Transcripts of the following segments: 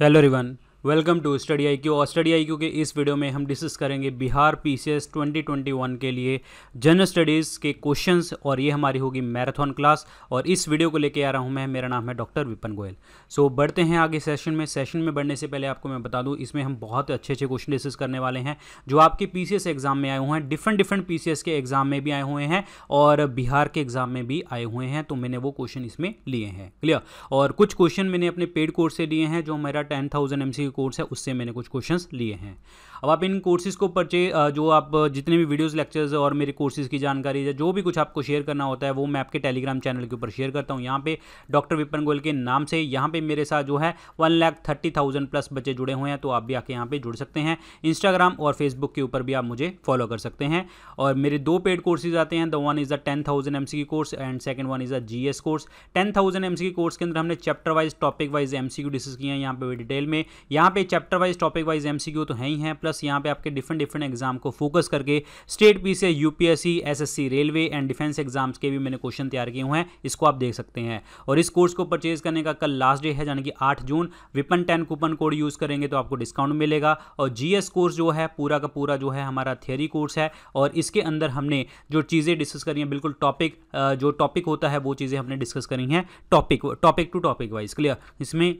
Hello everyone. Welcome to study I Q और study I Q के इस video में हम डिस्कस करेंगे Bihar P C S twenty twenty one के लिए जनरल स्टडीज़ के क्वेश्चंस और ये हमारी होगी मैराथन क्लास और इस वीडियो को लेके आ रहा हूँ मैं मेरा नाम है doctor Vipan Goyal so so, बढ़ते हैं आगे सेशन में सेशन में बढ़ने से पहले आपको मैं बता दूँ इसमें हम बहुत अच्छे अच्छे क्वेश्चन डिस्कस करने वाले हैं जो आपके पी सी एस एग्ज़ाम में आए हुए हैं different different P C S के एग्ज़ाम में भी आए हुए हैं और बिहार के एग्ज़ाम में भी आए हुए हैं तो मैंने वो क्वेश्चन इसमें लिए हैं क्लियर और कुछ क्वेश्चन मैंने अपने पेड कोर्स से लिए हैं जो मेरा ten thousand M C course है उससे मैंने कुछ क्वेश्चन लिए हैं अब आप इन कोर्सेज़ को परचे जो आप जितने भी वीडियोज़ लेक्चर्स और मेरे कोर्सेज़ की जानकारी या जो भी कुछ आपको शेयर करना होता है वो मैं आपके टेलीग्राम चैनल के ऊपर शेयर करता हूँ यहाँ पे डॉक्टर विपिन गोयल के नाम से यहाँ पे मेरे साथ जो है one lakh thirty thousand plus बच्चे जुड़े हुए हैं तो आप भी आके यहाँ पे जुड़ सकते हैं इंस्टाग्राम और फेसबुक के ऊपर भी आप मुझे फॉलो कर सकते हैं और मेरे दो पेड कोर्सेज आते हैं the one is the ten thousand M C course and second one is a G S course ten thousand M C course के अंदर हमने chapter wise topic wise M C Q discuss किया है यहाँ पे detail में यहाँ पे chapter wise topic wise M C Q तो है ही हैं प्लस प्लस यहाँ पे आपके डिफरेंट डिफरेंट एग्जाम को फोकस करके स्टेट पी से UPSC SSC railway and defence exams के भी मैंने क्वेश्चन तैयार किए हुए हैं इसको आप देख सकते हैं और इस कोर्स को परचेज करने का कल लास्ट डे है यानी कि आठ जून Vipan ten coupon code use करेंगे तो आपको डिस्काउंट मिलेगा और जी कोर्स जो है पूरा का पूरा जो है हमारा थियरी कोर्स है और इसके अंदर हमने जो चीज़ें डिस्कस करी हैं बिल्कुल टॉपिक जो टॉपिक होता है वो चीज़ें हमने डिस्कस करी हैं topic topic to topic wise clear इसमें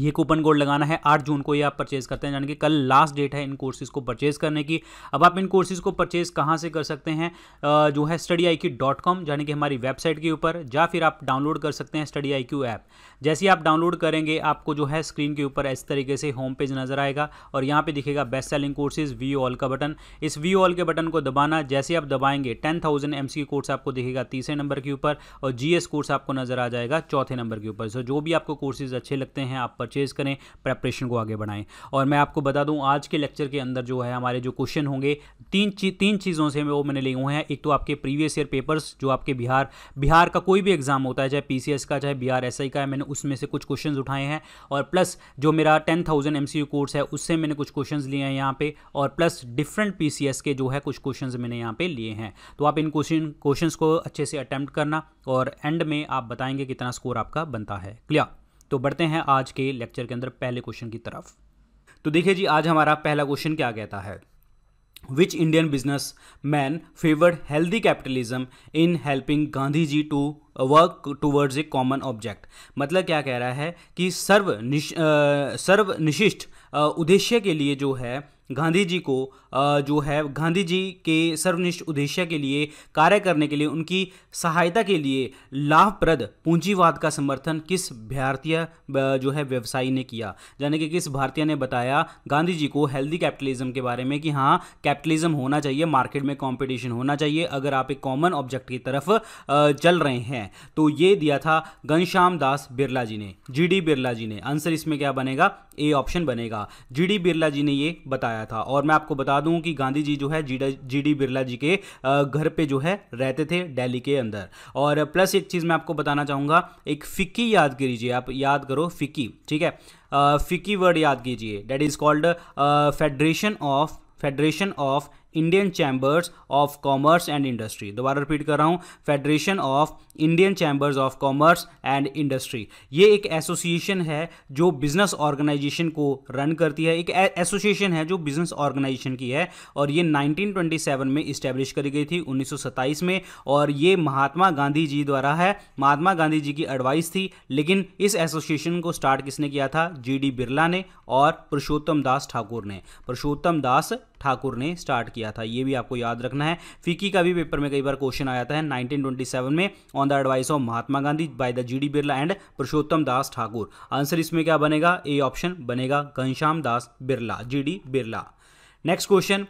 ये कूपन कोड लगाना है आठ जून को ये आप परचेज़ करते हैं यानी कि कल लास्ट डेट है इन कोर्सेज़ को परचेज़ करने की अब आप इन कोर्सेज़ को परचेज़ कहाँ से कर सकते हैं जो है study I Q dot com यानी कि हमारी वेबसाइट के ऊपर या फिर आप डाउनलोड कर सकते हैं स्टडी आई क्यू ऐप जैसे ही आप डाउनलोड करेंगे आपको जो है स्क्रीन के ऊपर इस तरीके से होम पेज नज़र आएगा और यहाँ पर दिखेगा best selling courses view all का बटन इस वी ऑल के बटन को दबाना जैसे आप दबाएंगे ten thousand M C course आपको दिखेगा तीसरे नंबर के ऊपर और जी एस कोर्स आपको नज़र आ जाएगा चौथे नंबर के ऊपर सो जो भी आपको कोर्सेज़ अच्छे लगते हैं आप परचेज़ करें प्रेपरेशन को आगे बढ़ाएं और मैं आपको बता दूं आज के लेक्चर के अंदर जो है हमारे जो क्वेश्चन होंगे तीन ची, तीन चीज़ों से वो मैंने लिए हुए हैं एक तो आपके प्रीवियस ईयर पेपर्स जो आपके बिहार बिहार का कोई भी एग्ज़ाम होता है चाहे पी का चाहे बिहार एस का है मैंने उसमें से कुछ क्वेश्चन उठाए हैं और प्लस जो मेरा टेन थाउजेंड कोर्स है उससे मैंने कुछ क्वेश्चन लिए हैं यहाँ पर और प्लस डिफरेंट पी के जो है कुछ क्वेश्चन मैंने यहाँ पर लिए हैं तो आप इन क्वेश्चन क्वेश्चन को अच्छे से अटैम्प्ट करना और एंड में आप बताएंगे कितना स्कोर आपका बनता है क्लियर तो बढ़ते हैं आज के लेक्चर के अंदर पहले क्वेश्चन की तरफ तो देखिए जी आज हमारा पहला क्वेश्चन क्या कहता है which Indian businessman favoured healthy capitalism in helping Gandhi ji to work towards a common object मतलब क्या कह रहा है कि सर्व निश, सर्वनिशिष्ट उद्देश्य के लिए जो है गांधी जी को जो है गांधी जी के सर्वनिष्ठ उद्देश्य के लिए कार्य करने के लिए उनकी सहायता के लिए लाभप्रद पूंजीवाद का समर्थन किस भारतीय जो है व्यवसायी ने किया यानी कि किस भारतीय ने बताया गांधी जी को हेल्दी कैपिटलिज्म के बारे में कि हाँ कैपिटलिज्म होना चाहिए मार्केट में कॉम्पिटिशन होना चाहिए अगर आप एक कॉमन ऑब्जेक्ट की तरफ चल रहे हैं तो ये दिया था घनश्याम दास बिरला जी ने जी डी बिरला जी ने आंसर इसमें क्या बनेगा ए ऑप्शन बनेगा जी डी बिरला जी ने ये बताया था और मैं आपको बता दूं कि गांधी जी जो है जी डी बिरला जी के घर पे जो है रहते थे दिल्ली के अंदर और प्लस एक चीज़ मैं आपको बताना चाहूँगा एक फ़िक्की याद कीजिए आप याद करो फ़िक्की ठीक है फ़िक्की वर्ड याद कीजिए that is called federation of federation of Indian chambers of commerce and industry दोबारा रिपीट कर रहा हूँ federation of Indian chambers of commerce and industry ये एक एसोसिएशन है जो बिजनेस ऑर्गेनाइजेशन को रन करती है एक एसोसिएशन है जो बिजनेस ऑर्गेनाइजेशन की है और ये 1927 में इस्टेब्लिश करी गई थी 1927 में और ये महात्मा गांधी जी द्वारा है महात्मा गांधी जी की एडवाइस थी लेकिन इस एसोसिएशन को स्टार्ट किसने किया था जी डी बिरला ने और पुरुषोत्तम दास ठाकुर ने पुरुषोत्तम दास ठाकुर ने स्टार्ट किया था ये भी आपको याद रखना है फिकी का भी पेपर में कई बार क्वेश्चन आया था नाइनटीन में on the advice of Mahatma Gandhi by the G D Birla and Purushottam Das Thakur answer इसमें क्या बनेगा ए ऑप्शन बनेगा Ghanshyam Das Birla G D Birla next question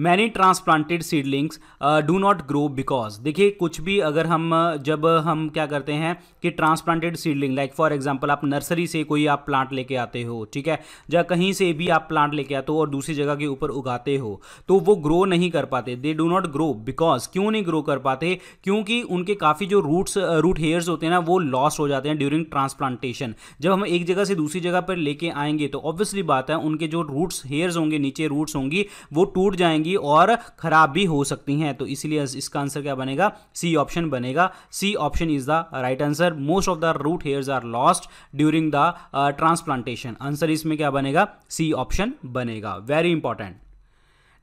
many transplanted seedlings do not grow because देखिए कुछ भी अगर हम uh, जब हम क्या करते हैं कि transplanted seedling like for example आप नर्सरी से कोई आप प्लांट लेके आते हो ठीक है या कहीं से भी आप प्लांट लेके आते हो और दूसरी जगह के ऊपर उगाते हो तो वो ग्रो नहीं कर पाते they do not grow because क्यों नहीं ग्रो कर पाते क्योंकि उनके काफ़ी जो रूट्स रूट हेयर्स होते हैं ना वो लॉस हो जाते हैं ड्यूरिंग ट्रांसप्लांटेशन जब हम एक जगह से दूसरी जगह पर लेके आएंगे तो ऑब्वियसली बात है उनके जो रूट्स हेयर्स होंगे नीचे रूट्स होंगी वो टूट जाएंगे जाएंगी और ख़राब भी हो सकती हैं तो इसलिए इसका आंसर क्या बनेगा सी ऑप्शन बनेगा C option is the right answer most of the root hairs are lost during the transplantation answer इसमें क्या बनेगा सी ऑप्शन बनेगा very important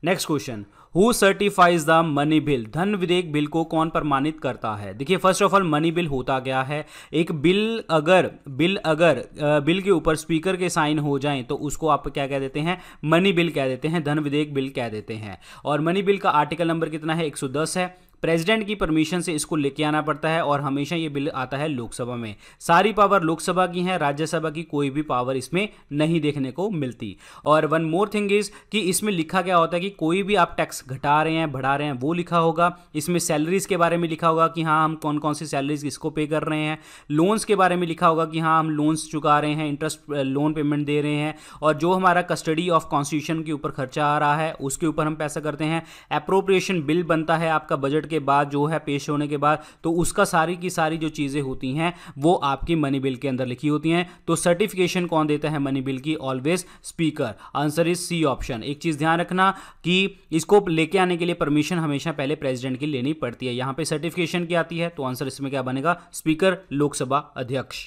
next question who certifies the money bill धन विधेयक bill को कौन प्रमाणित करता है देखिए first of all money bill होता क्या है एक बिल अगर बिल अगर बिल के ऊपर स्पीकर के साइन हो जाए तो उसको आप क्या कह देते हैं मनी बिल कह देते हैं धन विधेयक बिल कह देते हैं और मनी बिल का आर्टिकल नंबर कितना है 110 है प्रेसिडेंट की परमिशन से इसको लेके आना पड़ता है और हमेशा ये बिल आता है लोकसभा में सारी पावर लोकसभा की है राज्यसभा की कोई भी पावर इसमें नहीं देखने को मिलती और वन मोर थिंग इज कि इसमें लिखा क्या होता है कि कोई भी आप टैक्स घटा रहे हैं बढ़ा रहे हैं वो लिखा होगा इसमें सैलरीज के बारे में लिखा होगा कि हाँ हम कौन कौन सी सैलरीज किसको पे कर रहे हैं लोन्स के बारे में लिखा होगा कि हाँ हम लोन्स चुका रहे हैं इंटरेस्ट लोन पेमेंट दे रहे हैं और जो हमारा कस्टडी ऑफ कॉन्स्टिट्यूशन के ऊपर खर्चा आ रहा है उसके ऊपर हम पैसा करते हैं अप्रोप्रिएशन बिल बनता है आपका बजट के बाद जो है पेश होने के बाद तो उसका सारी की सारी जो चीज़ें होती हैं वो आपकी मनी बिल के अंदर लिखी होती हैं तो सर्टिफिकेशन कौन देता है मनी बिल की always speaker answer is C option एक चीज़ ध्यान रखना कि इसको लेके आने के लिए परमिशन हमेशा पहले प्रेसिडेंट की लेनी पड़ती है यहाँ पर सर्टिफिकेशन की आती है तो आंसर इसमें क्या बनेगा स्पीकर लोकसभा अध्यक्ष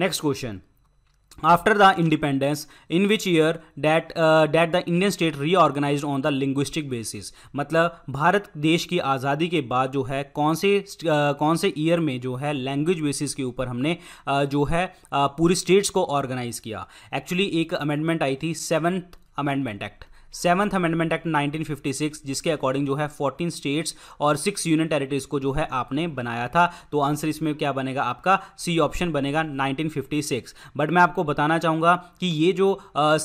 next question after the independence in which year that uh, that the indian state reorganized on the linguistic basis मतलब भारत देश की आज़ादी के बाद जो है कौन से uh, कौन से ईयर में जो है लैंग्वेज बेसिस के ऊपर हमने uh, जो है uh, पूरी स्टेट्स को ऑर्गेनाइज किया एक्चुअली एक अमेंडमेंट आई थी seventh amendment act seventh amendment act 1956 जिसके अकॉर्डिंग जो है 14 स्टेट्स और सिक्स यूनियन टेरिटरीज को जो है आपने बनाया था तो आंसर इसमें क्या बनेगा आपका सी ऑप्शन बनेगा 1956 बट मैं आपको बताना चाहूंगा कि ये जो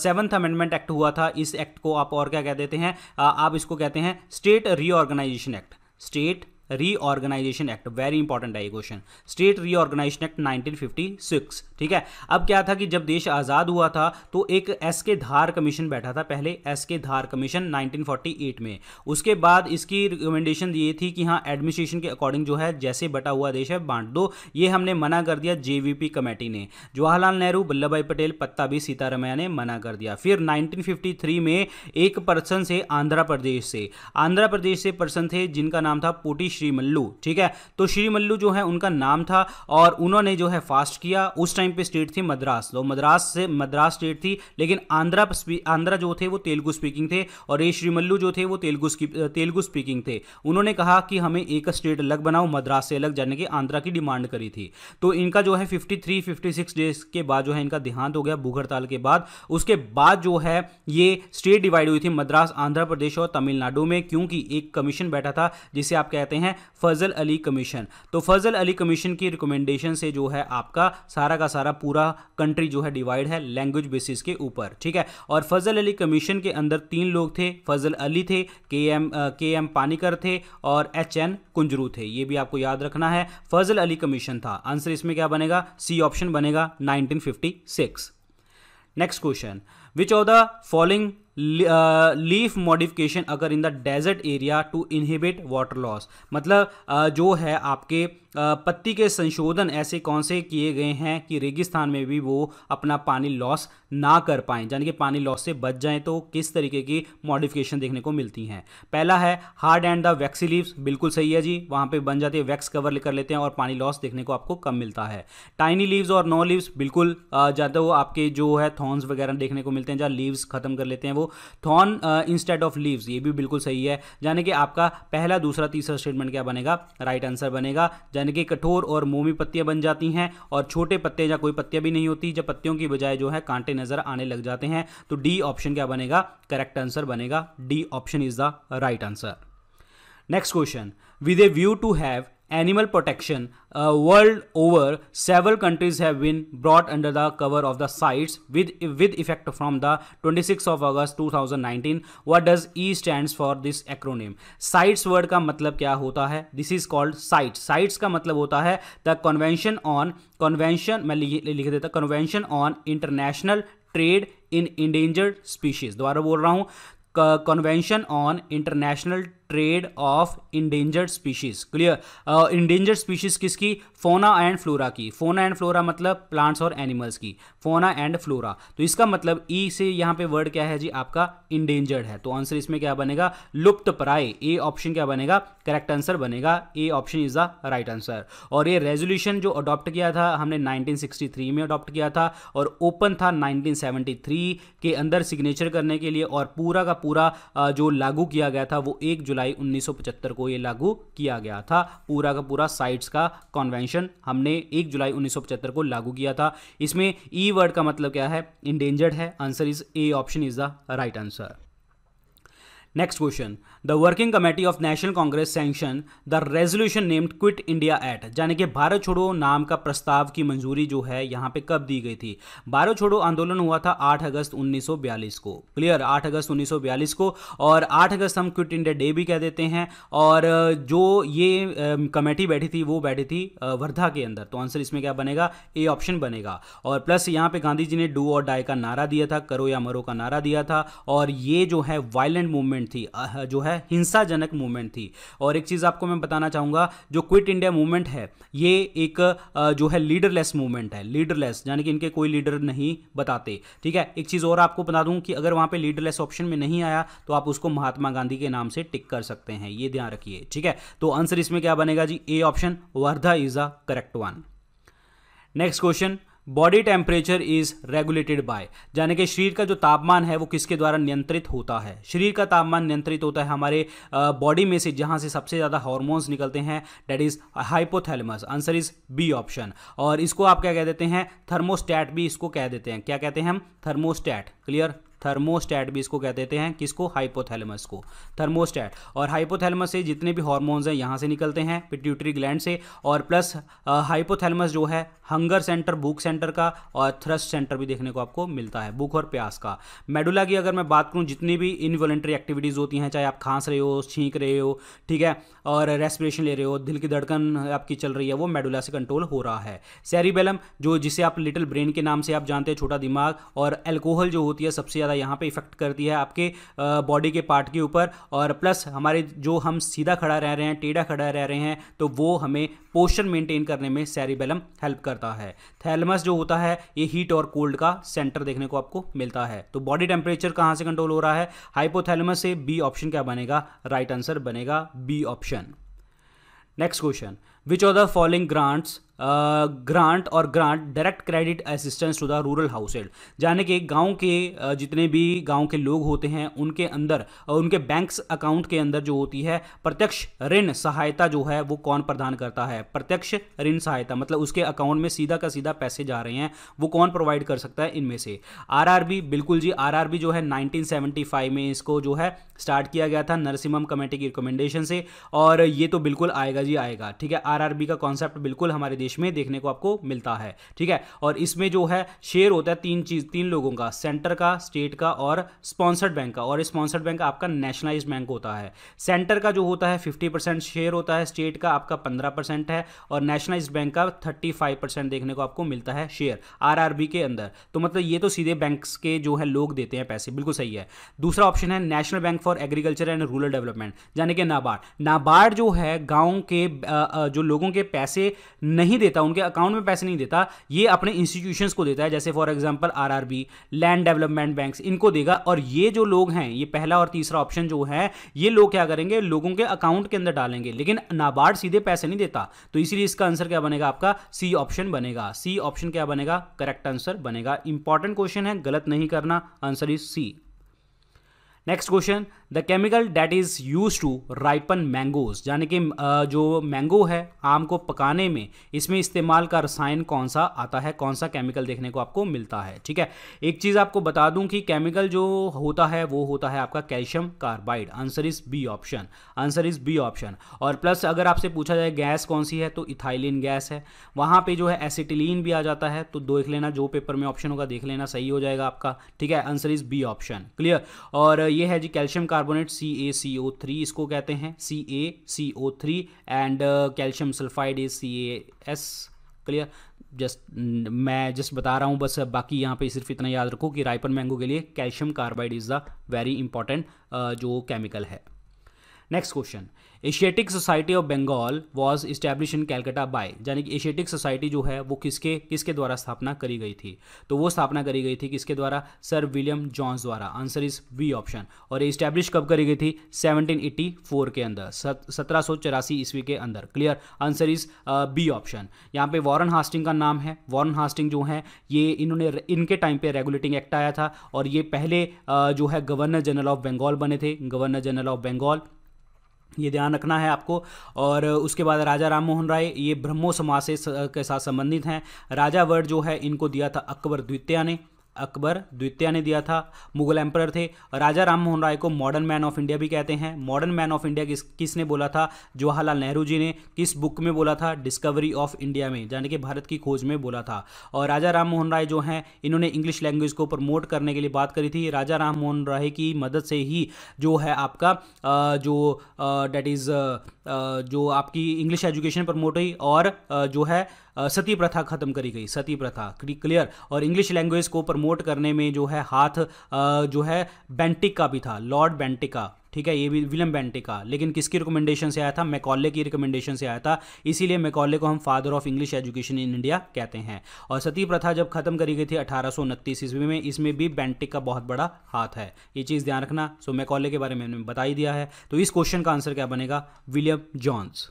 सेवंथ अमेंडमेंट एक्ट हुआ था इस एक्ट को आप और क्या कह देते हैं आप इसको कहते हैं state reorganisation act state reorganisation act very important है ये क्वेश्चन स्टेट रीऑर्गेनाइजेशन एक्ट 1956 ठीक है अब क्या था कि जब देश आज़ाद हुआ था तो एक एस के धार कमीशन बैठा था पहले एस के धार कमीशन 1948 में उसके बाद इसकी रिकमेंडेशन ये थी कि हाँ एडमिनिस्ट्रेशन के अकॉर्डिंग जो है जैसे बटा हुआ देश है बांट दो ये हमने मना कर दिया जेवीपी कमेटी ने जवाहरलाल नेहरू वल्लभ भाई पटेल पत्ता भी सीतारमैया ने मना कर दिया फिर नाइनटीन में एक पर्सन से आंध्र प्रदेश से आंध्र प्रदेश से पर्सन थे जिनका नाम था पोटी श्री मल्लू ठीक है तो श्री मल्लू जो है उनका नाम था और उन्होंने जो है फास्ट किया उस टाइम पे स्टेट थी मद्रास तो मद्रास से मद्रास स्टेट थी लेकिन आंध्रा आंध्रा जो थे वो तेलुगु स्पीकिंग थे और ये श्री मल्लू जो थे वो तेलुगु तेलुगु स्पीकिंग थे उन्होंने कहा कि हमें एक स्टेट अलग बनाओ मद्रास से अलग जाने की आंध्रा की डिमांड करी थी तो इनका जो है फिफ्टी सिक्स डेज के बाद जो है इनका देहांत हो गया भूगड़ताल के बाद उसके बाद जो है ये स्टेट डिवाइड हुई थी मद्रास आंध्र प्रदेश और तमिलनाडु में क्योंकि एक कमीशन बैठा था जिसे आप कहते हैं हैं फजल अली कमीशन तो फजल अली कमीशन की रिकमेंडेशन से जो है आपका सारा का सारा पूरा कंट्री जो है डिवाइड है लैंग्वेज बेसिस के ऊपर ठीक है और फजल अली कमीशन के अंदर तीन लोग थे फजल अली थे के एम के एम पानीकर थे और एच एन कुंजरू थे ये भी आपको याद रखना है फजल अली कमीशन था आंसर इसमें क्या बनेगा सी ऑप्शन बनेगा 1956 next question which of the following leaf modification uh, occur in the desert area to inhibit water loss मतलब uh, जो है आपके uh, पत्ती के संशोधन ऐसे कौन से किए गए हैं कि रेगिस्तान में भी वो अपना पानी लॉस ना कर पाएँ यानी कि पानी लॉस से बच जाएं तो किस तरीके की मॉडिफिकेशन देखने को मिलती हैं पहला है hard and the waxy leaves बिल्कुल सही है जी वहाँ पे बन जाते हैं वैक्स कवर कर लेते हैं और पानी लॉस देखने को आपको कम मिलता है टाइनी लीव्स और नो लीव्स बिल्कुल uh, ज़्यादा वो आपके जो है थॉन्स वगैरह देखने को मिलते हैं जहाँ लीव्स खत्म कर लेते हैं वो थॉर्न इंस्टेड ऑफ लीव्स ये भी बिल्कुल सही है यानी कि आपका पहला दूसरा तीसरा स्टेटमेंट क्या बनेगा राइट right आंसर बनेगा यानी कि कठोर और मोमी पत्तियां बन जाती हैं और छोटे पत्ते या कोई पत्तियां भी नहीं होती जब पत्तियों की बजाय जो है कांटे नजर आने लग जाते हैं तो डी ऑप्शन क्या बनेगा करेक्ट आंसर बनेगा D option is the right answer next question with a view to have animal protection world over several countries have been brought under the cover of the CITES with with effect from the twenty six of August two thousand nineteen what does it stand for this acronym CITES word का मतलब क्या होता है this is called CITE CITES का मतलब होता है the convention on convention मैं लिख देता convention on international trade in endangered species दोबारा बोल रहा हूँ convention on international trade of endangered species clear endangered species किसकी फोना एंड फ्लोरा की फोना एंड फ्लोरा मतलब प्लांट्स और एनिमल्स की फोना एंड फ्लोरा तो इसका मतलब ई से यहां पे वर्ड क्या है जी आपका इंडेंजर्ड है तो आंसर इसमें क्या बनेगा लुप्त प्राय ए ऑप्शन क्या बनेगा करेक्ट आंसर बनेगा A option is the right answer और ये रेजोल्यूशन जो अडॉप्ट किया था हमने 1963 में अडॉप्ट किया था और ओपन था 1973 के अंदर सिग्नेचर करने के लिए और पूरा का पूरा जो लागू किया गया था वो एक जुलाई जुलाई 1975 को ये लागू किया गया था पूरा का पूरा साइट्स का कॉन्वेंशन हमने 1 जुलाई 1975 को लागू किया था इसमें ई e वर्ड का मतलब क्या है इंडेंजर्ड है answer is A option is the right answer next question the working committee of national congress sanction the resolution named quit India act यानी कि भारत छोड़ो नाम का प्रस्ताव की मंजूरी जो है यहाँ पे कब दी गई थी भारत छोड़ो आंदोलन हुआ था 8 अगस्त 1942 को क्लियर 8 अगस्त 1942 को और 8 अगस्त हम क्विट इंडिया डे भी कह देते हैं और जो ये कमेटी बैठी थी वो बैठी थी वर्धा के अंदर तो आंसर इसमें क्या बनेगा ए ऑप्शन बनेगा और प्लस यहाँ पे गांधी जी ने डू और डाई का नारा दिया था करो या मरो का नारा दिया था और ये जो है वायलेंट मूवमेंट थी जो है है हिंसाजनक मूवमेंट थी और एक चीज़ आपको मैं बताना चाहूंगा जो क्विट इंडिया मूवमेंट है ये एक जो है लीडरलेस मूवमेंट है लीडरलेस यानी कि इनके कोई लीडर नहीं बताते ठीक है एक चीज़ और आपको बता दूं कि अगर वहां पर लीडरलेस ऑप्शन में नहीं आया तो आप उसको महात्मा गांधी के नाम से टिक कर सकते हैं ये ध्यान रखिए ठीक है तो आंसर इसमें क्या बनेगा जी A option Wardha is a correct one next question body temperature is regulated by यानी कि शरीर का जो तापमान है वो किसके द्वारा नियंत्रित होता है शरीर का तापमान नियंत्रित होता है हमारे बॉडी में से जहाँ से सबसे ज़्यादा हॉर्मोन्स निकलते हैं that is hypothalamus answer is B option और इसको आप क्या कह देते हैं थर्मोस्टैट भी इसको कह देते हैं क्या कहते हैं हम थर्मोस्टैट क्लियर थर्मोस्टैट भी इसको कह देते हैं किसको हाइपोथैलेमस को थर्मोस्टैट और हाइपोथैलेमस से जितने भी हॉर्मोन्स हैं यहाँ से निकलते हैं पिट्यूटरी ग्लैंड से और प्लस हाइपोथैलेमस जो है हंगर सेंटर भूख सेंटर का और थ्रस्ट सेंटर भी देखने को आपको मिलता है भूख और प्यास का मेडुला की अगर मैं बात करूँ जितनी भी इनवॉलेंट्री एक्टिविटीज़ होती हैं चाहे आप खांस रहे हो छींक रहे हो ठीक है और रेस्पिरेशन ले रहे हो दिल की धड़कन आपकी चल रही है वो मेडुला से कंट्रोल हो रहा है सेरिबेलम जो जिसे आप लिटिल ब्रेन के नाम से आप जानते हैं छोटा दिमाग और एल्कोहल जो होती है सबसे ज़्यादा यहाँ पे इफेक्ट करती है आपके बॉडी के पार्ट के ऊपर और प्लस हमारे जो हम सीधा खड़ा रह रहे हैं टेढ़ा खड़ा रह रहे हैं तो वो हमें पोस्चर मेंटेन करने में सैरिबेलम हेल्प करता है थैलमस जो होता है ये हीट और कोल्ड का सेंटर देखने को आपको मिलता है तो बॉडी टेम्परेचर कहाँ से कंट्रोल हो रहा है हाइपोथैलमस से बी ऑप्शन क्या बनेगा राइट right आंसर बनेगा B option next question which are the following grants grant और grant direct credit assistance to the rural household यानी कि गाँव के जितने भी गाँव के लोग होते हैं उनके अंदर और उनके बैंक अकाउंट के अंदर जो होती है प्रत्यक्ष ऋण सहायता जो है वो कौन प्रदान करता है प्रत्यक्ष ऋण सहायता मतलब उसके अकाउंट में सीधा का सीधा पैसे जा रहे हैं वो कौन प्रोवाइड कर सकता है इनमें से आरआरबी बिल्कुल जी आरआरबी जो है 1975 में इसको जो है स्टार्ट किया गया था नरसिम्हम कमेटी की रिकमेंडेशन से और ये तो बिल्कुल आएगा जी आएगा ठीक है आर का कॉन्सेप्ट बिल्कुल हमारे देश देश में देखने को आपको मिलता है ठीक है और इसमें जो है शेयर होता है तीन चीज तीन लोगों का सेंटर का स्टेट का और स्पॉन्सर्ड बैंक का और स्पॉन्सर्ड बैंक आपका नेशनलाइज बैंक होता है सेंटर का जो होता है फिफ्टी परसेंट शेयर होता है स्टेट का आपका पंद्रह परसेंट है और नेशनलाइज बैंक का थर्टी फाइव परसेंट देखने को आपको मिलता है शेयर आरआरबी के अंदर तो मतलब ये तो सीधे बैंक के जो है लोग देते हैं पैसे बिल्कुल सही है दूसरा ऑप्शन है national bank for agriculture and rural development यानी कि नाबार्ड नाबार्ड जो है गांव के जो लोगों के पैसे नहीं नहीं देता उनके अकाउंट में पैसे नहीं देता ये अपने इंस्टीट्यूशंस को देता है जैसे for example RRB land development banks इनको देगा और ये जो लोग हैं ये पहला और तीसरा ऑप्शन जो है ये लोग क्या करेंगे लोगों के अकाउंट के अंदर डालेंगे लेकिन नाबार्ड सीधे पैसे नहीं देता तो इसीलिए इसका आंसर क्या बनेगा आपका सी ऑप्शन बनेगा सी ऑप्शन क्या बनेगा करेक्ट आंसर बनेगा इंपॉर्टेंट क्वेश्चन है गलत नहीं करना answer is C next question the chemical that is use to ripen mangoes यानी कि जो मैंगो है आम को पकाने में इसमें इस्तेमाल का रसायन कौन सा आता है कौन सा केमिकल देखने को आपको मिलता है ठीक है एक चीज़ आपको बता दूं कि केमिकल जो होता है वो होता है आपका calcium carbide answer is B option answer is B option और प्लस अगर आपसे पूछा जाए गैस कौन सी है तो इथाइलिन गैस है वहां पर जो है एसिटिलीन भी आ जाता है तो देख लेना जो पेपर में ऑप्शन होगा देख लेना सही हो जाएगा आपका ठीक है answer is B option clear और ये है जी कैल्शियम का carbonate C A C O three इसको कहते हैं C A C O three and calcium sulphide is C A S clear just मैं जस्ट बता रहा हूँ बस बाकी यहाँ पे सिर्फ इतना याद रखो कि राइपन मैंगो के लिए calcium carbide is the very important जो केमिकल है next question Asiatic Society of Bengal was establish in Calcutta by यानी कि एशियाटिक सोसाइटी जो है वो किसके किसके द्वारा स्थापना करी गई थी तो वो स्थापना करी गई थी किसके द्वारा सर विलियम जॉन्स द्वारा आंसर इज बी ऑप्शन और इस्टेब्लिश कब करी गई थी 1784 के अंदर सत्रह सौ चौरासी ईस्वी के अंदर clear answer is B option यहाँ पे वॉरन हास्टिंग का नाम है वॉरन हास्टिंग जो है ये इन्होंने इनके टाइम पे रेगुलेटिंग एक्ट आया था और ये पहले uh, जो है गवर्नर जनरल ऑफ बंगाल बने थे गवर्नर जनरल ऑफ बंगाल ये ध्यान रखना है आपको और उसके बाद राजा राम मोहन राय ये ब्रह्मो समाज से के साथ संबंधित हैं राजा वर्ड जो है इनको दिया था अकबर द्वितीय ने अकबर द्वितीय ने दिया था मुगल एम्पर थे राजा राम मोहन राय को मॉडर्न मैन ऑफ इंडिया भी कहते हैं मॉडर्न मैन ऑफ इंडिया किस किसने बोला था जवाहरलाल नेहरू जी ने किस बुक में बोला था डिस्कवरी ऑफ इंडिया में यानी कि भारत की खोज में बोला था और राजा राम मोहन राय जो हैं इन्होंने इंग्लिश लैंग्वेज को प्रमोट करने के लिए बात करी थी राजा राम मोहन राय की मदद से ही जो है आपका जो डेट इज़ जो आपकी इंग्लिश एजुकेशन प्रमोट हुई और जो है सती प्रथा खत्म करी गई सती प्रथा क्लियर और इंग्लिश लैंग्वेज को प्रमोट करने में जो है हाथ जो है बैंटिक का भी था लॉर्ड बेंटिक का ठीक है ये भी विलियम बैंटिक का लेकिन किसकी रिकमेंडेशन से आया था मैकॉले की रिकमेंडेशन से आया था इसीलिए मैकॉले को हम father of English education in India कहते हैं और सती प्रथा जब खत्म करी गई थी अठारह ईस्वी में इसमें भी बैंटिक का बहुत बड़ा हाथ है ये चीज़ ध्यान रखना सो मैकॉले के बारे में बता ही दिया है तो इस क्वेश्चन का आंसर क्या बनेगा William Jones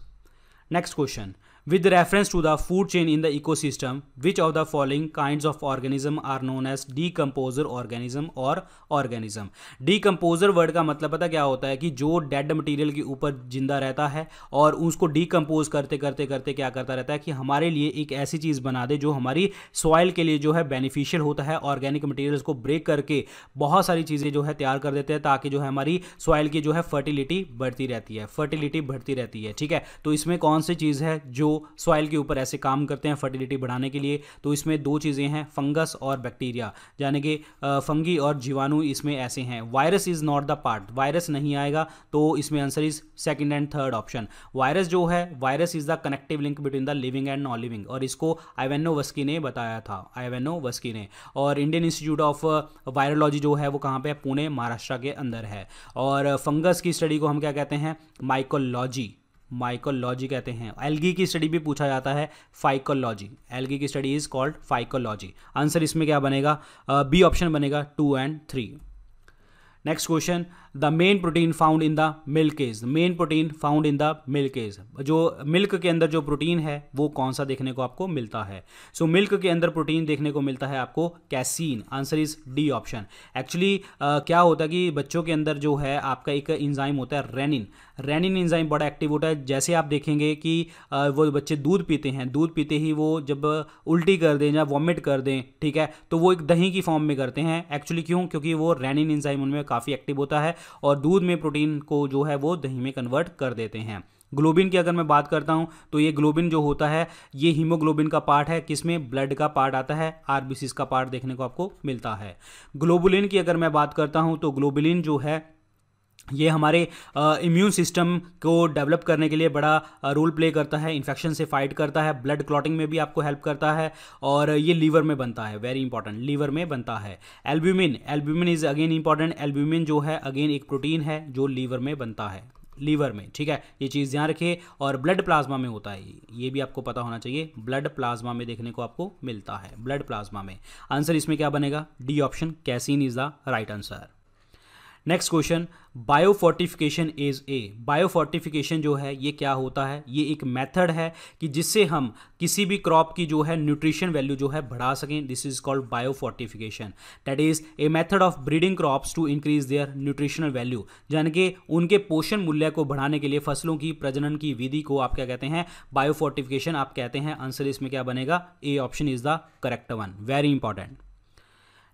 next question with reference to the food chain in the ecosystem which of the following kinds of organism are known as decomposer organism or organism decomposer word का मतलब पता क्या होता है कि जो डेड मटीरियल के ऊपर जिंदा रहता है और उसको डिकम्पोज करते करते करते क्या करता रहता है कि हमारे लिए एक ऐसी चीज़ बना दे जो हमारी सॉइल के लिए जो है बेनिफिशियल होता है ऑर्गेनिक मटीरियल को ब्रेक करके बहुत सारी चीज़ें जो है तैयार कर देते हैं ताकि जो है हमारी सॉइल की जो है फर्टिलिटी बढ़ती रहती है फर्टिलिटी बढ़ती रहती है ठीक है तो इसमें कौन सी चीज़ है जो सॉइल के ऊपर ऐसे काम करते हैं फर्टिलिटी बढ़ाने के लिए तो इसमें दो चीज़ें हैं फंगस और बैक्टीरिया यानी कि फंगी और जीवाणु इसमें ऐसे हैं virus is not the part virus नहीं आएगा तो इसमें answer is second and third option virus जो है virus is the connective link between the living and non living और इसको आईवेनो वस्की ने बताया था आईवेनो वस्की ने और इंडियन इंस्टीट्यूट ऑफ वायरोलॉजी जो है वो कहाँ पे है पुणे महाराष्ट्र के अंदर है और फंगस की स्टडी को हम क्या कहते हैं माइकोलॉजी माइकोलॉजी कहते हैं एलगी की स्टडी भी पूछा जाता है फाइकोलॉजी एलगी की study is called phycology answer इसमें क्या बनेगा बी uh, ऑप्शन बनेगा two and three next question the main protein found in the milk is main protein found in the milk is जो मिल्क के अंदर जो protein है वो कौन सा देखने को आपको मिलता है सो so, मिल्क के अंदर प्रोटीन देखने को मिलता है आपको casein answer is D option actually क्या होता है कि बच्चों के अंदर जो है आपका एक इंजाइम होता है रेनिन रेनिन इंजाइम बड़ा एक्टिव होता है जैसे आप देखेंगे कि वो बच्चे दूध पीते हैं दूध पीते ही वो जब उल्टी कर दें या वॉमिट कर दें ठीक है तो वो एक दही की फॉर्म में करते हैं एक्चुअली क्यों क्योंकि वो रेनिन इंजाइम उनमें काफ़ी एक्टिव होता है और दूध में प्रोटीन को जो है वो दही में कन्वर्ट कर देते हैं ग्लोबिन की अगर मैं बात करता हूँ तो ये ग्लोबिन जो होता है ये हीमोग्लोबिन का पार्ट है किसमें ब्लड का पार्ट आता है आर का पार्ट देखने को आपको मिलता है ग्लोबुलिन की अगर मैं बात करता हूँ तो ग्लोबुलिन जो है ये हमारे इम्यून सिस्टम को डेवलप करने के लिए बड़ा रोल प्ले करता है इन्फेक्शन से फाइट करता है ब्लड क्लॉटिंग में भी आपको हेल्प करता है और ये लीवर में बनता है वेरी इंपॉर्टेंट लीवर में बनता है albumin albumin is again important albumin जो है अगेन एक प्रोटीन है जो लीवर में बनता है लीवर में ठीक है ये चीज़ ध्यान रखिए और ब्लड प्लाज्मा में होता है ये भी आपको पता होना चाहिए ब्लड प्लाज्मा में देखने को आपको मिलता है ब्लड प्लाज्मा में आंसर इसमें क्या बनेगा D option casein is the right answer next question biofortification is a biofortification जो है ये क्या होता है ये एक मेथड है कि जिससे हम किसी भी क्रॉप की जो है न्यूट्रिशन वैल्यू जो है बढ़ा सकें this is called biofortification that is a method of breeding crops to increase their nutritional value यानी कि उनके पोषण मूल्य को बढ़ाने के लिए फसलों की प्रजनन की विधि को आप क्या कहते हैं बायोफोर्टिफिकेशन आप कहते हैं आंसर इसमें क्या बनेगा A option is the correct one very important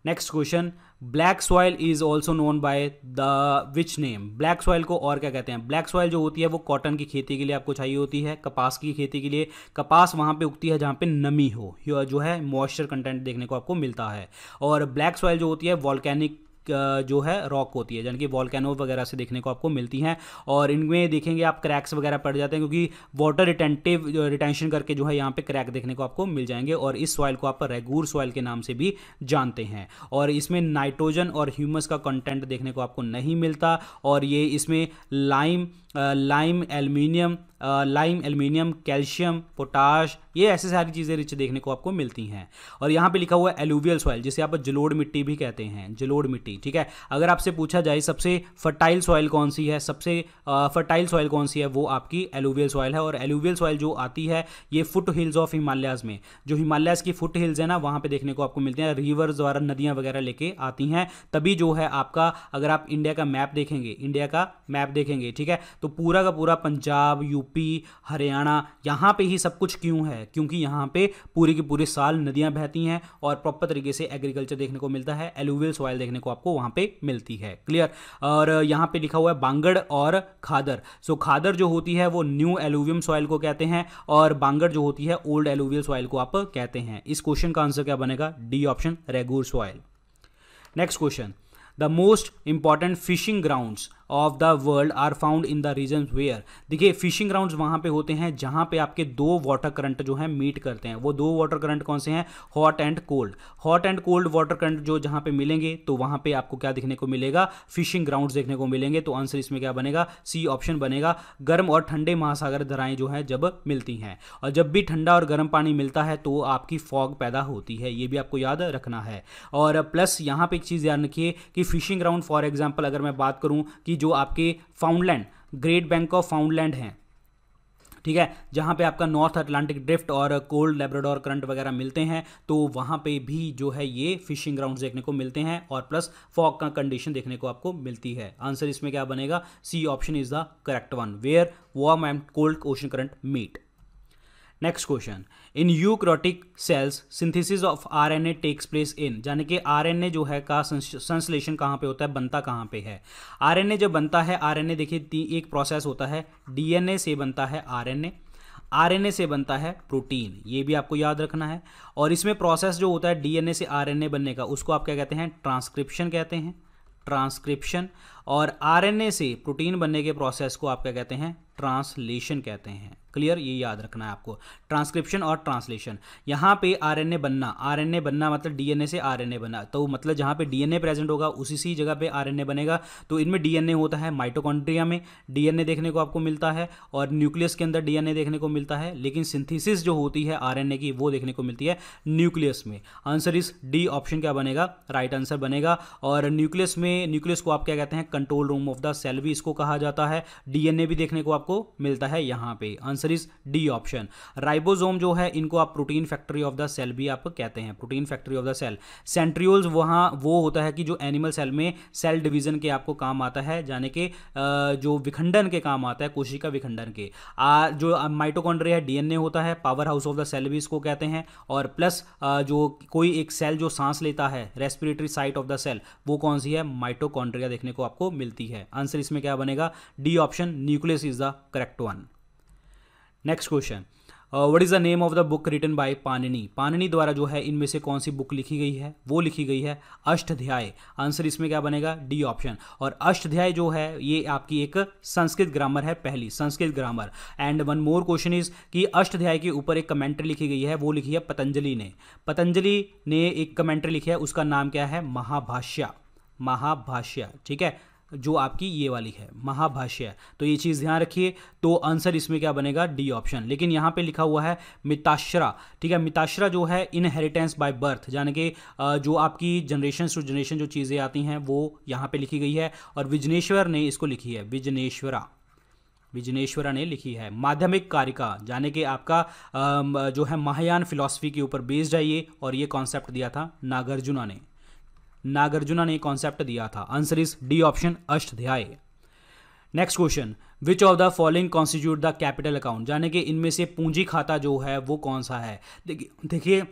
next question black soil is also known by the which name black soil को और क्या कहते हैं ब्लैक सॉइल जो होती है वो कॉटन की खेती के लिए आपको चाहिए होती है कपास की खेती के लिए कपास वहाँ पे उगती है जहाँ पे नमी हो जो है मॉइस्चर कंटेंट देखने को आपको मिलता है और ब्लैक सॉयल जो होती है वॉल्केनिक जो है रॉक होती है यानी कि वॉलकैनो वगैरह से देखने को आपको मिलती हैं और इनमें देखेंगे आप क्रैक्स वगैरह पड़ जाते हैं क्योंकि वाटर रिटेंटिव रिटेंशन करके जो है यहाँ पे क्रैक देखने को आपको मिल जाएंगे और इस सॉइल को आप रेगूर सॉइल के नाम से भी जानते हैं और इसमें नाइट्रोजन और ह्यूमस का कंटेंट देखने को आपको नहीं मिलता और ये इसमें lime lime aluminium lime aluminium calcium potash ये ऐसे सारी चीज़ें रिच देखने को आपको मिलती हैं और यहाँ पे लिखा हुआ है एलुवियल सॉइल जिसे आप जलोड़ मिट्टी भी कहते हैं जलोड़ मिट्टी ठीक है अगर आपसे पूछा जाए सबसे फर्टाइल सॉइल कौन सी है सबसे फर्टाइल सॉइल कौन सी है वो आपकी एलुवियल सॉइल है और एलुवियल सॉइल जो आती है ये फुट हिल्स ऑफ हिमालयाज में जो हिमालयाज की फुट हिल्स है ना वहाँ पर देखने को आपको मिलते हैं रिवर्स द्वारा नदियाँ वगैरह लेके आती हैं तभी जो है आपका अगर आप इंडिया का मैप देखेंगे इंडिया का मैप देखेंगे ठीक है तो पूरा का पूरा पंजाब यूपी हरियाणा यहाँ पे ही सब कुछ क्यों है क्योंकि यहाँ पे पूरे के पूरे साल नदियाँ बहती हैं और प्रॉपर तरीके से एग्रीकल्चर देखने को मिलता है एलुवियल सॉयल देखने को आपको वहाँ पे मिलती है क्लियर और यहाँ पे लिखा हुआ है बांगड़ और खादर सो so, खादर जो होती है वो न्यू एलुवियम सॉइल को कहते हैं और बांगड़ जो होती है ओल्ड एलुवियल सॉइल को आप कहते हैं इस क्वेश्चन का आंसर क्या बनेगा D option regur soil next question the most important fishing grounds of the world are found in the region where देखिए फिशिंग ग्राउंड वहां पे होते हैं जहां पे आपके दो वाटर करंट जो है मीट करते हैं वो दो वाटर करंट कौन से हैं hot and cold hot and cold water current जो जहां पे मिलेंगे तो वहां पे आपको क्या देखने को मिलेगा फिशिंग ग्राउंड देखने को मिलेंगे तो आंसर इसमें क्या बनेगा सी ऑप्शन बनेगा गर्म और ठंडे महासागर धराएं जो है जब मिलती हैं और जब भी ठंडा और गर्म पानी मिलता है तो आपकी फॉग पैदा होती है ये भी आपको याद रखना है और प्लस यहाँ पर एक चीज़ ध्यान रखिए कि फिशिंग ग्राउंड फॉर एग्जाम्पल अगर मैं बात करूँ कि जो आपके Foundland Great Bank of Foundland हैं ठीक है जहाँ पे आपका नॉर्थ अटलांटिक ड्रिफ्ट और कोल्ड लेब्राडोर करंट वगैरह मिलते हैं तो वहाँ पे भी जो है ये फिशिंग ग्राउंड्स देखने को मिलते हैं और प्लस फॉग का कंडीशन देखने को आपको मिलती है आंसर इसमें क्या बनेगा C option is the correct one where warm and cold ocean current meet next question in eukaryotic cells synthesis of RNA takes place in यानी कि आरएनए जो है का संश्लेषण कहाँ पे होता है बनता कहाँ पे है आरएनए जब बनता है आरएनए देखिए एक प्रोसेस होता है डीएनए से बनता है आरएनए आरएनए से बनता है प्रोटीन ये भी आपको याद रखना है और इसमें प्रोसेस जो होता है डीएनए से आरएनए बनने का उसको आप क्या कहते हैं ट्रांसक्रिप्शन कहते हैं ट्रांसक्रिप्शन और आरएनए से प्रोटीन बनने के प्रोसेस को आप क्या कहते हैं ट्रांसलेशन कहते हैं क्लियर ये याद रखना है आपको ट्रांसक्रिप्शन और ट्रांसलेशन यहाँ पे आरएनए बनना आरएनए बनना मतलब डीएनए से आरएनए बना तो मतलब जहाँ पे डीएनए प्रेजेंट होगा उसी सी जगह पे आरएनए बनेगा तो इनमें डीएनए होता है माइटोकॉन्ड्रिया में डीएनए देखने को आपको मिलता है और न्यूक्लियस के अंदर डीएनए देखने को मिलता है लेकिन सिंथिसिस जो होती है आर की वो देखने को मिलती है न्यूक्लियस में आंसर इस डी ऑप्शन क्या बनेगा राइट आंसर बनेगा और न्यूक्लियस में न्यूक्लियस को आप क्या कहते हैं control room of the cell भी इसको कहा जाता है डीएनए भी देखने को आपको मिलता है यहाँ पे answer answer is D option ribosome जो है इनको आप protein factory of the cell भी आप कहते हैं protein factory of the cell centrioles वहाँ वो होता है कि जो एनिमल सेल में सेल डिवीजन के आपको काम आता है यानी कि जो विखंडन के काम आता है कोशिका विखंडन के आ, जो माइटोकॉन्ड्रिया है डीएनए होता है powerhouse of the cell भी इसको कहते हैं और प्लस जो कोई एक सेल जो सांस लेता है respiratory site of the cell वो कौन सी है माइटोकॉन्ड्रिया देखने को आपको मिलती है आंसर इसमें क्या बनेगा D option nucleus is the correct one next question what is the name of the book written by Panini Panini द्वारा जो है इनमें से कौन सी बुक लिखी गई है वो लिखी गई है अष्टध्याय आंसर इसमें क्या बनेगा डी ऑप्शन और अष्टध्याय जो है ये आपकी एक संस्कृत ग्रामर है पहली Sanskrit grammar and one more question is कि अष्टध्याय के ऊपर एक कमेंट्री लिखी गई है वो लिखी है पतंजलि ने पतंजलि ने एक कमेंट्री लिखी है उसका नाम क्या है महाभाष्या महाभाष्या ठीक है जो आपकी ये वाली है महाभाष्य तो ये चीज़ ध्यान रखिए तो आंसर इसमें क्या बनेगा डी ऑप्शन लेकिन यहाँ पे लिखा हुआ है मिताश्रा ठीक है मिताश्रा जो है इनहेरिटेंस बाय बर्थ यानी कि जो आपकी जनरेशन टू जनरेशन जो चीज़ें आती हैं वो यहाँ पे लिखी गई है और विजनेश्वर ने इसको लिखी है विजनेश्वरा विजनेश्वरा ने लिखी है माध्यमिक कारिका यानी कि आपका जो है महायान फिलोसफी के ऊपर बेस्ड है ये और ये कॉन्सेप्ट दिया था नागार्जुना ने नागार्जुना ने कॉन्सेप्ट दिया था answer is D option Ashtadhyayi next question which of the following constitute the capital account यानी कि इनमें से पूंजी खाता जो है वो कौन सा है देखिए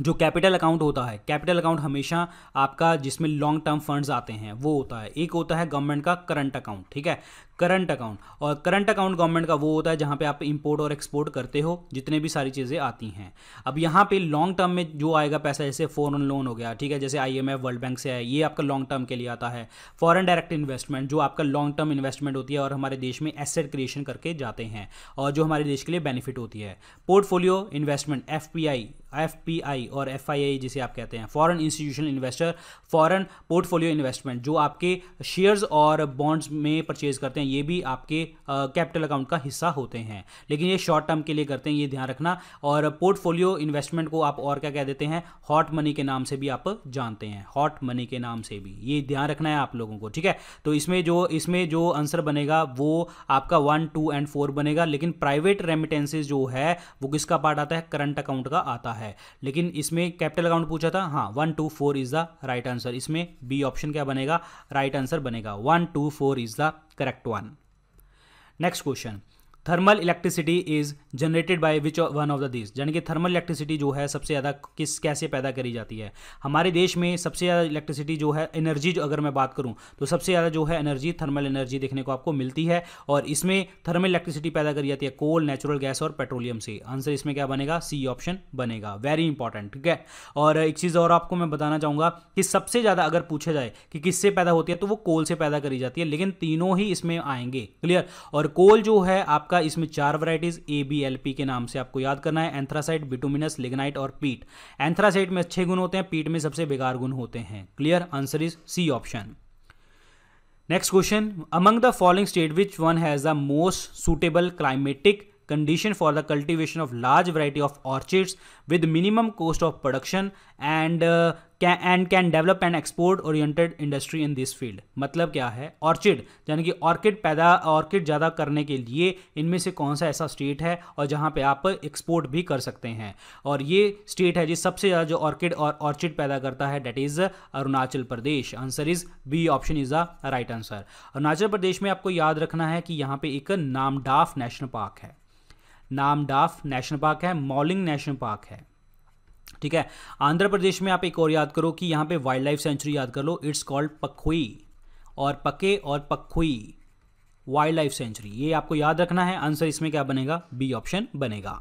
जो कैपिटल अकाउंट होता है कैपिटल अकाउंट हमेशा आपका जिसमें लॉन्ग टर्म फंड्स आते हैं वो होता है एक होता है गवर्नमेंट का करंट अकाउंट ठीक है करंट अकाउंट और करंट अकाउंट गवर्नमेंट का वो होता है जहाँ पे आप इंपोर्ट और एक्सपोर्ट करते हो जितने भी सारी चीज़ें आती हैं अब यहाँ पे लॉन्ग टर्म में जो आएगा पैसा जैसे फॉरन लोन हो गया ठीक है जैसे आई वर्ल्ड बैंक से है ये आपका लॉन्ग टर्म के लिए आता है फॉरन डायरेक्ट इन्वेस्टमेंट जो आपका लॉन्ग टर्म इन्वेस्टमेंट होती है और हमारे देश में एसेट क्रिएशन करके जाते हैं और जो हमारे देश के लिए बेनिफिट होती है पोर्टफोलियो इन्वेस्टमेंट एफ एफ और एफ जिसे आप कहते हैं foreign institution investor foreign portfolio investment जो आपके शेयर्स और बॉन्ड्स में परचेज करते हैं ये भी आपके कैपिटल अकाउंट का हिस्सा होते हैं लेकिन ये शॉर्ट टर्म के लिए करते हैं ये ध्यान रखना और पोर्टफोलियो इन्वेस्टमेंट को आप और क्या कह देते हैं हॉट मनी के नाम से भी आप जानते हैं हॉट मनी के नाम से भी ये ध्यान रखना है आप लोगों को ठीक है तो इसमें जो इसमें जो आंसर बनेगा वो आपका वन टू एंड फोर बनेगा लेकिन प्राइवेट रेमिटेंसेज जो है वो किसका पार्ट आता है करंट अकाउंट का आता है लेकिन इसमें कैपिटल अकाउंट पूछा था हाँ one two four is the right answer इसमें बी ऑप्शन क्या बनेगा राइट right आंसर बनेगा one two four is the correct one. Next question. Thermal electricity is generated by which one of the this यानी कि thermal electricity जो है सबसे ज़्यादा किस कैसे पैदा करी जाती है हमारे देश में सबसे ज़्यादा इलेक्ट्रिसिटी जो है एनर्जी जो अगर मैं बात करूँ तो सबसे ज़्यादा जो है एनर्जी थर्मल एनर्जी देखने को आपको मिलती है और इसमें थर्मल इलेक्ट्रिसिटी पैदा करी जाती है कोल नेचुरल गैस और पेट्रोलियम से आंसर इसमें क्या बनेगा सी ऑप्शन बनेगा वेरी इंपॉर्टेंट ठीक है और एक चीज़ और आपको मैं बताना चाहूँगा कि सबसे ज़्यादा अगर पूछा जाए कि किससे पैदा होती है तो वो कोल से पैदा करी जाती है लेकिन तीनों ही इसमें आएंगे क्लियर और कोल जो है आपका का इसमें चार varieties A B L P के नाम से आपको याद करना है एंथ्रासाइट बिटोमिनस लिग्नाइट और पीट एंथ्रासाइट में अच्छे गुण होते हैं पीट में सबसे बेकार गुण होते हैं clear answer is C option next question among the following state which one has the most suitable climatic condition for the cultivation of large variety of orchids with minimum cost of production and uh, can can develop and export export industry in this field मतलब क्या है orchid यानी कि orchid पैदा orchid ज़्यादा करने के लिए इनमें से कौन सा ऐसा स्टेट है और जहाँ पे आप एक्सपोर्ट भी कर सकते हैं और ये स्टेट है जिस सबसे ज़्यादा जो ऑर्किड और ऑर्चिड पैदा करता है that is Arunachal Pradesh answer is B option is the right answer Arunachal Pradesh में आपको याद रखना है कि यहाँ पर एक नामडाफ नेशनल पार्क है नामडाफ नेशनल पार्क है मॉलिंग नेशनल पार्क है ठीक है आंध्र प्रदेश में आप एक और याद करो कि यहाँ पे वाइल्ड लाइफ सेंचुरी याद कर लो इट्स कॉल्ड पखुई और पके और पखुई वाइल्ड लाइफ सेंचुरी ये आपको याद रखना है आंसर इसमें क्या बनेगा बी ऑप्शन बनेगा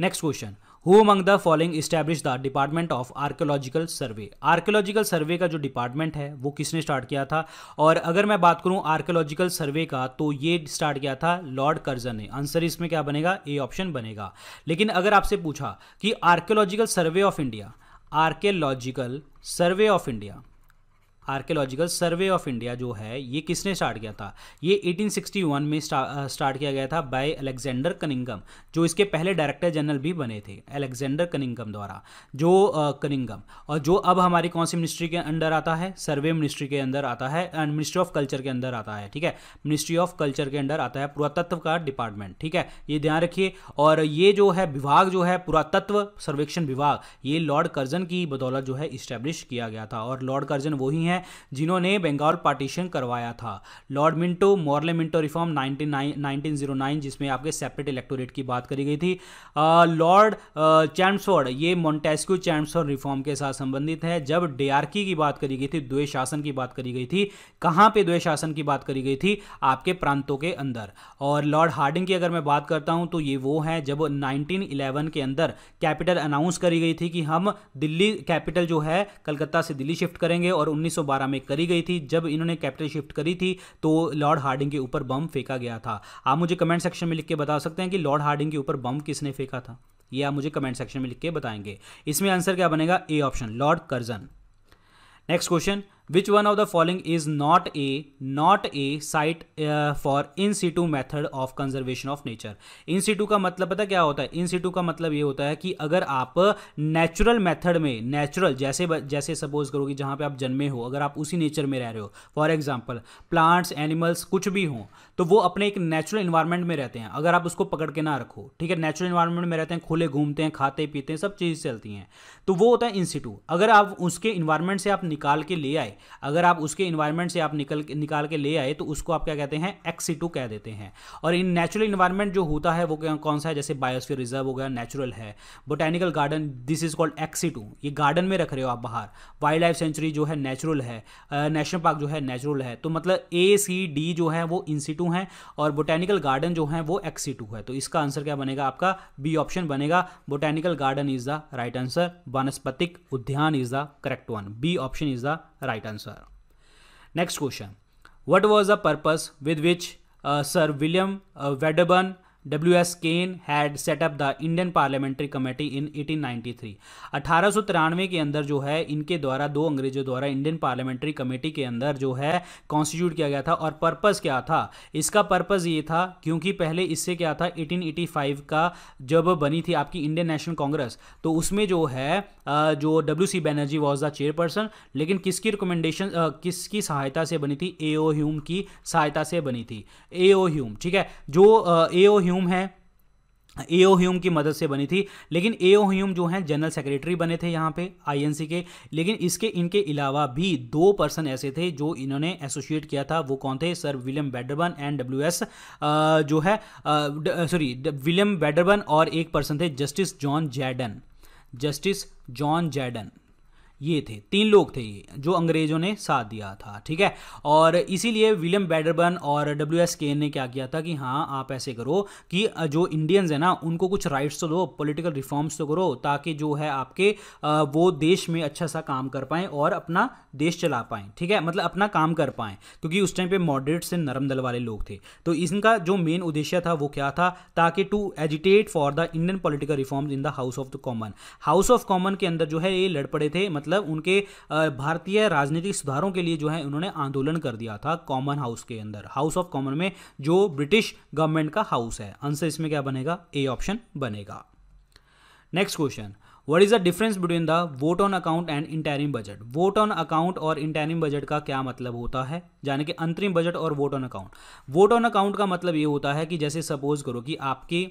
next question who among the following establish the department of archaeological survey archaeological survey का जो डिपार्टमेंट है वो किसने स्टार्ट किया था और अगर मैं बात करूँ आर्कियोलॉजिकल सर्वे का तो ये स्टार्ट किया था लॉर्ड कर्जन ने आंसर इसमें क्या बनेगा ए ऑप्शन बनेगा लेकिन अगर आपसे पूछा कि archaeological survey of India archaeological survey of India archaeological survey of India जो है ये किसने स्टार्ट किया था ये 1861 में स्टार्ट किया गया था बाय अलेक्जेंडर कनिंगम जो इसके पहले डायरेक्टर जनरल भी बने थे अलेक्जेंडर कनिंगम द्वारा जो कनिंगम और जो अब हमारी कौन सी मिनिस्ट्री के अंडर आता है सर्वे मिनिस्ट्री के अंदर आता है एंड मिनिस्ट्री ऑफ कल्चर के अंदर आता है ठीक है मिनिस्ट्री ऑफ कल्चर के अंडर आता है पुरातत्व का डिपार्टमेंट ठीक है ये ध्यान रखिए और ये जो है विभाग जो है पुरातत्व सर्वेक्षण विभाग ये लॉर्ड कर्जन की बदौलत जो है इस्टेब्लिश किया गया था और लॉर्ड कर्जन वही हैं हैं जिन्होंने बंगाल पार्टीशन करवाया था lord Minto Morley Minto reform nineteen जिसमें आपके सेपरेट इलेक्टोरेट की बात करी गई थी लॉर्ड चैम्सफोर्ड ये मोन्टेस्क्यू चैम्सफोर्ड रिफॉर्म के साथ संबंधित है जब डीआरकी की बात करी गई थी द्वे शासन की बात करी गई थी कहाँ पे द्वे शासन की बात करी गई थी आपके प्रांतों के अंदर और लॉर्ड हार्डिंग की अगर मैं बात करता हूँ तो ये वो है जब 1911 के अंदर कैपिटल अनाउंस करी गई थी कि हम दिल्ली कैपिटल जो है कलकत्ता से दिल्ली शिफ्ट करेंगे और 1912 में करी गई थी जब इन्होंने कैपिटल शिफ्ट करी थी तो लॉर्ड हार्डिंग के ऊपर बम फेंका गया था आप मुझे कमेंट सेक्शन में लिख के बता सकते हैं कि लॉर्ड हार्डिंग के ऊपर बम किसने फेंका था ये आप मुझे कमेंट सेक्शन में लिख के बताएंगे इसमें आंसर क्या बनेगा A option lord Curzon next question which one of the following is not a not a site for for in situ method of conservation of nature in का मतलब पता क्या होता है in situ का मतलब ये होता है कि अगर आप नेचुरल मैथड में नेचुरल जैसे जैसे सपोज करो कि जहाँ पर आप जन्मे हो अगर आप उसी नेचर में रह रहे हो फॉर एग्जाम्पल प्लांट्स एनिमल्स कुछ भी हों तो वो अपने एक नेचुरल इन्वायरमेंट में रहते हैं अगर आप उसको पकड़ के ना रखो ठीक है नेचुरल इन्वायरमेंट में रहते हैं खुले घूमते हैं खाते पीते हैं सब चीज़ चलती हैं तो वो होता है इंस्टीट्यू अगर आप उसके इन्वायरमेंट से आप निकाल के ले आए अगर आप उसके इन्वायरमेंट से आप निकल निकाल के ले आए तो उसको आप क्या कहते हैं एक्सीटू कह देते हैं और इन नेचुरल इन्वायरमेंट जो होता है वो कौन सा है जैसे बायोस्फीयर रिजर्व हो गया नेचुरल है botanical garden this is called ex situ ये गार्डन में रख रहे हो आप बाहर वाइल्ड लाइफ सेंचुरी जो है नेचुरल है नेशनल पार्क जो है नेचुरल है तो मतलब ए सी डी जो है वो इंसिटू है और बोटेनिकल गार्डन जो है वो एक्सीटू है तो इसका आंसर क्या बनेगा आपका बी ऑप्शन बनेगा botanical garden is the right answer वनस्पतिक उद्यान is the correct one B option is the right answer. Next question. What was the purpose with which uh, Sir William uh, Wedderburn W S Caine had set up the Indian parliamentary committee in 1893. तिरानवे के अंदर जो है इनके द्वारा दो अंग्रेजों द्वारा इंडियन पार्लियामेंट्री कमेटी के अंदर जो है कॉन्स्टिट्यूट किया गया था और पर्पज़ क्या था इसका पर्पज़ ये था क्योंकि पहले इससे क्या था 1885 का जब बनी थी आपकी इंडियन नेशनल कांग्रेस तो उसमें जो है जो W C Banerjee was the chairperson लेकिन किसकी रिकमेंडेशन किसकी सहायता से बनी थी ए ओ ह्यूम की सहायता से बनी थी ए ओ ह्यूम ठीक है जो ए ओ ह्यूम ह्यूम है एओ ह्यूम की मदद से बनी थी लेकिन एओ ह्यूम जो हैं जनरल सेक्रेटरी बने थे यहाँ पे आईएनसी के लेकिन इसके इनके अलावा भी दो पर्सन ऐसे थे जो इन्होंने एसोसिएट किया था वो कौन थे sir William Wedderburn and W S जो है सॉरी विलियम बैडरबन और एक पर्सन थे justice John Jaden justice John Jaden ये थे तीन लोग थे ये जो अंग्रेजों ने साथ दिया था ठीक है और इसीलिए विलियम बैडरबन और डब्ल्यू एस केन ने क्या किया था कि हाँ आप ऐसे करो कि जो इंडियंस है ना उनको कुछ राइट्स तो दो पॉलिटिकल रिफॉर्म्स तो करो ताकि जो है आपके वो देश में अच्छा सा काम कर पाएँ और अपना देश चला पाएँ ठीक है मतलब अपना काम कर पाएँ क्योंकि उस टाइम पर मॉडरेट से नरम दल वाले लोग थे तो इनका जो मेन उद्देश्य था वो क्या था ताकि to agitate for the Indian political reforms in the House of the Common House of Common के अंदर जो है ये लड़ पड़े थे मतलब मतलब उनके भारतीय राजनीतिक सुधारों के लिए जो है उन्होंने आंदोलन कर दिया था कॉमन हाउस के अंदर हाउस ऑफ कॉमन में जो ब्रिटिश गवर्नमेंट का हाउस है आंसर इसमें क्या बनेगा ए ऑप्शन बनेगा next question what is the difference between the vote on account and interim budget vote on account और इंटरिम बजट का क्या मतलब होता है यानी कि अंतरिम बजट और vote on account vote on account का मतलब ये होता है कि जैसे सपोज करो कि आपकी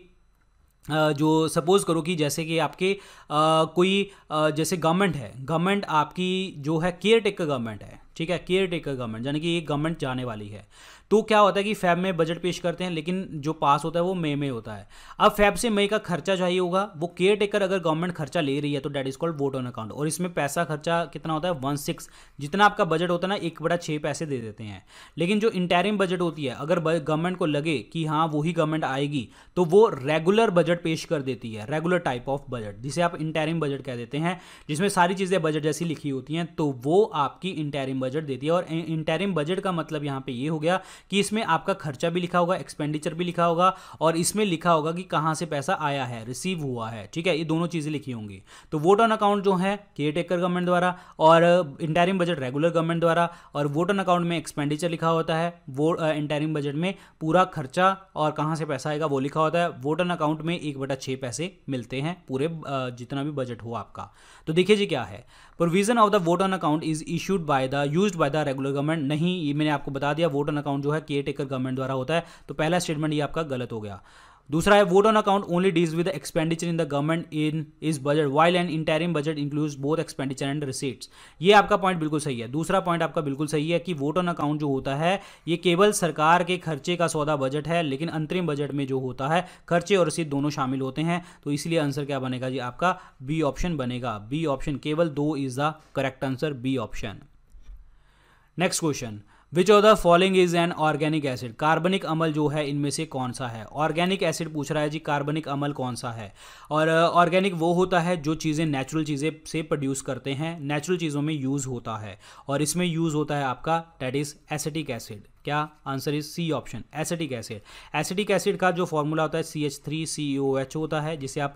जो सपोज़ करो कि जैसे कि आपके आ, कोई आ, जैसे गवर्नमेंट है गवर्नमेंट आपकी जो है केयर टेकर गवर्नमेंट है ठीक है केयर टेकर गवर्नमेंट यानी कि एक गवर्नमेंट जाने वाली है तो क्या होता है कि फैब में बजट पेश करते हैं लेकिन जो पास होता है वो मई में होता है अब फैब से मई का खर्चा चाहिए होगा वो केयर टेकर अगर गवर्नमेंट खर्चा ले रही है तो that is called vote on account और इसमें पैसा खर्चा कितना होता है वन सिक्स जितना आपका बजट होता है ना एक बड़ा छः पैसे दे देते हैं लेकिन जो इंटेरिम बजट होती है अगर गवर्नमेंट को लगे कि हाँ वही गवर्नमेंट आएगी तो वो रेगुलर बजट पेश कर देती है रेगुलर टाइप ऑफ बजट जिसे आप इंटेरिम बजट कह देते हैं जिसमें सारी चीज़ें बजट जैसी लिखी होती हैं तो वो आपकी इंटेरिम बजट देती है और इंटेरिम बजट का मतलब यहाँ पर ये हो गया कि इसमें आपका खर्चा भी लिखा होगा एक्सपेंडिचर भी लिखा होगा और इसमें लिखा होगा कि कहाँ से पैसा आया है रिसीव हुआ है ठीक है ये दोनों चीज़ें लिखी होंगी तो वोट ऑन अकाउंट जो है केयर टेकर गवर्नमेंट द्वारा और इंटायरिंग बजट रेगुलर गवर्नमेंट द्वारा और वोट ऑन अकाउंट में एक्सपेंडिचर लिखा होता है वो इंटायरिंग uh, बजट में पूरा खर्चा और कहाँ से पैसा आएगा वो लिखा होता है वोट ऑन अकाउंट में एक बटा छः पैसे मिलते हैं पूरे uh, जितना भी बजट हो आपका तो देखिए जी क्या है provision of the vote on account is issued by the use by the regular government नहीं ये मैंने आपको बता दिया वोट ऑन अकाउंट जो है केयर टेकर गवर्नमेंट द्वारा होता है तो पहला स्टेटमेंट ये आपका गलत हो गया दूसरा है vote on account only deals with expenditure in the government in is budget while and interim budget includes both expenditure and receipts ये आपका पॉइंट बिल्कुल सही है दूसरा पॉइंट आपका बिल्कुल सही है कि वोट ऑन अकाउंट जो होता है ये केवल सरकार के खर्चे का सौदा बजट है लेकिन अंतरिम बजट में जो होता है खर्चे और रसीद दोनों शामिल होते हैं तो इसलिए आंसर क्या बनेगा जी आपका बी ऑप्शन बनेगा बी ऑप्शन केवल दो is the correct answer B option next question which of the following is an organic acid कार्बनिक अमल जो है इनमें से कौन सा है ऑर्गेनिक एसिड पूछ रहा है जी कार्बनिक अमल कौन सा है और ऑर्गेनिक uh, वो होता है जो चीज़ें नेचुरल चीज़ें से प्रोड्यूस करते हैं नेचुरल चीज़ों में यूज़ होता है और इसमें यूज़ होता है आपका डेट इज़ एसिटिक एसिड क्या answer is C option acetic acid acidic acid का जो फॉर्मूला होता है C H three C O H होता है जिसे आप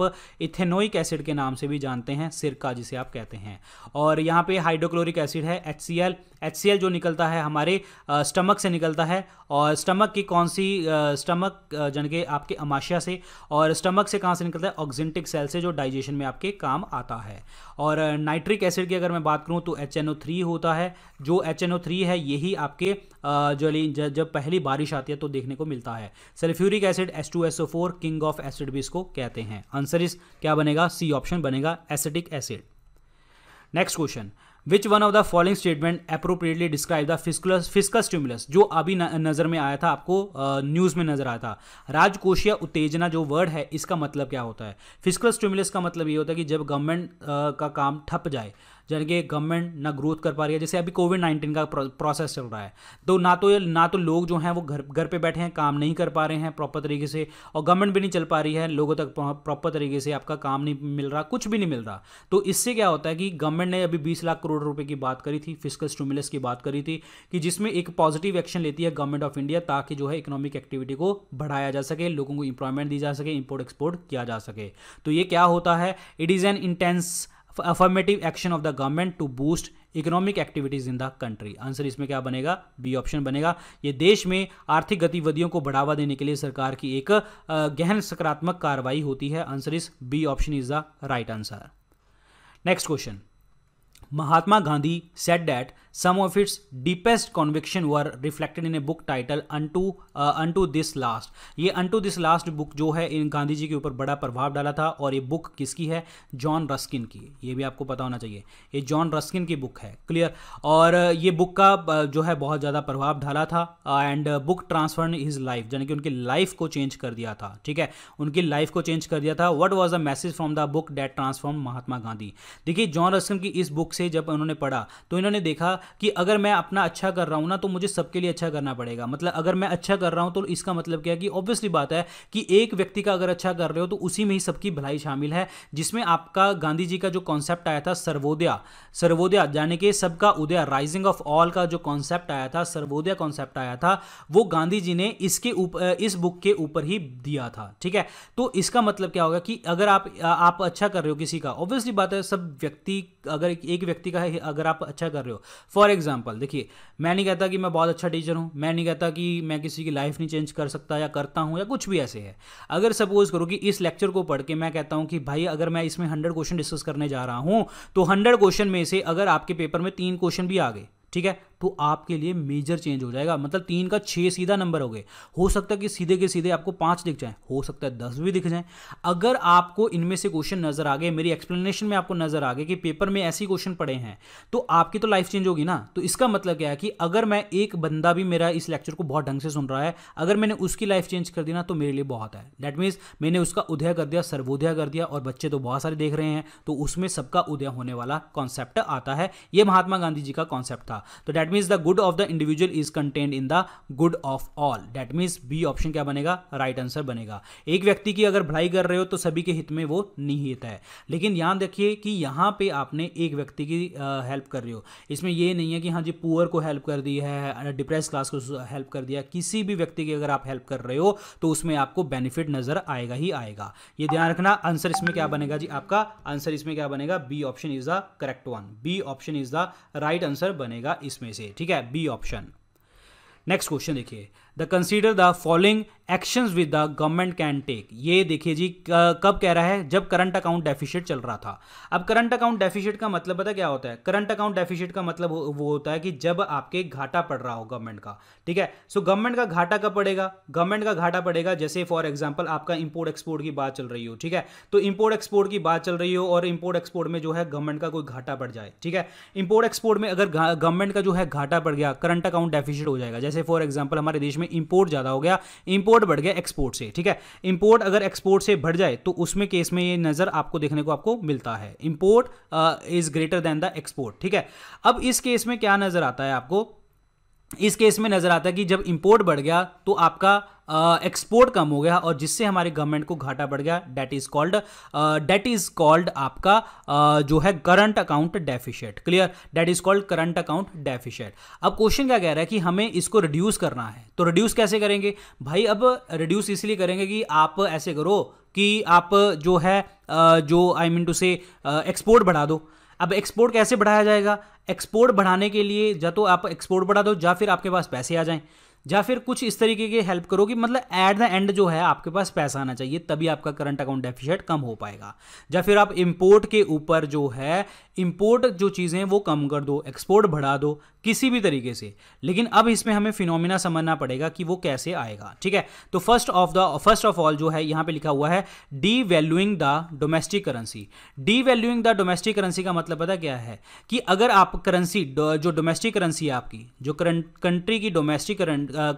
इथेनोइक एसिड के नाम से भी जानते हैं सिरका जिसे आप कहते हैं और यहाँ पे हाइड्रोक्लोरिक एसिड है H C L H C L जो निकलता है हमारे स्टमक से निकलता है और स्टमक की कौन सी स्टमक जन के आपके अमाशिया से और स्टमक से कहाँ से निकलता है ऑक्जेंटिक सेल से जो डाइजेशन में आपके काम आता है और नाइट्रिक एसिड की अगर मैं बात करूँ तो एच एन ओ थ्री होता है जो एच एन ओ थ्री है यही आपके जो रेंज जब पहली बारिश आती है तो देखने को मिलता है sulphuric acid S two S O four king of acid भी इसको कहते हैं आंसर इस क्या बनेगा सी ऑप्शन बनेगा acidic acid next question which one of the following statement appropriately describe the फिस्कुलस फिस्कल स्टिमुलस जो अभी नज़र में आया था आपको न्यूज़ में नजर आया था राजकोषीय उत्तेजना जो वर्ड है इसका मतलब क्या होता है फिस्कल स्टिमुलस का मतलब ये होता है कि जब गवर्नमेंट का काम ठप जाए यानी कि गवर्नमेंट ना ग्रोथ कर पा रही है जैसे अभी कोविड नाइन्टीन का प्रोसेस चल रहा है तो ना तो ना तो लोग जो हैं वो घर घर पे बैठे हैं काम नहीं कर पा रहे हैं प्रॉपर तरीके से और गवर्नमेंट भी नहीं चल पा रही है लोगों तक प्रॉपर तरीके से आपका काम नहीं मिल रहा कुछ भी नहीं मिल रहा तो इससे क्या होता है कि गवर्नमेंट ने अभी बीस लाख करोड़ रुपये की बात करी थी फिजिकल स्टूमुलस की बात करी थी कि जिसमें एक पॉजिटिव एक्शन लेती है गवर्नमेंट ऑफ इंडिया ताकि जो है इकोनॉमिक एक्टिविटी को बढ़ाया जा सके लोगों को इंप्लॉयमेंट दी जा सके इम्पोर्ट एक्सपोर्ट किया जा सके तो ये क्या होता है it is an intense affirmative action of the government to boost economic activities in the country answer इसमें क्या बनेगा बी ऑप्शन बनेगा ये देश में आर्थिक गतिविधियों को बढ़ावा देने के लिए सरकार की एक गहन सकारात्मक कार्रवाई होती है answer is B option is the right answer next question Mahatma Gandhi said that some of its deepest conviction were reflected in a book title Unto unto this last ये टू दिस लास्ट बुक जो है इन गांधी जी के ऊपर बड़ा प्रभाव डाला था और ये बुक किसकी है जॉन रस्किन की ये भी आपको पता होना चाहिए ये जॉन रस्किन की बुक है क्लियर और uh, ये बुक का uh, जो है बहुत ज़्यादा प्रभाव डाला था and book transfer his life यानी कि उनकी लाइफ को चेंज कर दिया था ठीक है उनकी लाइफ को चेंज कर दिया था what was the message from the book that transform Mahatma Gandhi देखिए जॉन रस्किन की इस बुक से जब उन्होंने पढ़ा तो इन्होंने देखा कि अगर मैं अपना अच्छा कर रहा हूँ ना तो मुझे सबके लिए अच्छा करना पड़ेगा मतलब अगर मैं अच्छा कर रहा हूँ तो इसका मतलब क्या है कि ऑब्वियसली बात है कि एक व्यक्ति का अगर अच्छा कर रहे हो तो उसी में ही सबकी भलाई शामिल है जिसमें आपका गांधी जी का जो कॉन्सेप्ट आया था सर्वोदया सर्वोदया यानी कि सबका उदय राइजिंग ऑफ ऑल का जो कॉन्सेप्ट आया था सर्वोदय कॉन्सेप्ट आया था वो गांधी जी ने इसके ऊपर इस बुक के ऊपर ही दिया था ठीक है तो इसका मतलब क्या होगा कि अगर आप आप अच्छा कर रहे हो किसी का ऑब्वियसली बात है सब व्यक्ति अगर एक व्यक्ति का है अगर आप अच्छा कर रहे हो फॉर एग्जाम्पल देखिए मैं नहीं कहता कि मैं बहुत अच्छा टीचर हूँ मैं नहीं कहता कि मैं किसी की लाइफ नहीं चेंज कर सकता या करता हूँ या कुछ भी ऐसे है अगर सपोज करो कि इस लेक्चर को पढ़ के मैं कहता हूँ कि भाई अगर मैं इसमें हंड्रेड क्वेश्चन डिस्कस करने जा रहा हूँ तो हंड्रेड क्वेश्चन में से अगर आपके पेपर में तीन क्वेश्चन भी आ गए ठीक है तो आपके लिए मेजर चेंज हो जाएगा मतलब तीन का छः सीधा नंबर हो गए हो सकता है कि सीधे के सीधे आपको पाँच दिख जाए हो सकता है दस भी दिख जाए अगर आपको इनमें से क्वेश्चन नजर आ गए मेरी एक्सप्लेनेशन में आपको नजर आ गए कि पेपर में ऐसे क्वेश्चन पड़े हैं तो आपकी तो लाइफ चेंज होगी ना तो इसका मतलब क्या है कि अगर मैं एक बंदा भी मेरा इस लेक्चर को बहुत ढंग से सुन रहा है अगर मैंने उसकी लाइफ चेंज कर दी ना तो मेरे लिए बहुत है दैट मीन्स मैंने उसका उदय कर दिया सर्वोदय कर दिया और बच्चे तो बहुत सारे देख रहे हैं तो उसमें सबका उदय होने वाला कॉन्सेप्ट आता है यह महात्मा गांधी जी का कॉन्सेप्ट था तो that that means the good of the individual is contained in the good of all that means B option क्या बनेगा राइट right आंसर बनेगा एक व्यक्ति की अगर भलाई कर रहे हो तो सभी के हित में वो निहित है लेकिन यहां देखिए कि यहां पे आपने एक व्यक्ति की हेल्प कर रहे हो इसमें ये नहीं है कि हाँ जी पुअर को हेल्प कर दी है डिप्रेस क्लास को हेल्प कर दिया किसी भी व्यक्ति की अगर आप हेल्प कर रहे हो तो उसमें आपको बेनिफिट नजर आएगा ही आएगा ये ध्यान रखना आंसर इसमें क्या बनेगा जी आपका आंसर इसमें क्या बनेगा B option is the correct one B option is the right answer बनेगा इसमें से से ठीक है बी ऑप्शन नेक्स्ट क्वेश्चन देखिए the consider the following action with the government can take ये देखिए जी कब कह रहा है जब करंट अकाउंट डेफिशिट चल रहा था अब करंट अकाउंट डेफिशिट का मतलब पता क्या होता है करंट अकाउंट डेफिशिट का मतलब वो होता है कि जब आपके घाटा पड़ रहा हो गवर्नमेंट का ठीक है सो गवर्नमेंट का घाटा कब पड़ेगा गवर्नमेंट का घाटा पड़ेगा जैसे फॉर एग्जाम्पल आपका इंपोर्ट एक्सपोर्ट की बात चल रही हो ठीक है तो इंपोर्ट एक्सपोर्ट की बात चल रही हो और इंपोर्ट एक्सपोर्ट में जो है गवर्नमेंट का कोई घाटा पड़ जाए ठीक है इंपोर्ट एक्सपोर्ट में अगर गवर्नमेंट का जो है घाटा पड़ गया करंट अकाउंट डेफिशिट हो जाएगा जैसे फॉर एग्जाम्पल हमारे देश में इंपोर्ट ज़्यादा हो गया इंपोर्ट बढ़ गया एक्सपोर्ट से ठीक है इंपोर्ट अगर एक्सपोर्ट से बढ़ जाए तो उसमें केस में ये नज़र आपको देखने को आपको मिलता है import is greater than the export ठीक है अब इस केस में क्या नज़र आता है आपको इस केस में नज़र आता है कि जब इंपोर्ट बढ़ गया तो आपका एक्सपोर्ट कम हो गया और जिससे हमारी गवर्नमेंट को घाटा बढ़ गया that is called that is called आपका uh, जो है current account deficit clear that is called current account deficit अब क्वेश्चन क्या कह रहा है कि हमें इसको रिड्यूस करना है तो रिड्यूस कैसे करेंगे भाई अब रिड्यूस इसलिए करेंगे कि आप ऐसे करो कि आप जो है जो I mean to say export बढ़ा दो अब एक्सपोर्ट कैसे बढ़ाया जाएगा एक्सपोर्ट बढ़ाने के लिए या तो आप एक्सपोर्ट बढ़ा दो या फिर आपके पास पैसे आ जाएं या फिर कुछ इस तरीके की हेल्प करो कि मतलब एट द एंड जो है आपके पास पैसा आना चाहिए तभी आपका करंट अकाउंट डेफिशिएट कम हो पाएगा या फिर आप इम्पोर्ट के ऊपर जो है इम्पोर्ट जो चीज़ें वो कम कर दो एक्सपोर्ट बढ़ा दो किसी भी तरीके से लेकिन अब इसमें हमें फिनोमिना समझना पड़ेगा कि वो कैसे आएगा ठीक है तो first of the first of all जो है यहां पे लिखा हुआ है devaluing the domestic currency devaluing the domestic currency का मतलब पता क्या है कि अगर आप करेंसी जो डोमेस्टिक करेंसी है आपकी जो कंट्री की डोमेस्टिक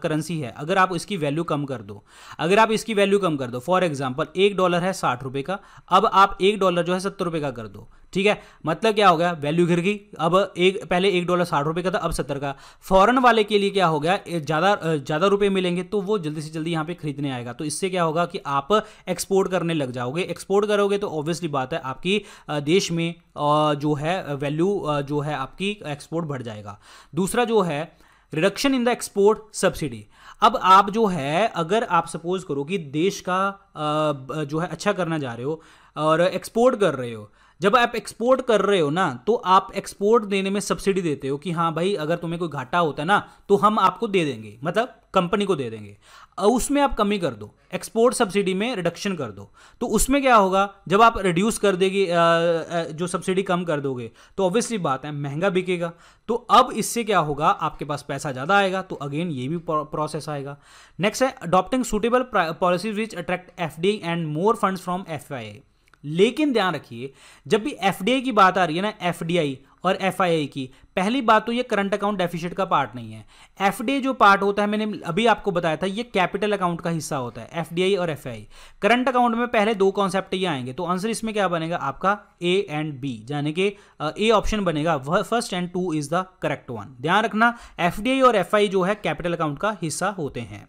करेंसी है अगर आप इसकी वैल्यू कम कर दो अगर आप इसकी वैल्यू कम कर दो फॉर एग्जाम्पल एक डॉलर है साठ रुपए का अब आप एक डॉलर जो है सत्तर रुपए का कर दो ठीक है मतलब क्या हो गया वैल्यू घिर गई अब एक पहले एक डॉलर साठ रुपए का का था अब सत्तर का फॉरन वाले के लिए क्या हो गया ज़्यादा ज़्यादा रुपए मिलेंगे तो वो जल्दी से जल्दी यहाँ पे खरीदने आएगा तो इससे क्या होगा कि आप एक्सपोर्ट करने लग जाओगे एक्सपोर्ट करोगे तो ऑब्वियसली बात है आपकी देश में जो है वैल्यू जो है आपकी एक्सपोर्ट बढ़ जाएगा दूसरा जो है reduction in the export subsidy अब आप जो है अगर आप सपोज करो कि देश का जो है अच्छा करना जा रहे हो और एक्सपोर्ट कर रहे हो जब आप एक्सपोर्ट कर रहे हो ना तो आप एक्सपोर्ट देने में सब्सिडी देते हो कि हाँ भाई अगर तुम्हें कोई घाटा होता है ना तो हम आपको दे देंगे मतलब कंपनी को दे देंगे उसमें आप कमी कर दो एक्सपोर्ट सब्सिडी में रिडक्शन कर दो तो उसमें क्या होगा जब आप रिड्यूस कर देगी जो सब्सिडी कम कर दोगे तो ऑब्वियसली बात है महंगा बिकेगा तो अब इससे क्या होगा आपके पास पैसा ज़्यादा आएगा तो अगेन ये भी प्रोसेस आएगा नेक्स्ट है adopting suitable policies which attract F and more funds from F I लेकिन ध्यान रखिए जब भी एफ की बात आ रही है ना एफ और एफ की पहली बात तो ये करंट अकाउंट डेफिशिट का पार्ट नहीं है एफ जो पार्ट होता है मैंने अभी आपको बताया था ये कैपिटल अकाउंट का हिस्सा होता है एफ और एफ करंट अकाउंट में पहले दो कॉन्सेप्ट ये आएंगे तो आंसर इसमें क्या बनेगा आपका ए एंड बी यानी कि ए ऑप्शन बनेगा first and two is the correct one ध्यान रखना एफ और एफ जो है कैपिटल अकाउंट का हिस्सा होते हैं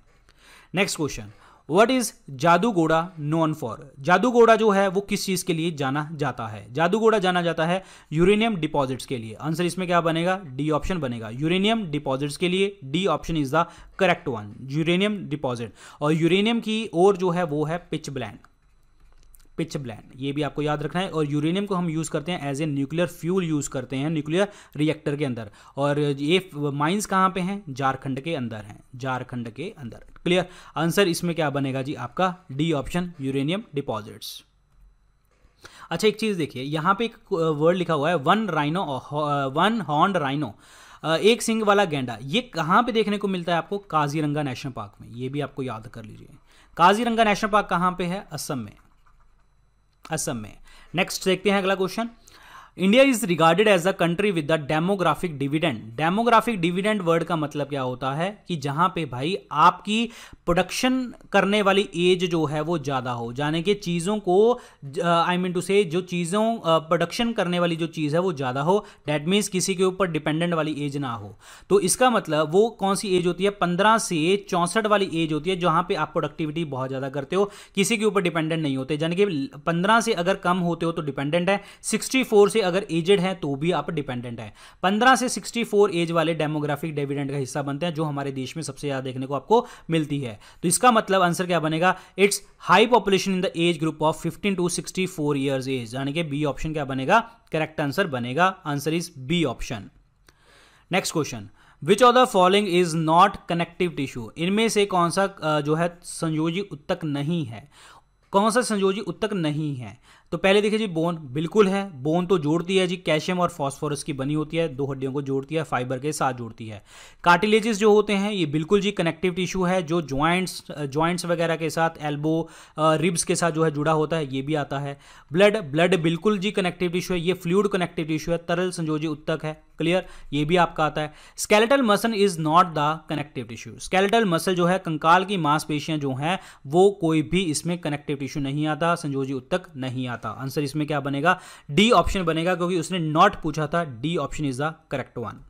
next question what is Jaduguda known for Jaduguda जो है वो किस चीज़ के लिए जाना जाता है जादूगोड़ा जाना जाता है यूरेनियम डिपॉजिट्स के लिए आंसर इसमें क्या बनेगा डी ऑप्शन बनेगा यूरेनियम डिपॉजिट्स के लिए D option is the correct one uranium deposit और यूरेनियम की ओर जो है वो है पिच ब्लैंड पिच ब्लैंड ये भी आपको याद रखना है और यूरेनियम को हम यूज़ करते हैं as a nuclear fuel use करते हैं न्यूक्लियर रिएक्टर के अंदर और ये माइंस कहाँ पे हैं झारखंड के अंदर हैं झारखंड के अंदर क्लियर आंसर इसमें क्या बनेगा जी आपका डी ऑप्शन यूरेनियम डिपॉजिट्स अच्छा एक चीज़ देखिए यहाँ पे एक वर्ड लिखा हुआ है one rhino one horn rhino एक सिंग वाला गेंडा ये कहाँ पे देखने को मिलता है आपको काजीरंगा नेशनल पार्क में ये भी आपको याद कर लीजिए काजीरंगा नेशनल पार्क कहाँ पे है असम में असम में नेक्स्ट देखते हैं अगला question India is regarded as a country with the demographic dividend demographic dividend word का मतलब क्या होता है कि जहां पे भाई आपकी प्रोडक्शन करने वाली एज जो है वो ज़्यादा हो जाने के चीज़ों को आई मीन टू से जो चीज़ों प्रोडक्शन uh, करने वाली जो चीज़ है वो ज़्यादा हो डैट मीन्स किसी के ऊपर डिपेंडेंट वाली एज ना हो तो इसका मतलब वो कौन सी एज होती है पंद्रह से चौंसठ वाली एज होती है जहां पे आप प्रोडक्टिविटी बहुत ज़्यादा करते हो किसी के ऊपर डिपेंडेंट नहीं होते यानी कि पंद्रह से अगर कम होते हो तो डिपेंडेंट है सिक्सटी से अगर एजेड हैं तो भी आप डिपेंडेंट हैं पंद्रह से सिक्सटी फोर एज वाले डेमोग्राफिक डेविडेंड का हिस्सा बनते हैं जो हमारे देश में सबसे ज्यादा देखने को आपको मिलती है तो इसका मतलब आंसर क्या बनेगा it's high population in the age group of fifteen to sixty four years age यानी कि बी ऑप्शन क्या बनेगा करेक्ट आंसर बनेगा answer is B option next question which of the following is not connective tissue इनमें से कौन सा जो है संयोजी उत्तक नहीं है कौन सा संयोजी उत्तक नहीं है तो पहले देखिए जी बोन बिल्कुल है बोन तो जोड़ती है जी कैल्शियम और फॉस्फोरस की बनी होती है दो हड्डियों को जोड़ती है फाइबर के साथ जोड़ती है कार्टिलेजेस जो होते हैं ये बिल्कुल जी कनेक्टिव टिश्यू है जो ज्वाइंट्स ज्वाइंट्स वगैरह के साथ एल्बो रिब्स के साथ जो है जुड़ा होता है ये भी आता है ब्लड ब्लड बिल्कुल जी कनेक्टिव टिश्यू है ये फ्लूड कनेक्टिव टिश्यू है तरल संजोजी उत्तक है क्लियर ये भी आपका आता है skeletal muscle is not the connective tissue skeletal muscle जो है कंकाल की मांसपेशियां जो हैं वो कोई भी इसमें कनेक्टिव टिश्यू नहीं आता संजोजी उत्तक नहीं आता था आंसर इसमें क्या बनेगा डी ऑप्शन बनेगा क्योंकि उसने नॉट पूछा था D option is the correct one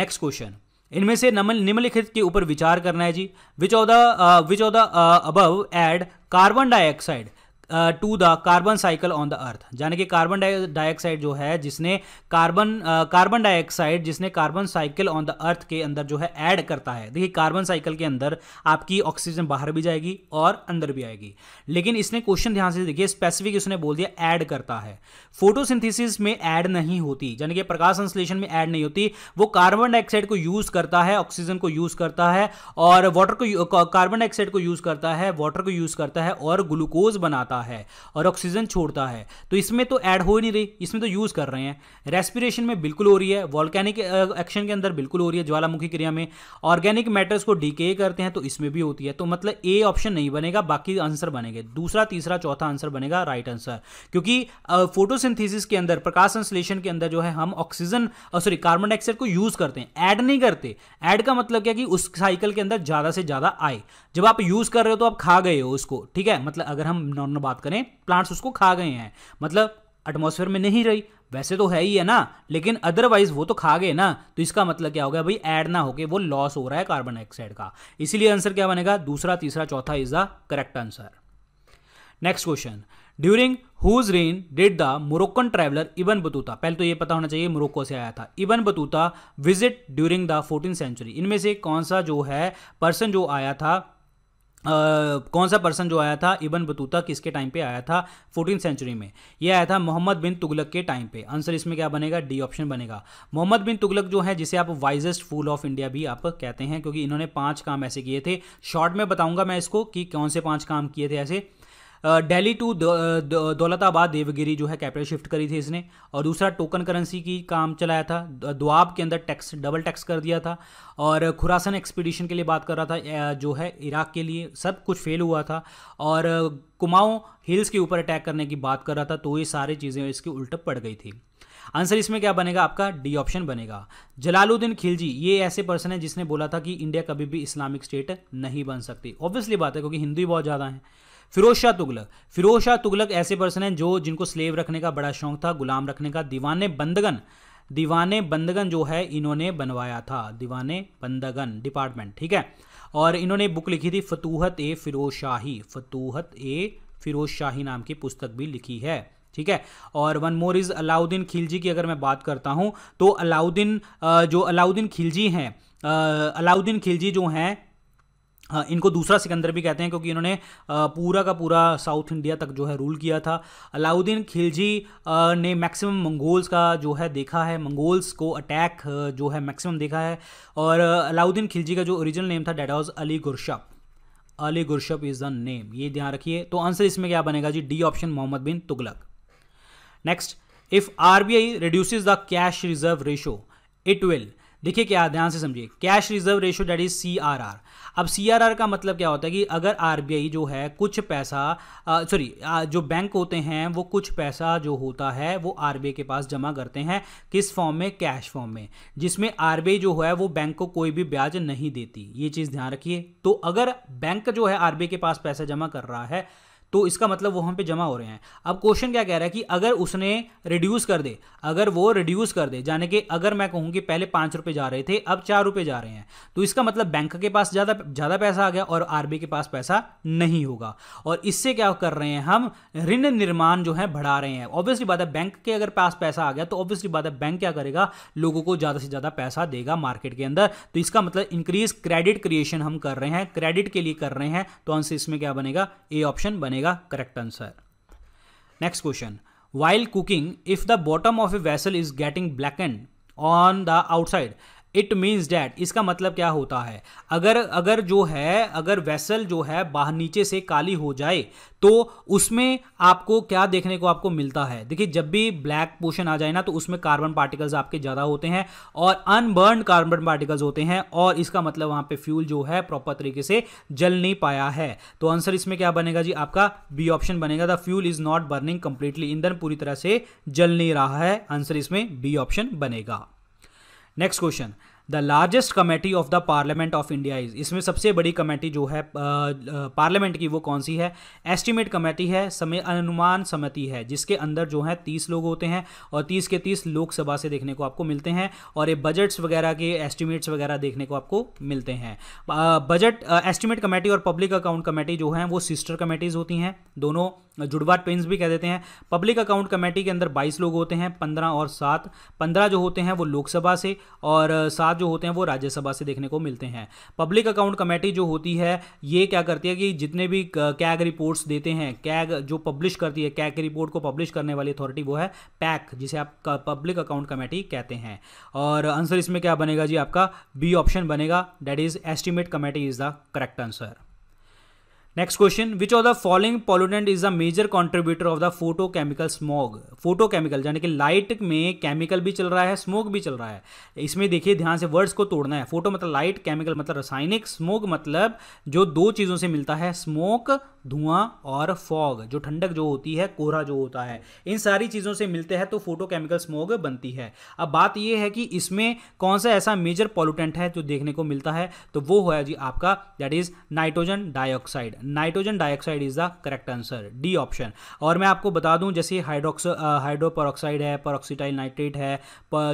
next question इनमें से निम्नलिखित के ऊपर विचार करना है जी which of the which of the above add carbon dioxide to the carbon cycle on the earth यानी कि कार्बन डाइऑक्साइड जो है जिसने कार्बन कार्बन डाइऑक्साइड जिसने carbon cycle on the earth के अंदर जो है ऐड करता है देखिए कार्बन साइकिल के अंदर आपकी ऑक्सीजन बाहर भी जाएगी और अंदर भी आएगी लेकिन इसने क्वेश्चन ध्यान से देखिए स्पेसिफिक इसने बोल दिया ऐड करता है फोटोसिंथेसिस में ऐड नहीं होती यानी कि प्रकाश संश्लेषण में ऐड नहीं होती वो कार्बन डाइऑक्साइड को यूज करता है ऑक्सीजन को यूज करता है और वाटर को कार्बन डाइऑक्साइड को यूज करता है वाटर को यूज करता है और ग्लूकोज बनाता छोड़ता है और ऑक्सीजन छोड़ता है तो इसमें तो ऐड हो ही नहीं रही इसमें तो यूज़ कर रहे हैं रेस्पिरेशन में बिल्कुल हो रही है वॉल्कैनिक एक्शन uh, के अंदर बिल्कुल हो रही है ज्वालामुखी क्रिया में ऑर्गेनिक मैटर्स को डीके करते हैं तो इसमें भी होती है तो मतलब ए ऑप्शन नहीं बनेगा बाकी आंसर बनेंगे दूसरा तीसरा चौथा आंसर बनेगा राइट आंसर क्योंकि फोटोसिंथेसिस uh, के अंदर प्रकाश संश्लेषण के अंदर जो है हम ऑक्सीजन सॉरी कार्बन डाइऑक्साइड को यूज़ करते हैं ऐड नहीं करते ऐड का मतलब क्या कि उस साइकिल के अंदर ज़्यादा से ज़्यादा आए जब आप यूज़ कर रहे हो तो आप खा गए हो उसको ठीक है मतलब अगर हम नॉर्मल बात करें प्लांट्स उसको खा गए हैं मतलब एटमोसफेयर में नहीं रही वैसे तो है ही है ना लेकिन अदरवाइज वो तो खा गए ना तो इसका मतलब क्या हो गया भाई ऐड ना होके वो लॉस हो रहा है कार्बन डाइऑक्साइड का इसीलिए आंसर क्या बनेगा दूसरा तीसरा चौथा is the correct answer next question during whose reign did the Moroccan traveller Ibn Battuta पहले तो ये पता होना चाहिए मोरक्को से आया था Ibn Battuta visit during the fourteen century इनमें से कौन सा जो है पर्सन जो आया था Uh, कौन सा पर्सन जो आया था इबन बतूता किसके टाइम पे आया था फोर्टीन सेंचुरी में ये आया था मोहम्मद बिन तुगलक के टाइम पे आंसर इसमें क्या बनेगा डी ऑप्शन बनेगा मोहम्मद बिन तुगलक जो है जिसे आप वाइजेस्ट फूल ऑफ इंडिया भी आप कहते हैं क्योंकि इन्होंने पांच काम ऐसे किए थे शॉर्ट में बताऊंगा मैं इसको कि कौन से पांच काम किए थे ऐसे दिल्ली टू दौलताबाद देवगिरी जो है कैपिटल शिफ्ट करी थी इसने और दूसरा टोकन करेंसी की काम चलाया था दुआब के अंदर टैक्स डबल टैक्स कर दिया था और खुरासन एक्सपीडिशन के लिए बात कर रहा था जो है इराक के लिए सब कुछ फेल हुआ था और कुमाऊं हिल्स के ऊपर अटैक करने की बात कर रहा था तो ये सारी चीज़ें इसके उल्ट पड़ गई थी आंसर इसमें क्या बनेगा आपका डी ऑप्शन बनेगा जलालुद्दीन खिलजी ये ऐसे पर्सन है जिसने बोला था कि इंडिया कभी भी इस्लामिक स्टेट नहीं बन सकती ऑब्वियसली बात है क्योंकि हिंदू ही बहुत ज़्यादा हैं फिरोज शाह तुगलक फिरोज शाह तुगलक ऐसे पर्सन हैं जो जिनको स्लेव रखने का बड़ा शौक था गुलाम रखने का दीवाने बंदगन दीवाने बंदगन जो है इन्होंने बनवाया था दीवाने बंदगन डिपार्टमेंट ठीक है और इन्होंने बुक लिखी थी फतूहत ए फिरोज शाही फतूहत ए फिरोज शाही नाम की पुस्तक भी लिखी है ठीक है और one more is Alauddin Khilji की अगर मैं बात करता हूँ तो अलाउद्दीन जो अलाउद्दीन खिलजी हैं अलाउद्दीन खिलजी जो हैं हाँ, इनको दूसरा सिकंदर भी कहते हैं क्योंकि इन्होंने पूरा का पूरा साउथ इंडिया तक जो है रूल किया था अलाउद्दीन खिलजी ने मैक्सिमम मंगोल्स का जो है देखा है मंगोल्स को अटैक जो है मैक्सिमम देखा है और अलाउद्दीन खिलजी का जो ओरिजिनल नेम था that was Ali Gurshasp Ali Gurshasp is the name ये ध्यान रखिए तो आंसर इसमें क्या बनेगा जी D option Muhammad bin Tughlaq next if R B I reduces the cash reserve ratio it will देखिए क्या ध्यान से समझिए cash reserve ratio that is C R R अब सी आर आर का मतलब क्या होता है कि अगर आर बी आई जो है कुछ पैसा सॉरी जो बैंक होते हैं वो कुछ पैसा जो होता है वो आर बी आई के पास जमा करते हैं किस फॉर्म में कैश फॉर्म में जिसमें आर बी आई जो है वो बैंक को कोई भी ब्याज नहीं देती ये चीज़ ध्यान रखिए तो अगर बैंक जो है आर बी आई के पास पैसा जमा कर रहा है तो इसका मतलब वो हम पे जमा हो रहे हैं अब क्वेश्चन क्या कह रहा है कि अगर उसने रिड्यूस कर दे अगर वो रिड्यूस कर दे जाने के अगर मैं कहूँ कि पहले पाँच रुपये जा रहे थे अब चार रुपये जा रहे हैं तो इसका मतलब बैंक के पास ज़्यादा ज़्यादा पैसा आ गया और आर के पास पैसा नहीं होगा और इससे क्या कर रहे हैं हम ऋण निर्माण जो है बढ़ा रहे हैं ऑब्वियसली बात है बैंक के अगर पास पैसा आ गया तो ऑब्वियसली बात है बैंक क्या करेगा लोगों को ज़्यादा से ज़्यादा पैसा देगा मार्केट के अंदर तो इसका मतलब इंक्रीज क्रेडिट क्रिएशन हम कर रहे हैं क्रेडिट के लिए कर रहे हैं तो आंसर इसमें क्या बनेगा ए ऑप्शन बनेगा बनेगा correct answer next question while cooking if the bottom of a vessel is getting black and on the outside it means that इसका मतलब क्या होता है अगर अगर जो है अगर वेसल जो है बाहर नीचे से काली हो जाए तो उसमें आपको क्या देखने को आपको मिलता है देखिए जब भी ब्लैक पोशन आ जाए ना तो उसमें कार्बन पार्टिकल्स आपके ज़्यादा होते हैं और अनबर्न कार्बन पार्टिकल्स होते हैं और इसका मतलब वहाँ पे फ्यूल जो है प्रॉपर तरीके से जल नहीं पाया है तो आंसर इसमें क्या बनेगा जी आपका बी ऑप्शन बनेगा the fuel is not burning completely ईंधन पूरी तरह से जल नहीं रहा है आंसर इसमें बी ऑप्शन बनेगा next question the largest committee of the parliament of India is इसमें सबसे बड़ी कमेटी जो है पार्लियामेंट की वो कौन सी है एस्टिमेट कमेटी है समय अनुमान समिति है जिसके अंदर जो है तीस लोग होते हैं और तीस के तीस लोकसभा से देखने को आपको मिलते हैं और ये बजट्स वगैरह के एस्टिमेट्स वगैरह देखने को आपको मिलते हैं बजट एस्टिमेट कमेटी और पब्लिक अकाउंट कमेटी जो है वो सिस्टर कमेटीज होती हैं दोनों जुड़वा ट्विंस भी कह देते हैं पब्लिक अकाउंट कमेटी के अंदर 22 लोग होते हैं 15 और 7 15 जो होते हैं वो लोकसभा से और सात जो होते हैं वो राज्यसभा से देखने को मिलते हैं पब्लिक अकाउंट कमेटी जो होती है ये क्या करती है कि जितने भी कैग रिपोर्ट्स देते हैं कैग जो पब्लिश करती है कैग की रिपोर्ट को पब्लिश करने वाली अथॉरिटी वो है पैक जिसे आप पब्लिक अकाउंट कमेटी कहते हैं और आंसर इसमें क्या बनेगा जी आपका बी ऑप्शन बनेगा that is estimate committee is the correct answer next question which of the following pollutant is the major contributor of the photo photochemical smog photochemical यानी कि लाइट में केमिकल भी चल रहा है स्मोक भी चल रहा है इसमें देखिए ध्यान से वर्ड्स को तोड़ना है फोटो मतलब लाइट केमिकल मतलब रासायनिक स्मोक मतलब जो दो चीज़ों से मिलता है स्मोक धुआं और फॉग जो ठंडक जो होती है कोहरा जो होता है इन सारी चीज़ों से मिलते हैं तो फोटोकेमिकल स्मोग बनती है अब बात यह है कि इसमें कौन सा ऐसा मेजर पॉल्यूटेंट है जो देखने को मिलता है तो वो हो जी आपका that is nitrogen dioxide nitrogen dioxide is the correct answer D option और मैं आपको बता दूं जैसे हाइड्रोक्स हाइड्रोपरऑक्साइड है परऑक्सीटाइल नाइट्रेट है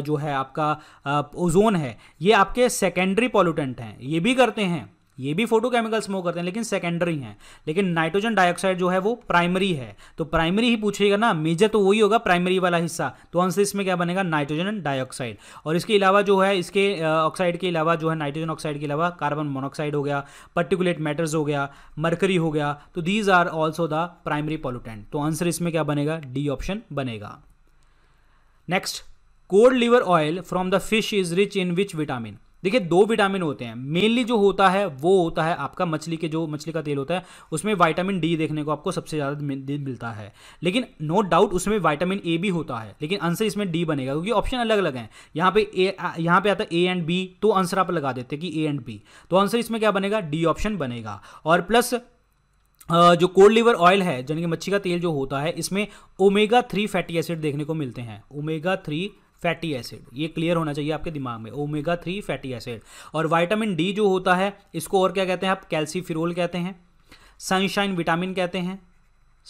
जो है आपका ओजोन है ये आपके सेकेंडरी पॉल्यूटेंट हैं ये भी करते हैं ये भी फोटोकेमिकल स्मोक करते हैं लेकिन सेकेंडरी हैं लेकिन नाइट्रोजन डाइऑक्साइड जो है वो प्राइमरी है तो प्राइमरी ही पूछेगा ना मेजर तो वही होगा प्राइमरी वाला हिस्सा तो आंसर इसमें क्या बनेगा नाइट्रोजन डाइऑक्साइड और इसके अलावा जो है इसके ऑक्साइड के अलावा जो है नाइट्रोजन ऑक्साइड के अलावा कार्बन मोनोक्साइड हो गया पर्टिकुलेट मैटर्स हो गया मरकरी हो गया तो these are also the primary pollutant तो आंसर इसमें क्या बनेगा डी ऑप्शन बनेगा next cod liver oil from the fish is rich in which vitamin देखिए दो विटामिन होते हैं मेनली जो होता है वो होता है आपका मछली के जो मछली का तेल होता है उसमें वाइटामिन डी देखने को आपको सबसे ज़्यादा मिलता है लेकिन नो डाउट उसमें वाइटामिन ए भी होता है लेकिन आंसर इसमें डी बनेगा क्योंकि ऑप्शन अलग अलग हैं यहाँ पे ए यहाँ पे आता है ए एंड बी तो आंसर आप लगा देते कि ए एंड बी तो आंसर इसमें क्या बनेगा डी ऑप्शन बनेगा और प्लस जो कोल्ड लिवर ऑयल है यानी कि मच्छी का तेल जो होता है इसमें ओमेगा थ्री फैटी एसिड देखने को मिलते हैं ओमेगा थ्री फैटी एसिड ये क्लियर होना चाहिए आपके दिमाग में ओमेगा थ्री फैटी एसिड और वाइटामिन डी जो होता है इसको और क्या कहते हैं आप कैल्सीफिरोल कहते हैं सनशाइन विटामिन कहते हैं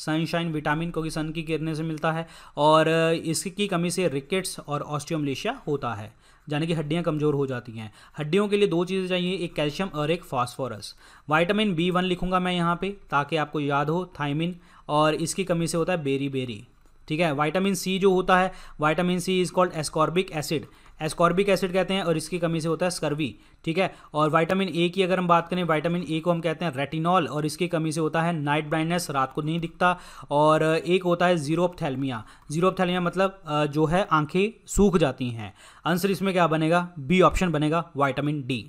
सनशाइन विटामिन क्योंकि सन की किरणें से मिलता है और इसकी कमी से रिकेट्स और ऑस्ट्रियोमलेशिया होता है यानी कि हड्डियां कमज़ोर हो जाती हैं हड्डियों के लिए दो चीज़ें चाहिए एक कैल्शियम और एक फास्फोरस वाइटामिन बी वन लिखूंगा मैं यहाँ पे ताकि आपको याद हो थाइमिन और इसकी कमी से होता है बेरी बेरी ठीक है वाइटामिन सी जो होता है vitamin C is called ascorbic acid ascorbic acid कहते हैं और इसकी कमी से होता है स्कर्वी ठीक है और वाइटामिन ए की अगर हम बात करें वाइटामिन ए को हम कहते हैं रेटिनॉल और इसकी कमी से होता है नाइट ब्लाइंडनेस रात को नहीं दिखता और एक होता है जीरोपथैलमिया जीरोपथैलमिया मतलब जो है आंखें सूख जाती हैं आंसर इसमें क्या बनेगा बी ऑप्शन बनेगा vitamin D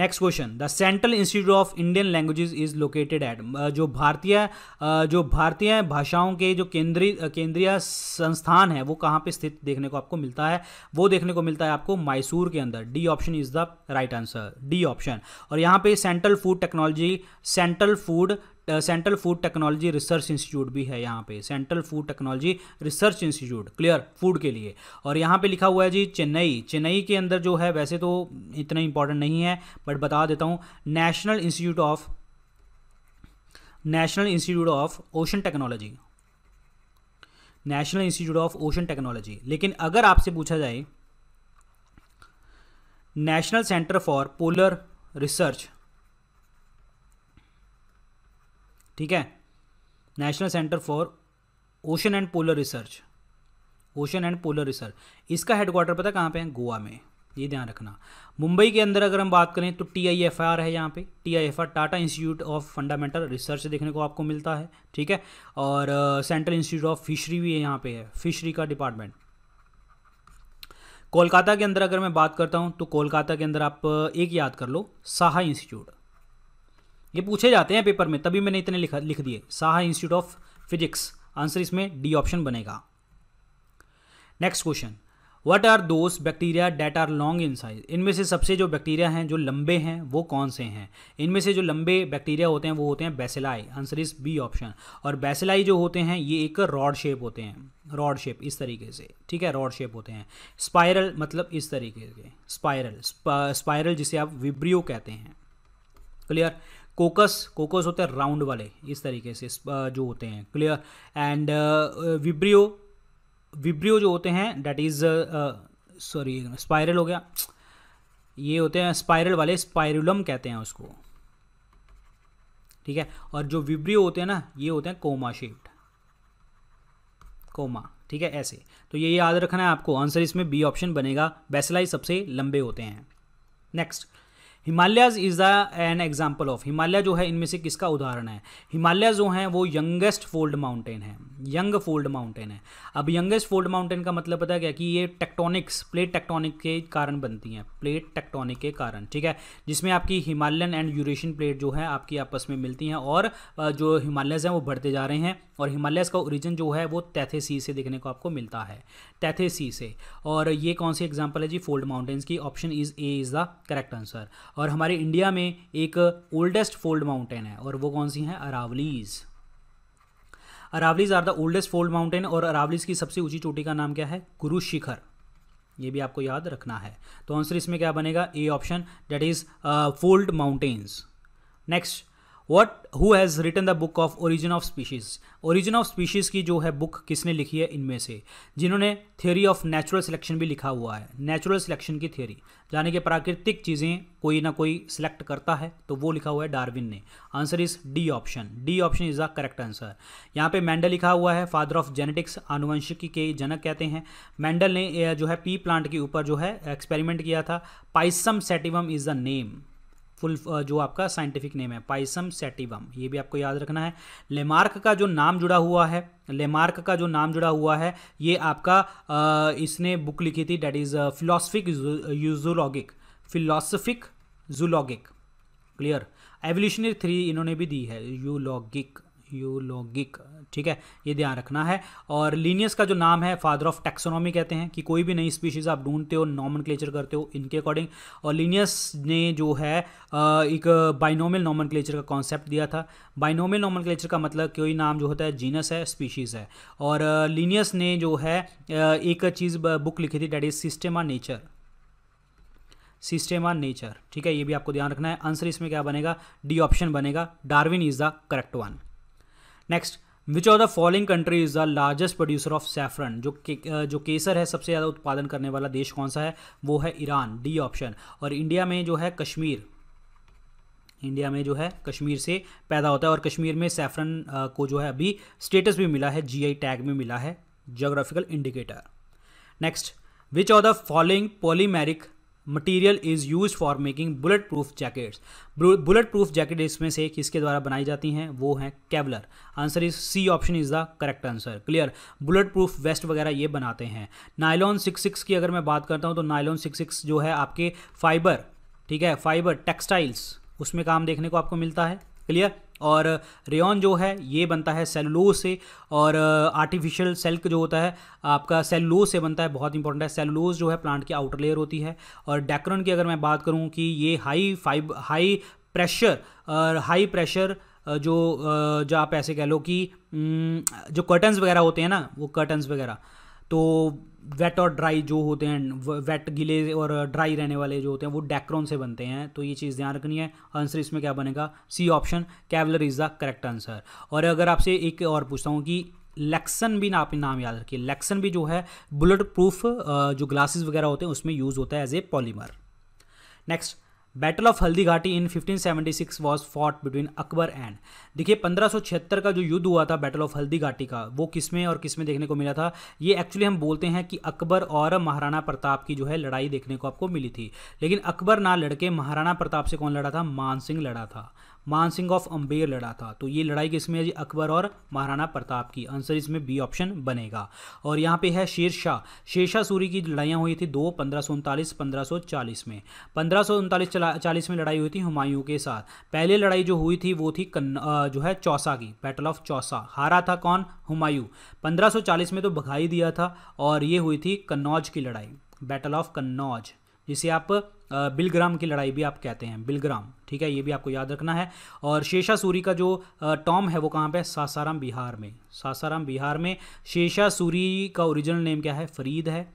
next question the central institute of Indian languages is located at जो भारतीय uh, जो भारतीय भाषाओं के जो केंद्रीय uh, केंद्रीय संस्थान है वो कहाँ पे स्थित देखने को आपको मिलता है वो देखने को मिलता है आपको मैसूर के अंदर D option is the right answer D option और यहाँ पे central food technology central food central food technology research institute भी है यहाँ पे central food technology research institute clear food के लिए और यहाँ पे लिखा हुआ है जी चेन्नई चेन्नई के अंदर जो है वैसे तो इतना इंपॉर्टेंट नहीं है बट बता देता हूँ national institute of national institute of ocean technology national institute of ocean technology लेकिन अगर आपसे पूछा जाए national centre for polar research ठीक है national centre for ocean and polar research ocean and polar research इसका हेडक्वार्टर पता कहाँ पे है गोवा में ये ध्यान रखना मुंबई के अंदर अगर हम बात करें तो टी आई एफ आर है यहाँ पे T I F R Tata institute of fundamental research देखने को आपको मिलता है ठीक है और सेंट्रल इंस्टीट्यूट ऑफ फिशरी भी यहाँ पे है फिशरी का डिपार्टमेंट कोलकाता के अंदर अगर मैं बात करता हूँ तो कोलकाता के अंदर आप एक याद कर लो साहा इंस्टीट्यूट ये पूछे जाते हैं पेपर में तभी मैंने इतने लिखा लिख दिए Saha institute of physics answer इसमें डी ऑप्शन बनेगा next question what are those bacteria that are long in size इनमें से सबसे जो बैक्टीरिया हैं जो लंबे हैं वो कौन से हैं इनमें से जो लंबे बैक्टीरिया होते हैं वो होते हैं bacilli answer is B option और बेसिलाई जो होते हैं ये एक रॉड शेप होते हैं रॉड शेप इस तरीके से ठीक है रॉड शेप होते हैं स्पायरल मतलब इस तरीके के स्पायरल स्पायरल जिसे आप विब्रियो कहते हैं क्लियर कोकस कोकस होते हैं राउंड वाले इस तरीके से जो होते हैं क्लियर एंड विब्रियो विब्रियो जो होते हैं डैट इज़ सॉरी स्पायरल हो गया ये होते हैं स्पायरल वाले स्पायरुलम कहते हैं उसको ठीक है और जो विब्रियो होते हैं ना ये होते हैं कोमा शेप्ड कोमा ठीक है ऐसे तो ये याद रखना है आपको आंसर इसमें बी ऑप्शन बनेगा बेसलाई सबसे लंबे होते हैं next Himalayas is the an example of Himalaya जो है इनमें से किसका उदाहरण है हिमालय जो हैं वो यंगेस्ट फोल्ड माउंटेन है यंग फोल्ड माउंटेन है अब यंगेस्ट फोल्ड माउंटेन का मतलब पता है क्या कि ये टेक्टोनिक्स प्लेट टेक्टोनिक के कारण बनती हैं प्लेट टेक्टोनिक के कारण ठीक है जिसमें आपकी हिमालयन एंड यूरेशियन प्लेट जो है आपकी आपस में मिलती हैं और जो हिमालयज हैं वो बढ़ते जा रहे हैं और हिमालयस का ओरिजिन जो है वो तैथे सी से देखने को आपको मिलता है तैथे सी से और ये कौन सी एग्जाम्पल है जी फोल्ड माउंटेन्स की option is A is the correct answer और हमारे इंडिया में एक ओल्डेस्ट फोल्ड माउंटेन है और वो कौन सी है Aravallis Aravallis are the oldest fold mountain और अरावलीज की सबसे ऊंची चोटी का नाम क्या है गुरु शिखर ये भी आपको याद रखना है तो आंसर इसमें क्या बनेगा A option that is fold mountains next what who has written the book of origin of species origin of species की जो है बुक किसने लिखी है इनमें से जिन्होंने थ्योरी ऑफ नेचुरल सिलेक्शन भी लिखा हुआ है नेचुरल सिलेक्शन की थ्योरी यानी कि प्राकृतिक चीज़ें कोई ना कोई सिलेक्ट करता है तो वो लिखा हुआ है डार्विन ने answer is D option D option is the correct answer यहाँ पे मेंडल लिखा हुआ है फादर ऑफ जेनेटिक्स आनुवंशिकी के जनक कहते हैं मेंडल ने जो है पी प्लांट के ऊपर जो है एक्सपेरिमेंट किया था pisum sativum is the name full जो आपका साइंटिफिक नेम है पाइसम सेटिवम ये भी आपको याद रखना है लेमार्क का जो नाम जुड़ा हुआ है लेमार्क का जो नाम जुड़ा हुआ है ये आपका इसने बुक लिखी थी that is philosophic zoologic philosophic zoologic clear evolutionary three इन्होंने भी दी है यूलॉगिक यूलॉगिक ठीक है ये ध्यान रखना है और लीनियस का जो नाम है फादर ऑफ टेक्सोनॉमी कहते हैं कि कोई भी नई स्पीशीज़ आप ढूंढते हो नॉमन करते हो इनके अकॉर्डिंग और लीनियस ने जो है एक बाइनोमल नॉमन का कॉन्सेप्ट दिया था बाइनोमल नॉमन का मतलब कोई नाम जो होता है जीनस है स्पीशीज़ है और लीनियस ने जो है एक चीज़ बुक लिखी थी that is system a nature system on nature ठीक है ये भी आपको ध्यान रखना है आंसर इसमें क्या बनेगा डी ऑप्शन बनेगा Darwin is the correct one next which of the following country is the largest producer of saffron जो के, जो केसर है सबसे ज़्यादा उत्पादन करने वाला देश कौन सा है वो है ईरान डी ऑप्शन और इंडिया में जो है कश्मीर इंडिया में जो है कश्मीर से पैदा होता है और कश्मीर में सैफरन को जो है अभी स्टेटस भी मिला है आई टैग में मिला है geographical indicator next which of the following polymeric material is use for making bullet proof jackets bullet proof jacket इसमें से किसके द्वारा बनाई जाती हैं वो हैं Kevlar answer is C option is the correct answer clear bullet proof vest वगैरह ये बनाते हैं नायलॉन सिक्स सिक्स की अगर मैं बात करता हूँ तो नायलॉन सिक्स सिक्स जो है आपके फाइबर ठीक है फाइबर टेक्सटाइल्स उसमें काम देखने को आपको मिलता है क्लियर और रेन जो है ये बनता है सेलुलोज से और आर्टिफिशियल सेल्क जो होता है आपका सेलुलोज से बनता है बहुत इंपॉर्टेंट है सेलुलोज जो है प्लांट की आउटर लेयर होती है और डेक्रन की अगर मैं बात करूँ कि ये हाई फाइब हाई प्रेशर और हाई प्रेशर जो जो आप ऐसे कह लो कि जो कर्टन्स वगैरह होते हैं ना वो कर्टन्स वगैरह तो वेट और ड्राई जो होते हैं वेट गीले और ड्राई रहने वाले जो होते हैं वो डैक्रोन से बनते हैं तो ये चीज़ ध्यान रखनी है आंसर इसमें क्या बनेगा C option Kevlar is the correct answer और अगर आपसे एक और पूछता हूँ कि लेक्सन भी ना आपने नाम याद रखिए लेक्सन भी जो है बुलेट प्रूफ जो ग्लासेस वगैरह होते हैं उसमें यूज़ होता है as a polymer next battle of Haldi Ghati in 1576 was fought between Akbar and देखिए 1576 का जो युद्ध हुआ था बैटल ऑफ हल्दी घाटी का वो किसमें और किसमें देखने को मिला था ये एक्चुअली हम बोलते हैं कि अकबर और महाराणा प्रताप की जो है लड़ाई देखने को आपको मिली थी लेकिन अकबर ना लड़के महाराणा प्रताप से कौन लड़ा था मान सिंह लड़ा था मान सिंह ऑफ अम्बेर लड़ा था तो ये लड़ाई किसमें है जी अकबर और महाराणा प्रताप की आंसर इसमें बी ऑप्शन बनेगा और यहाँ पे है शेरशाह शेरशाह सूरी की लड़ाइयाँ हुई थी दो पंद्रह सौ उनतालीस पंद्रह सौ चालीस में पंद्रह सौ उनतालीस चालीस में लड़ाई हुई थी हुमायूं के साथ पहले लड़ाई जो हुई थी वो थी जो है चौसा की बैटल ऑफ चौसा हारा था कौन हुमायूं चालीस में तो भगाई दिया था और ये हुई थी कन्नौज की लड़ाई बैटल ऑफ कन्नौज जिसे आप बिलग्राम की लड़ाई भी आप कहते हैं बिलग्राम ठीक है ये भी आपको याद रखना है और सूरी का जो टॉम है वो कहाँ पे सासाराम बिहार में सासाराम बिहार में सूरी का ओरिजिनल नेम क्या है फरीद है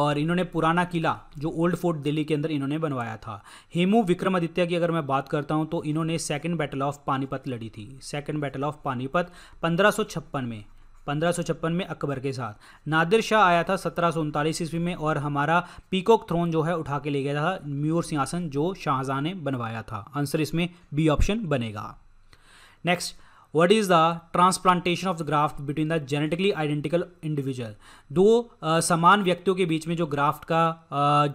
और इन्होंने पुराना किला जो ओल्ड फोर्ट दिल्ली के अंदर इन्होंने बनवाया था हेमू विक्रमादित्य की अगर मैं बात करता हूँ तो इन्होंने सेकेंड बैटल ऑफ पानीपत लड़ी थी सेकेंड बैटल ऑफ पानीपत पंद्रह में पंद्रह में अकबर के साथ नादिर शाह आया था सत्रह ईस्वी में और हमारा पीकॉक थ्रोन जो है उठा के ले गया था म्यूर सिंहासन जो शाहजहां ने बनवाया था आंसर इसमें बी ऑप्शन बनेगा next what is the transplantation of the graft between the genetically identical individual दो समान व्यक्तियों के बीच में जो ग्राफ्ट का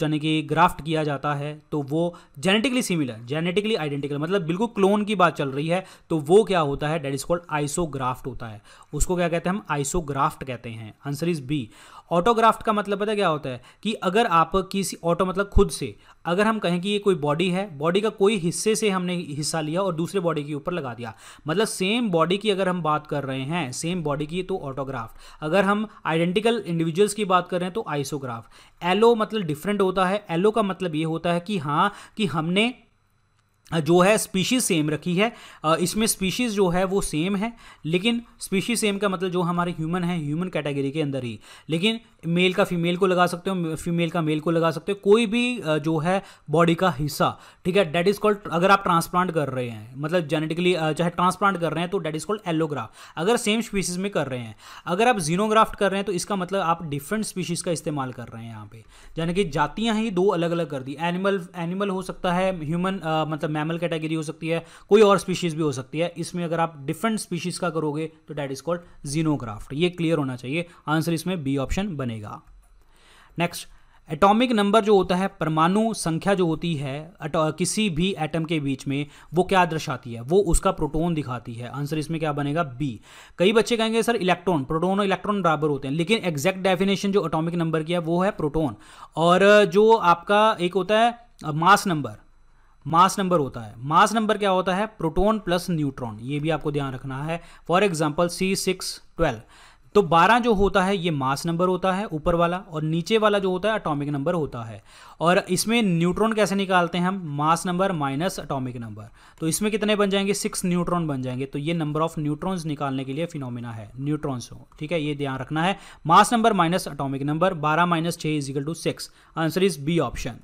यानी कि ग्राफ्ट किया जाता है तो वो जेनेटिकली सिमिलर जेनेटिकली आइडेंटिकल मतलब बिल्कुल क्लोन की बात चल रही है तो वो क्या होता है डेट इज कॉल्ड आइसोग्राफ्ट होता है उसको क्या कहते हैं हम आइसोग्राफ्ट कहते हैं आंसर इज बी ऑटोग्राफ्ट का मतलब पता क्या होता है कि अगर आप किसी ऑटो मतलब खुद से अगर हम कहें कि ये कोई बॉडी है बॉडी का कोई हिस्से से हमने हिस्सा लिया और दूसरे बॉडी के ऊपर लगा दिया मतलब सेम बॉडी की अगर हम बात कर रहे हैं सेम बॉडी की तो ऑटोग्राफ्ट अगर हम आइडेंटिकल इंडिविजुअल्स की बात कर रहे हैं तो आइसोग्राफ्ट एलो मतलब डिफरेंट होता है एलो का मतलब ये होता है कि हाँ कि हमने जो है स्पीशीज़ सेम रखी है इसमें स्पीशीज़ जो है वो सेम है लेकिन स्पीशीज़ सेम का मतलब जो हमारे ह्यूमन है ह्यूमन कैटेगरी के अंदर ही लेकिन मेल का फीमेल को लगा सकते हो फीमेल का मेल को लगा सकते हो कोई भी जो है बॉडी का हिस्सा ठीक है डैट इज़ कॉल्ड अगर आप ट्रांसप्लांट कर रहे हैं मतलब जेनेटिकली चाहे ट्रांसप्लांट कर रहे हैं तो डेट इज़ कॉल्ड एलोग्राफ अगर सेम स्पीशीज़ में कर रहे हैं अगर आप जीनोग्राफ्ट कर रहे हैं तो इसका मतलब आप डिफरेंट स्पीशीज़ का इस्तेमाल कर रहे हैं यहाँ पे यानी कि जातियाँ ही दो अलग अलग कर दी एनिमल एनिमल हो सकता है ह्यूमन मतलब मैमल कैटेगरी हो सकती है कोई और स्पीशीज़ भी हो सकती है इसमें अगर आप डिफरेंट स्पीशीज़ का करोगे तो डैट इज़ कॉल्ड जीनोग्राफ्ट ये क्लियर होना चाहिए आंसर इसमें बी ऑप्शन बनेगा नेक्स्ट एटॉमिक नंबर जो होता है परमाणु संख्या जो होती है किसी भी एटम के बीच में वो क्या दर्शाती है वो उसका प्रोटोन दिखाती है आंसर इसमें क्या बनेगा बी कई बच्चे कहेंगे सर इलेक्ट्रॉन प्रोटोन और इलेक्ट्रॉन बराबर होते हैं लेकिन एग्जैक्ट डेफिनेशन जो एटॉमिक नंबर की है वो है प्रोटोन और जो आपका एक होता है मास नंबर मास नंबर होता है मास नंबर क्या होता है प्रोटॉन प्लस न्यूट्रॉन ये भी आपको ध्यान रखना है for example C six twelve तो 12 जो होता है ये मास नंबर होता है ऊपर वाला और नीचे वाला जो होता है अटोमिक नंबर होता है और इसमें न्यूट्रॉन कैसे निकालते हैं हम mass number minus atomic number तो इसमें कितने बन जाएंगे सिक्स न्यूट्रॉन बन जाएंगे तो ये नंबर ऑफ न्यूट्रॉन्स निकालने के लिए फिनोमिना है न्यूट्रॉन्स हो ठीक है ये ध्यान रखना है mass number minus atomic number बारह माइनस छः equal to six answer is B option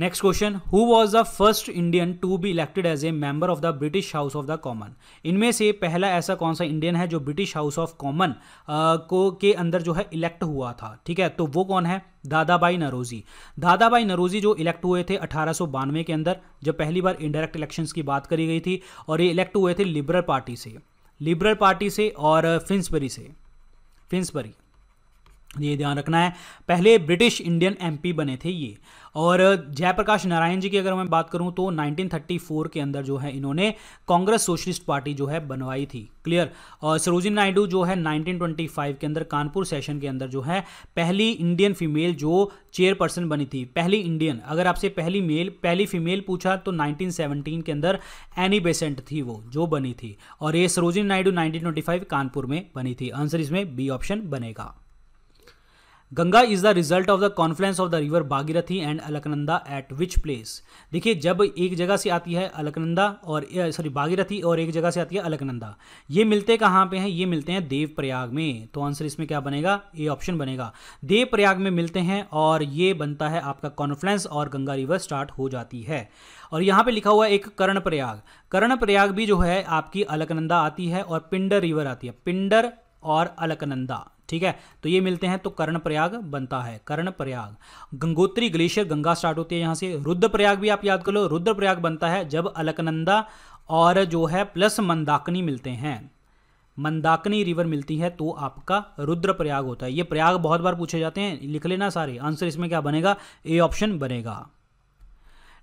next question who was the first Indian to be elected as a member of the British house of the common इनमें से पहला ऐसा कौन सा Indian है जो ब्रिटिश हाउस ऑफ कॉमन को के अंदर जो है इलेक्ट हुआ था ठीक है तो वो कौन है दादाबाई नरोजी दादाबाई नरोजी जो इलेक्ट हुए थे अठारह के अंदर जब पहली बार इनडायरेक्ट इलेक्शन की बात करी गई थी और ये इलेक्ट हुए थे लिबरल पार्टी से लिबरल पार्टी से और फिंसबरी से फिंसबरी ये ध्यान रखना है पहले ब्रिटिश इंडियन एमपी बने थे ये और जयप्रकाश नारायण जी की अगर मैं बात करूँ तो 1934 के अंदर जो है इन्होंने कांग्रेस सोशलिस्ट पार्टी जो है बनवाई थी क्लियर और सरोजिनी नायडू जो है 1925 के अंदर कानपुर सेशन के अंदर जो है पहली इंडियन फीमेल जो चेयरपर्सन बनी थी पहली इंडियन अगर आपसे पहली मेल पहली फीमेल पूछा तो 1917 के अंदर एनी बेसेंट थी वो जो बनी थी और ये सरोजिनी नायडू 1925 कानपुर में बनी थी आंसर इसमें बी ऑप्शन बनेगा Ganga is the result of the confluence of the river Bhagirathi and Alaknanda at which place देखिए जब एक जगह से आती है अलकनंदा और सॉरी भागीरथी और एक जगह से आती है अलकनंदा ये मिलते कहाँ पे हैं ये मिलते हैं देवप्रयाग में तो आंसर इसमें क्या बनेगा ए ऑप्शन बनेगा देवप्रयाग में मिलते हैं और ये बनता है आपका कॉन्फ्लेंस और गंगा रिवर स्टार्ट हो जाती है और यहाँ पे लिखा हुआ है एक कर्ण प्रयाग कर्ण प्रयाग भी जो है आपकी अलकनंदा आती है और पिंडर रिवर आती है पिंडर और अलकनंदा ठीक है तो ये मिलते हैं तो कर्णप्रयाग बनता है कर्णप्रयाग गंगोत्री ग्लेशियर गंगा स्टार्ट होती है यहाँ से रुद्रप्रयाग भी आप याद कर लो रुद्रप्रयाग बनता है जब अलकनंदा और जो है प्लस मंदाकिनी मिलते हैं मंदाकिनी रिवर मिलती है तो आपका रुद्रप्रयाग होता है ये प्रयाग बहुत बार पूछे जाते हैं लिख लेना सारे आंसर इसमें क्या बनेगा ए ऑप्शन बनेगा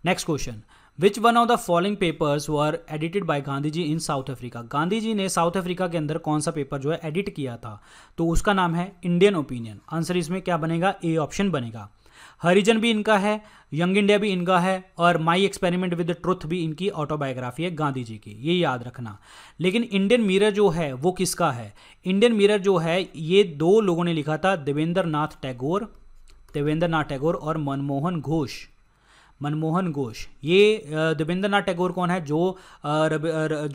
next question which one of the following papers were edited by Gandhi ji in South Africa Gandhi ji ने साउथ अफ्रीका के अंदर कौन सा पेपर जो है एडिट किया था तो उसका नाम है इंडियन ओपिनियन आंसर इसमें क्या बनेगा ए ऑप्शन बनेगा हरिजन भी इनका है यंग इंडिया भी इनका है और माई एक्सपेरिमेंट विद ट्रुथ भी इनकी ऑटोबायोग्राफी है गांधी जी की ये याद रखना लेकिन इंडियन मिरर जो है वो किसका है इंडियन मिरर जो है ये दो लोगों ने लिखा था देवेंद्र नाथ टैगोर देवेंद्र नाथ टैगोर और मनमोहन घोष मनमोहन घोष ये देवेंद्र नाथ टैगोर कौन है जो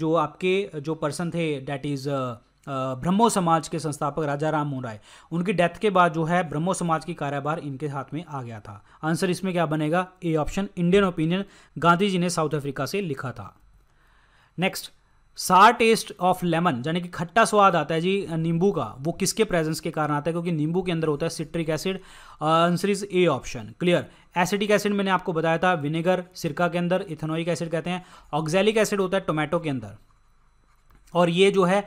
जो आपके जो पर्सन थे डैट इज़ ब्रह्मो समाज के संस्थापक राजा राम मोहन राय उनकी डेथ के बाद जो है ब्रह्मो समाज की कार्यभार इनके हाथ में आ गया था आंसर इसमें क्या बनेगा A option Indian opinion Gandhi ji ने साउथ अफ्रीका से लिखा था नेक्स्ट सार टेस्ट ऑफ लेमन यानी कि खट्टा स्वाद आता है जी नींबू का वो किसके प्रेजेंस के कारण आता है क्योंकि नींबू के अंदर होता है citric acid answer is A option clear acidic acid मैंने आपको बताया था विनेगर सिरका के अंदर इथेनोइक एसिड कहते हैं ऑक्जेलिक एसिड होता है टोमेटो के अंदर और ये जो है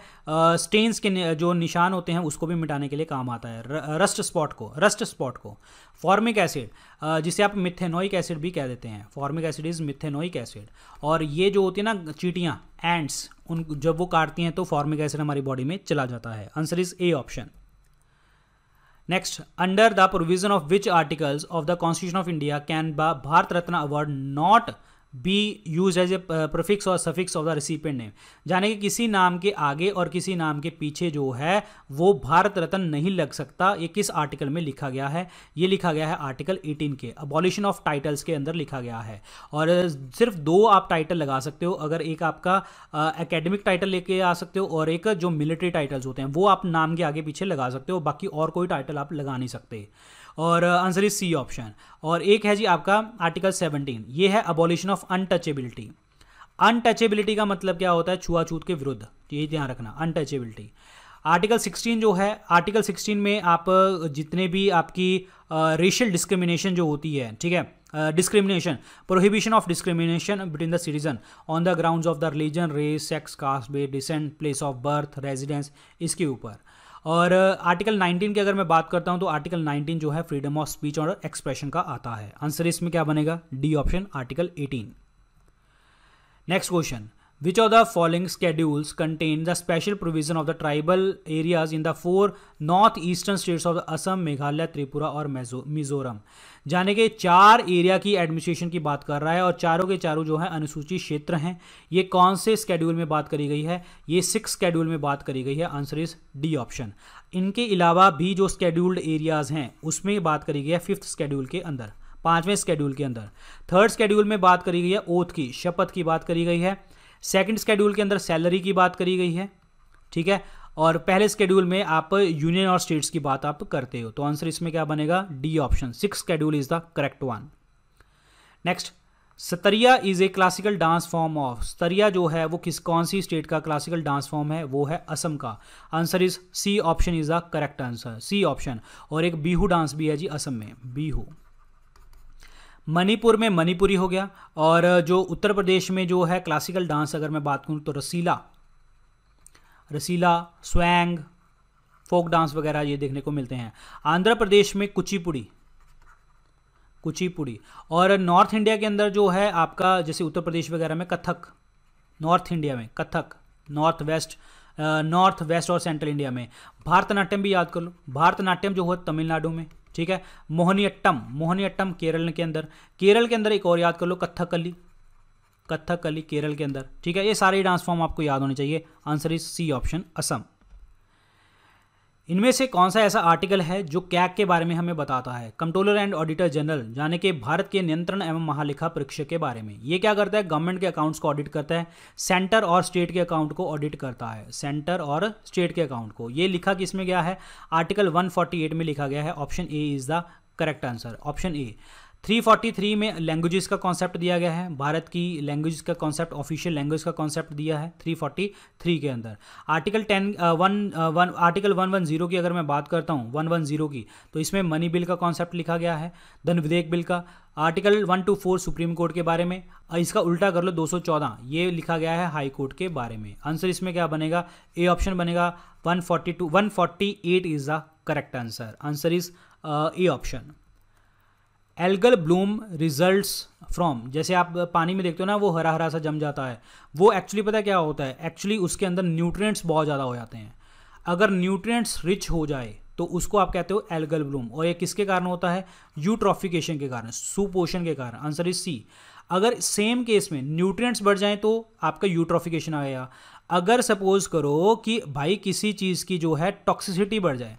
स्टेन्स के जो निशान होते हैं उसको भी मिटाने के लिए काम आता है रस्ट स्पॉट को रस्ट स्पॉट को फॉर्मिक एसिड जिसे आप मिथेनोइक एसिड भी कह देते हैं formic acid is methanoic acid और ये जो होती है ना चीटियाँ एंड्स उन जब वो काटती हैं तो फॉर्मिक एसिड हमारी बॉडी में चला जाता है answer is A option next under the provision of which articles of the constitution of India can बा Bharat Ratna award not be use as a prefix और suffix of the recipient name यानी कि किसी नाम के आगे और किसी नाम के पीछे जो है वो भारत रत्न नहीं लग सकता ये किस आर्टिकल में लिखा गया है ये लिखा गया है आर्टिकल 18 के अबॉलिशन ऑफ टाइटल्स के अंदर लिखा गया है और uh, सिर्फ दो आप टाइटल लगा सकते हो अगर एक आपका एकेडमिक uh, टाइटल लेके आ सकते हो और एक जो मिलिट्री टाइटल्स होते हैं वो आप नाम के आगे पीछे लगा सकते हो बाकी और कोई टाइटल आप लगा नहीं सकते और आंसर इज सी ऑप्शन और एक है जी आपका आर्टिकल 17 ये है अबोलिशन ऑफ अनटचेबिलिटी अनटचेबिलिटी का मतलब क्या होता है छुआछूत के विरुद्ध ये ध्यान रखना अनटचेबिलिटी आर्टिकल 16 जो है आर्टिकल 16 में आप uh, जितने भी आपकी रेशियल uh, डिस्क्रिमिनेशन जो होती है ठीक है discrimination prohibition of discrimination between the citizen on the grounds of the religion race sex caste by descent place of birth residence इसके ऊपर और आर्टिकल uh, 19 की अगर मैं बात करता हूँ तो आर्टिकल 19 जो है फ्रीडम ऑफ स्पीच और एक्सप्रेशन का आता है आंसर इसमें क्या बनेगा D option article 18 next question Which of the following schedules contain the special provision of the tribal areas in the four northeastern states of the Assam, Meghalaya, Tripura और मिजोरम जाने के चार एरिया की एडमिनिस्ट्रेशन की बात कर रहा है और चारों के चारों जो है अनुसूचित क्षेत्र हैं ये कौन से स्केड्यूल में बात करी गई है ये सिक्स स्केड्यूल में बात करी गई है आंसर इज डी ऑप्शन इनके अलावा भी जो स्केड्यूल्ड एरियाज हैं उसमें बात करी गई है फिफ्थ स्केड्यूल के अंदर पांचवें स्केड्यूल के अंदर थर्ड स्केड्यूल में बात करी गई है ओथ की शपथ की बात करी गई है सेकंड स्केड्यूल के अंदर सैलरी की बात करी गई है ठीक है और पहले स्केड्यूल में आप यूनियन और स्टेट्स की बात आप करते हो तो आंसर इसमें क्या बनेगा D option six schedule is the correct one next Sattriya is a classical dance form of Sattriya जो है वो किस कौन सी स्टेट का क्लासिकल डांस फॉर्म है वो है असम का answer is C option is the correct answer C option और एक बीहू डांस भी है जी असम में बीहू मणिपुर में मणिपुरी हो गया और जो उत्तर प्रदेश में जो है क्लासिकल डांस अगर मैं बात करूँ तो रसीला रसीला स्वैंग फोक डांस वगैरह ये देखने को मिलते हैं आंध्र प्रदेश में कुचिपुड़ी कुचिपुड़ी और नॉर्थ इंडिया के अंदर जो है आपका जैसे उत्तर प्रदेश वगैरह में कथक नॉर्थ इंडिया में Kathak north west north west और सेंट्रल इंडिया में भारतनाट्यम भी याद कर लो भारतनाट्यम जो हुआ तमिलनाडु में ठीक है मोहनीअट्टम मोहनीअट्टम केरल के अंदर केरल के अंदर एक और याद कर लो कथकली कथकली केरल के अंदर ठीक है ये सारे डांस फॉर्म आपको याद होने चाहिए answer is C option Assam इनमें से कौन सा ऐसा आर्टिकल है जो कैग के बारे में हमें बताता है कंट्रोलर एंड ऑडिटर जनरल यानी कि भारत के नियंत्रण एवं महालेखा परीक्षक के बारे में ये क्या करता है गवर्नमेंट के अकाउंट्स को ऑडिट करता है सेंटर और स्टेट के अकाउंट को ऑडिट करता है सेंटर और स्टेट के अकाउंट को ये लिखा किस में गया है आर्टिकल वन में लिखा गया है option A is the correct answer option A 343 में लैंग्वेजेस का कॉन्सेप्ट दिया गया है भारत की लैंग्वेज का कॉन्सेप्ट ऑफिशियल लैंग्वेज का कॉन्सेप्ट दिया है 343 के अंदर article ten one one article 110 की अगर मैं बात करता हूँ 110 की तो इसमें मनी बिल का कॉन्सेप्ट लिखा गया है धन विधेयक बिल का आर्टिकल 124 सुप्रीम कोर्ट के बारे में uh, इसका उल्टा कर लो 214 ये लिखा गया है हाई कोर्ट के बारे में आंसर इसमें क्या बनेगा ए ऑप्शन बनेगा 142 148 is the correct answer answer is A option algal bloom results from जैसे आप पानी में देखते हो ना वो हरा हरा सा जम जाता है वो एक्चुअली पता क्या होता है एक्चुअली उसके अंदर न्यूट्रिएंट्स बहुत ज़्यादा हो जाते हैं अगर न्यूट्रिएंट्स रिच हो जाए तो उसको आप कहते हो एल्गल ब्लूम और ये किसके कारण होता है यूट्रॉफिकेशन के कारण सुपोषण के कारण आंसर इज सी अगर सेम केस में न्यूट्रिएंट्स बढ़ जाएं तो आपका यूट्रॉफिकेशन गया अगर सपोज करो कि भाई किसी चीज़ की जो है टॉक्सिसिटी बढ़ जाए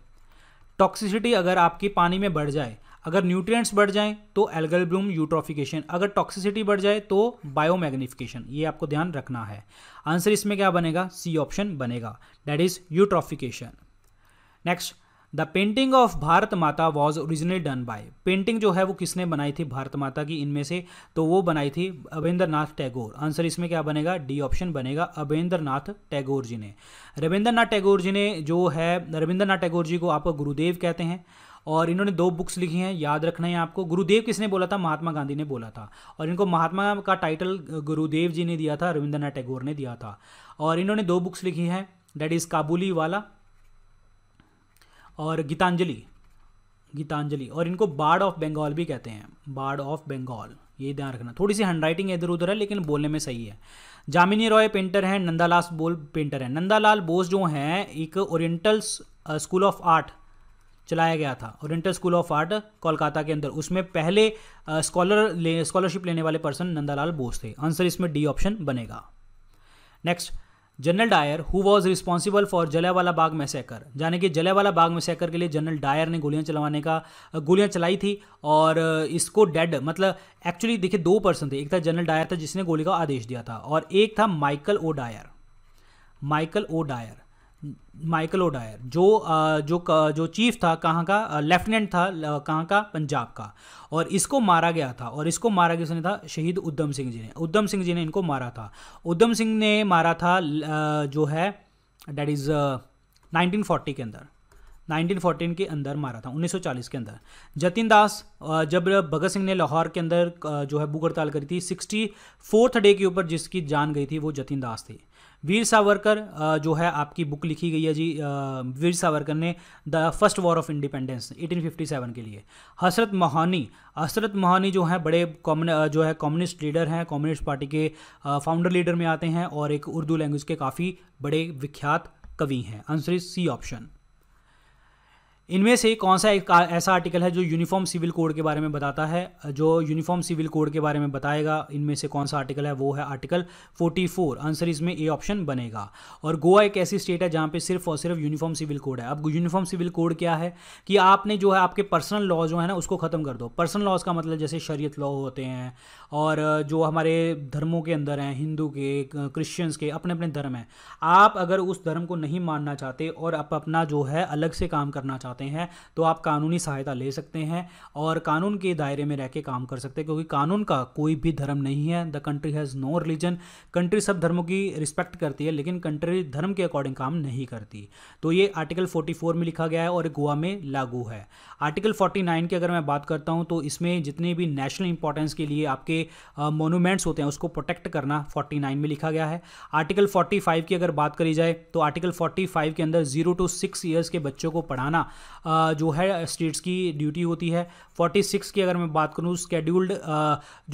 टॉक्सिसिटी अगर आपकी पानी में बढ़ जाए अगर न्यूट्रिएंट्स बढ़ जाएं तो एल्गल ब्लूम यूट्रोफिकेशन अगर टॉक्सिसिटी बढ़ जाए तो बायोमैग्निफिकेशन ये आपको ध्यान रखना है आंसर इसमें क्या बनेगा सी ऑप्शन बनेगा that is eutrophication next the painting of Bharat Mata was originally done by painting जो है वो किसने बनाई थी भारत माता की इनमें से तो वो बनाई थी अबेंद्र नाथ टैगोर आंसर इसमें क्या बनेगा डी ऑप्शन बनेगा अबेंद्र नाथ टैगोर जी ने रविंद्र नाथ टैगोर जी ने जो है रविंद्र नाथ टैगोर जी को आप गुरुदेव कहते हैं और इन्होंने दो बुक्स लिखी हैं याद रखना है आपको गुरुदेव किसने बोला था महात्मा गांधी ने बोला था और इनको महात्मा का टाइटल गुरुदेव जी ने दिया था रविंद्रनाथ टैगोर ने दिया था और इन्होंने दो बुक्स लिखी हैं डेट इज़ काबुली वाला और गीतांजलि गीतांजलि और इनको बार्ड ऑफ बंगाल भी कहते हैं बार्ड ऑफ बंगाल ये ध्यान रखना थोड़ी सी हैंड राइटिंग इधर उधर है लेकिन बोलने में सही है जामिनी रॉय पेंटर हैं नंदालाल बोल पेंटर हैं नंदालाल बोस जो हैं एक ओरिएंटल स्कूल ऑफ आर्ट चलाया गया था और inter school of art Kolkata के अंदर उसमें पहले स्कॉलर ले स्कॉलरशिप लेने वाले पर्सन नंदालाल बोस थे आंसर इसमें डी ऑप्शन बनेगा next general Dyer who was responsible for Jallianwala Bagh massacre यानी कि जलियावाला बाग मैसेकर के लिए जनरल डायर ने गोलियां चलवाने का गोलियां चलाई थी और इसको डेड मतलब एक्चुअली देखिए दो पर्सन थे एक था जनरल डायर था जिसने गोली का आदेश दिया था और एक था Michael O Dyer Michael O Dyer Michael O'Dyer जो जो जो चीफ था कहाँ का लेफ्टिनेंट था कहाँ का पंजाब का और इसको मारा गया था और इसको मारा किसने था शहीद उधम सिंह जी ने उधम सिंह जी ने इनको मारा था उधम सिंह ने मारा था जो है डैट इज़ फोर्टी के अंदर 1914 के अंदर मारा था 1940 के अंदर जतिन दास जब भगत सिंह ने लाहौर के अंदर जो है भूख हड़ताल करी थी सिक्सटी फोर्थ डे के ऊपर जिसकी जान गई थी वो जतिन दास थी वीर सावरकर जो है आपकी बुक लिखी गई है जी वीर सावरकर ने the first war of independence 1857 के लिए हसरत मोहानी हसरत मोहानी जो है बड़े कॉमन जो है कम्युनिस्ट लीडर हैं कम्युनिस्ट पार्टी के फाउंडर लीडर में आते हैं और एक उर्दू लैंग्वेज के काफ़ी बड़े विख्यात कवि हैं आंसर इज सी ऑप्शन इनमें से कौन सा एक ऐसा आर्टिकल है जो यूनिफॉर्म सिविल कोड के बारे में बताता है जो यूनिफॉर्म सिविल कोड के बारे में बताएगा इनमें से कौन सा आर्टिकल है वो है आर्टिकल 44 आंसर इसमें ए ऑप्शन बनेगा और गोवा एक ऐसी स्टेट है जहाँ पे सिर्फ और सिर्फ यूनिफॉर्म सिविल कोड है अब यूनिफॉर्म सिविल कोड क्या है कि आपने जो है आपके पर्सनल लॉ जो है ना उसको ख़त्म कर दो पर्सनल लॉज का मतलब जैसे शरीय लॉ होते हैं और जो हमारे धर्मों के अंदर हैं हिंदू के क्रिश्चियंस के अपने अपने धर्म हैं आप अगर उस धर्म को नहीं मानना चाहते और आप अपना जो है अलग से काम करना चाहते चाहते हैं तो आप कानूनी सहायता ले सकते हैं और कानून के दायरे में रह के काम कर सकते हैं क्योंकि कानून का कोई भी धर्म नहीं है the country has no religion country सब धर्मों की रिस्पेक्ट करती है लेकिन कंट्री धर्म के अकॉर्डिंग काम नहीं करती तो ये आर्टिकल 44 में लिखा गया है और गोवा में लागू है आर्टिकल 49 की अगर मैं बात करता हूँ तो इसमें जितने भी नेशनल इंपॉर्टेंस के लिए आपके मोनूमेंट्स होते हैं उसको प्रोटेक्ट करना 49 में लिखा गया है आर्टिकल 45 की अगर बात करी जाए तो आर्टिकल 45 के अंदर जीरो टू सिक्स ईयर्स के बच्चों को पढ़ाना जो है स्टेट्स की ड्यूटी होती है 46 की अगर मैं बात करूँ स्केड्यूल्ड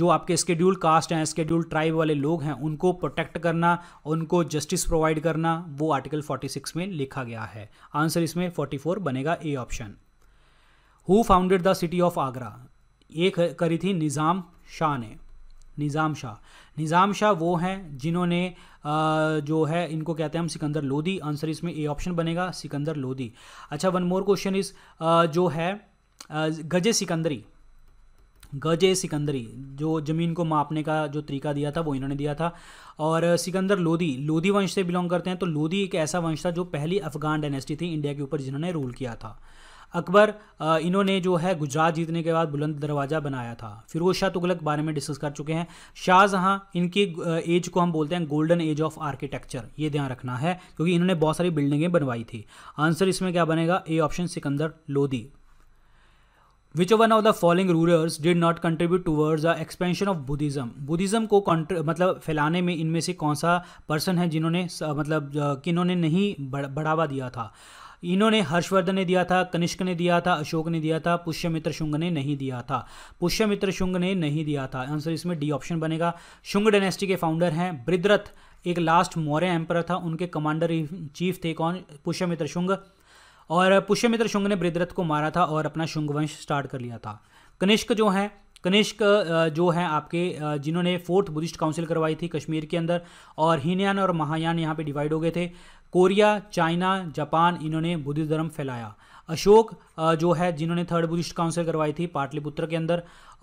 जो आपके स्केड्यूल्ड कास्ट हैं स्केड्यूल्ड ट्राइब वाले लोग हैं उनको प्रोटेक्ट करना उनको जस्टिस प्रोवाइड करना वो आर्टिकल 46 में लिखा गया है आंसर इसमें 44 बनेगा A option who founded the city of Agra ये करी थी निज़ाम शाह ने निज़ाम शाह निज़ाम शाह वो हैं जिन्होंने जो है इनको कहते हैं हम सिकंदर लोधी आंसर इसमें ए ऑप्शन बनेगा सिकंदर लोधी अच्छा वन मोर क्वेश्चन इज जो है गजे सिकंदरी गजे सिकंदरी जो ज़मीन को मापने का जो तरीका दिया था वो इन्होंने दिया था और सिकंदर लोधी लोधी वंश से बिलोंग करते हैं तो लोधी एक ऐसा वंश था जो पहली अफगान डायनेस्टी थी इंडिया के ऊपर जिन्होंने रूल किया था अकबर इन्होंने जो है गुजरात जीतने के बाद बुलंद दरवाज़ा बनाया था फिरोज शाह तुगलक बारे में डिस्कस कर चुके हैं शाहजहां इनकी एज को हम बोलते हैं गोल्डन एज ऑफ आर्किटेक्चर ये ध्यान रखना है क्योंकि इन्होंने बहुत सारी बिल्डिंगें बनवाई थी आंसर इसमें क्या बनेगा A option Sikandar Lodi which one of the following rulers did not contribute towards the expansion of Buddhism Buddhism को मतलब फैलाने में इनमें से कौन सा पर्सन है जिन्होंने मतलब किन्होंने नहीं बढ़ावा दिया था इन्होंने हर्षवर्धन ने दिया था कनिष्क ने दिया था अशोक ने दिया था पुष्यमित्र शुंग ने नहीं दिया था पुष्यमित्र शुंग ने नहीं दिया था आंसर इसमें डी ऑप्शन बनेगा शुंग डायनेस्टी के फाउंडर हैं ब्रिद्रथ एक लास्ट मौर्य एम्पर था उनके कमांडर इन चीफ थे कौन पुष्यमित्र शुंग और पुष्यमित्र शुंग ने ब्रिद्रथ को मारा था और अपना शुंग वंश स्टार्ट कर लिया था कनिष्क जो हैं कनिष्क जो हैं आपके जिन्होंने फोर्थ बुद्धिस्ट काउंसिल करवाई थी कश्मीर के अंदर और हीनयान और महायान यहाँ पे डिवाइड हो गए थे कोरिया चाइना जापान इन्होंने बुद्ध धर्म फैलाया अशोक जो है जिन्होंने थर्ड बुद्धिस्ट काउंसिल करवाई थी पाटलिपुत्र के अंदर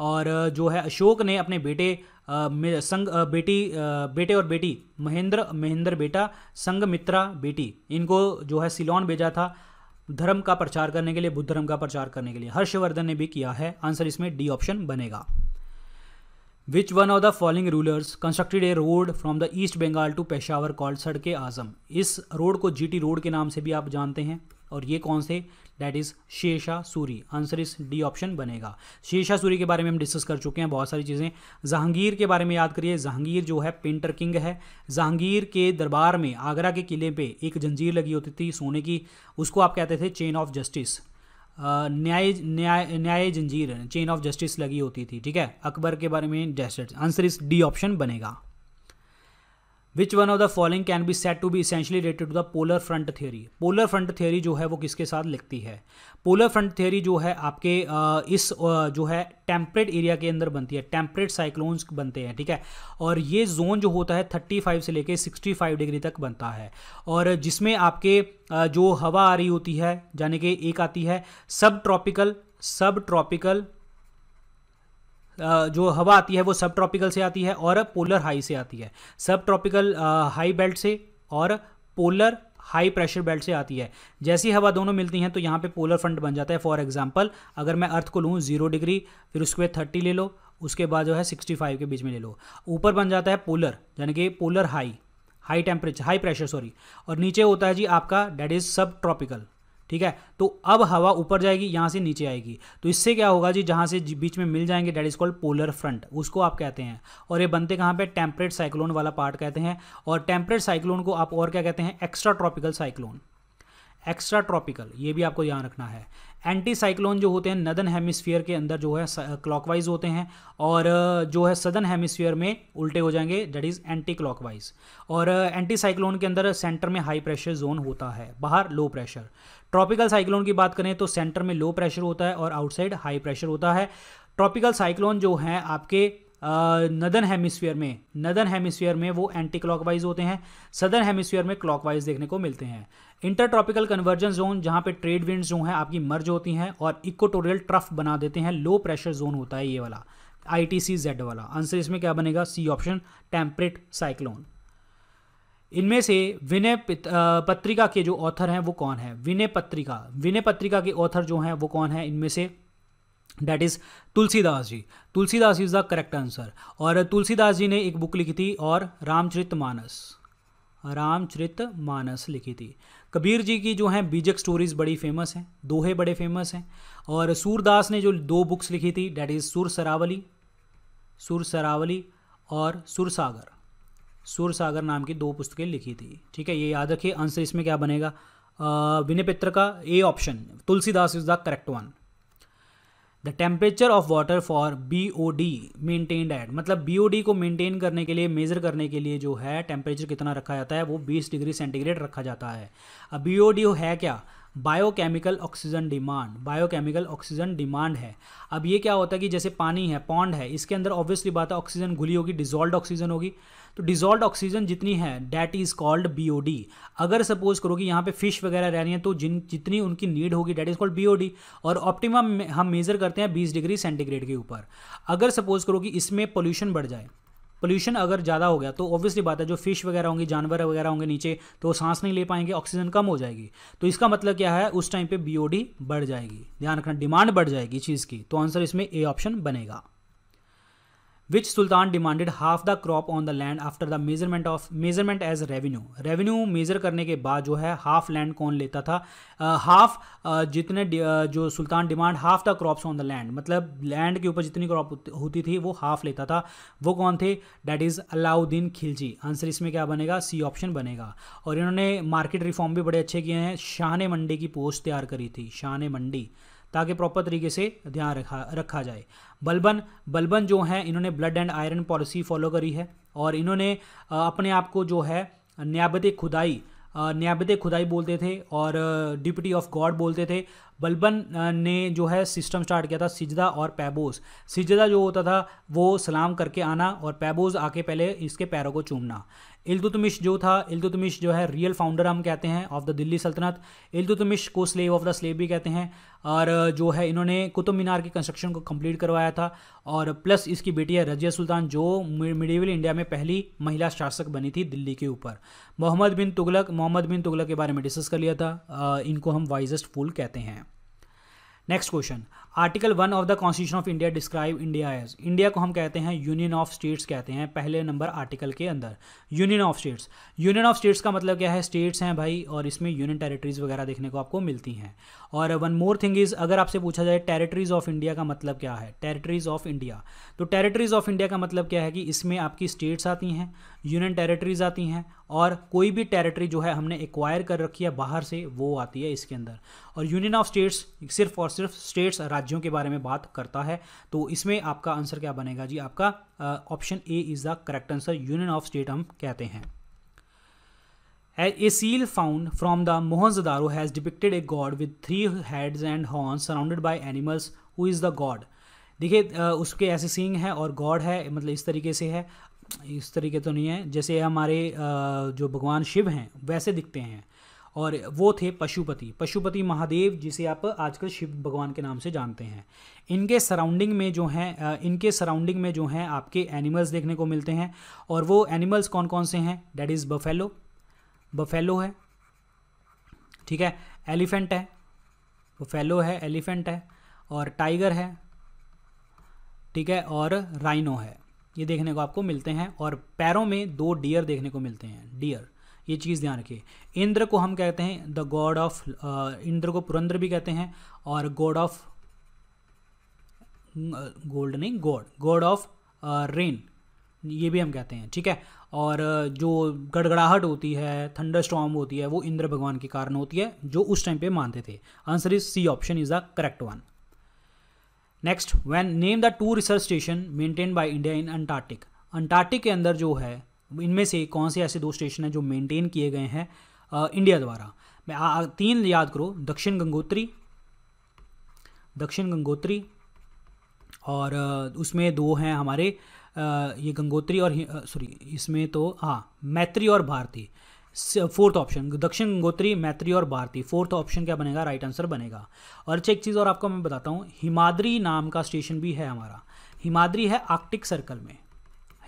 और जो है अशोक ने अपने बेटे संग बेटी बेटे और बेटी महेंद्र महेंद्र बेटा संगमित्रा बेटी इनको जो है सिलोन भेजा था धर्म का प्रचार करने के लिए बुद्ध धर्म का प्रचार करने के लिए हर्षवर्धन ने भी किया है आंसर इसमें डी ऑप्शन बनेगा which one of the following rulers constructed a road from the east Bengal to Peshawar call Sadak Azam इस रोड को जी टी रोड के नाम से भी आप जानते हैं और ये कौन से डैट इज़ शेषा सूरी आंसर इस डी ऑप्शन बनेगा शेषा सूरी के बारे में हम डिस्कस कर चुके हैं बहुत सारी चीज़ें जहांगीर के बारे में याद करिए जहांगीर जो है पेंटर किंग है जहांगीर के दरबार में आगरा के किले पे एक जंजीर लगी होती थी सोने की उसको आप कहते थे चेन ऑफ जस्टिस न्याय न्याय न्याय जंजीर चेन ऑफ जस्टिस लगी होती थी ठीक है अकबर के बारे में जस्टिस आंसर इस डी ऑप्शन बनेगा which one of the following can be set to be essentially related to the polar front theory polar front theory जो है वो किसके साथ लिखती है पोलर फ्रंट थ्योरी जो है आपके इस जो है टेम्परेट एरिया के अंदर बनती है टेम्परेट साइक्लोन्स बनते हैं ठीक है और ये जोन जो होता है 35 से लेके 65 डिग्री तक बनता है और जिसमें आपके जो हवा आ रही होती है यानी कि एक आती है सब ट्रॉपिकल सब ट्रॉपिकल जो हवा आती है वो सब ट्रॉपिकल से आती है और पोलर हाई से आती है सब ट्रॉपिकल हाई बेल्ट से और पोलर हाई प्रेशर बेल्ट से आती है जैसी हवा दोनों मिलती हैं तो यहाँ पे पोलर फ्रंट बन जाता है फॉर एग्जांपल अगर मैं अर्थ को लूँ जीरो डिग्री फिर उसके बाद थर्टी ले लो उसके बाद जो है सिक्सटी फाइव के बीच में ले लो ऊपर बन जाता है पोलर यानी कि polar high high temperature high pressure sorry और नीचे होता है जी आपका डेट इज़ सब ट्रॉपिकल ठीक है तो अब हवा ऊपर जाएगी यहाँ से नीचे आएगी तो इससे क्या होगा जी जहाँ से बीच में मिल जाएंगे that is called polar front उसको आप कहते हैं और ये बनते कहाँ पे टेम्परेट साइक्लोन वाला पार्ट कहते हैं और टेम्परेट साइक्लोन को आप और क्या कहते हैं extra tropical cyclone extra tropical ये भी आपको ध्यान रखना है एंटी साइक्लोन जो होते हैं नदन हेमिस्फीयर के अंदर जो है क्लॉकवाइज होते हैं और जो है सदन हेमिस्फीयर में उल्टे हो जाएंगे दैट इज़ एंटी क्लॉकवाइज और एंटी साइक्लोन के अंदर सेंटर में हाई प्रेशर जोन होता है बाहर लो प्रेशर ट्रॉपिकल साइक्लोन की बात करें तो सेंटर में लो प्रेशर होता है और आउटसाइड हाई प्रेशर होता है ट्रॉपिकल साइक्लोन जो है आपके नदन हेमिस्फीयर में नदन हेमिस्फीयर में वो एंटी क्लॉकवाइज होते हैं सदर्न हेमिस्फीयर में क्लॉकवाइज देखने को मिलते हैं इंटर ट्रॉपिकल कन्वर्जन जोन जहाँ पे ट्रेड विंड जो हैं आपकी मर्ज होती हैं और इक्वटोरियल ट्रफ बना देते हैं लो प्रेशर जोन होता है ये वाला आई टी सी जेड वाला आंसर इसमें क्या बनेगा सी ऑप्शन टेम्परेट साइक्लोन इनमें से विनय पत्रिका के जो ऑथर हैं वो कौन है विनय पत्रिका विनय पत्रिका के ऑथर जो हैं वो कौन है इनमें से that is Tulsidas ji Tulsidas is the correct answer और तुलसीदास जी ने एक बुक लिखी थी और रामचरित मानस रामचरित मानस लिखी थी कबीर जी की जो हैं बीजक स्टोरीज बड़ी फेमस हैं दोहे बड़े फेमस हैं और सूरदास ने जो दो बुक्स लिखी थी डैट इज़ सुर सरावली सुर सरावली और सुरसागर सूर सागर नाम की दो पुस्तकें लिखी थी ठीक है ये याद रखिए आंसर इसमें क्या बनेगा विनय पित्र का A option Tulsidas is the correct one the temperature of water for B O D maintained at मतलब बी ओ डी को मेनटेन करने के लिए मेज़र करने के लिए जो है टेम्परेचर कितना रखा जाता है वो बीस डिग्री सेंटीग्रेड रखा जाता है अब बी ओ डी है क्या biochemical oxygen demand biochemical oxygen demand है अब ये क्या होता है कि जैसे पानी है पॉन्ड है इसके अंदर ऑब्वियसली बात है ऑक्सीजन घुली होगी डिजोल्ड ऑक्सीजन होगी तो डिजोल्ड ऑक्सीजन जितनी है डैट इज़ कॉल्ड बीओडी अगर सपोज करो कि यहाँ पे फिश वगैरह रह रही हैं तो जिन जितनी उनकी नीड होगी डैट इज़ कॉल्ड बीओडी और ऑप्टिमम हम मेज़र करते हैं 20 डिग्री सेंटीग्रेड के ऊपर अगर सपोज करो कि इसमें पोल्यूशन बढ़ जाए पोल्यूशन अगर ज़्यादा हो गया तो ऑब्वियसली बात है जो फिश वगैरह होंगी जानवर वगैरह होंगे नीचे तो वो सांस नहीं ले पाएंगे ऑक्सीजन कम हो जाएगी तो इसका मतलब क्या है उस टाइम पे बीओडी बढ़ जाएगी ध्यान रखना डिमांड बढ़ जाएगी चीज़ की तो आंसर इसमें ए ऑप्शन बनेगा which sultan demanded half the crop on the land after the measurement of measurement as revenue revenue measure करने के बाद जो है हाफ लैंड कौन लेता था हाफ uh, uh, जितने uh, जो sultan demand half the crops on the land मतलब लैंड के ऊपर जितनी क्रॉप होती थी वो हाफ लेता था वो कौन थे that is Alauddin Khilji answer इसमें क्या बनेगा सी ऑप्शन बनेगा और इन्होंने मार्केट रिफॉर्म भी बड़े अच्छे किए हैं शाहने मंडी की पोस्ट तैयार करी थी शाहने मंडी ताकि प्रॉपर तरीके से ध्यान रखा रखा जाए बलबन बलबन जो हैं इन्होंने blood and iron policy follow करी है और इन्होंने अपने आप को जो है न्याबत खुदाई न्याबत खुदाई बोलते थे और डिप्टी ऑफ गॉड बोलते थे बलबन ने जो है सिस्टम स्टार्ट किया था सिजदा और पैबोज सिजदा जो होता था वो सलाम करके आना और पैबोज आके पहले इसके पैरों को चूमना इल्तुतमिश जो था इल्तुतमिश जो है रियल फाउंडर हम कहते हैं ऑफ द दिल्ली सल्तनत इल्तुतमिश को स्लेव ऑफ द स्लेव भी कहते हैं और जो है इन्होंने कुतुब मीनार की कंस्ट्रक्शन को कंप्लीट करवाया था और प्लस इसकी बेटी है रजिया सुल्तान जो मिडिवल इंडिया में पहली महिला शासक बनी थी दिल्ली के ऊपर मोहम्मद बिन तुगलक मोहम्मद बिन तुगलक के बारे में डिस्कस कर लिया था इनको हम वाइजेस्ट फूल कहते हैं next question article one of the constitution of India describe India as India को हम कहते हैं यूनियन ऑफ स्टेट्स कहते हैं पहले नंबर आर्टिकल के अंदर union of states union of states का मतलब क्या है स्टेट्स हैं भाई और इसमें यूनियन टेरिटरीज वगैरह देखने को आपको मिलती हैं और वन मोर थिंग इज़ अगर आपसे पूछा जाए टेरिटरीज ऑफ इंडिया का मतलब क्या है टेरिटरीज ऑफ इंडिया तो टेरिटरीज ऑफ इंडिया का मतलब क्या है कि इसमें आपकी स्टेट्स आती हैं यूनियन टेरिटरीज आती हैं और कोई भी टेरिटरी जो है हमने एक्वायर कर रखी है बाहर से वो आती है इसके अंदर और यूनियन ऑफ स्टेट्स सिर्फ और सिर्फ स्टेट्स राज्यों के बारे में बात करता है तो इसमें आपका आंसर क्या बनेगा जी आपका option A is the correct answer union of state हम कहते हैं a seal found from the mohenjo has depicted a god god three heads and and surrounded by animals who is the god god? देखिए उसके ऐसे सींग है और God है मतलब इस तरीके से है इस तरीके तो नहीं है जैसे हमारे जो भगवान शिव हैं वैसे दिखते हैं और वो थे पशुपति पशुपति महादेव जिसे आप आजकल शिव भगवान के नाम से जानते हैं इनके सराउंडिंग में जो हैं इनके सराउंडिंग में जो हैं आपके एनिमल्स देखने को मिलते हैं और वो एनिमल्स कौन कौन से हैं डेट इज़ बफेलो बफेलो है ठीक है एलिफेंट है बफेलो है एलिफेंट है और टाइगर है ठीक है और राइनो है ये देखने को आपको मिलते हैं और पैरों में दो डियर देखने को मिलते हैं डियर ये चीज़ ध्यान रखिए इंद्र को हम कहते हैं द गॉड ऑफ इंद्र को पुरंद्र भी कहते हैं और गॉड ऑफ गोल्ड नहीं गॉड गॉड ऑफ रेन ये भी हम कहते हैं ठीक है और जो गड़गड़ाहट होती है थंडर स्टॉम होती है वो इंद्र भगवान के कारण होती है जो उस टाइम पे मानते थे answer is C option is the correct one next one name the two research station maintain by India in Antarctic Antarctic के अंदर जो है इनमें से कौन से ऐसे दो स्टेशन हैं जो मेंटेन किए गए हैं इंडिया द्वारा मैं आ, तीन याद करो दक्षिण गंगोत्री दक्षिण गंगोत्री और उसमें दो हैं हमारे ये गंगोत्री और सॉरी इसमें तो हाँ मैत्री और भारती फोर्थ ऑप्शन दक्षिण गंगोत्री मैत्री और भारती फोर्थ ऑप्शन क्या बनेगा राइट आंसर बनेगा और अच्छा एक चीज़ और आपको मैं बताता हूँ हिमाद्री नाम का स्टेशन भी है हमारा हिमाद्री है आर्कटिक सर्कल में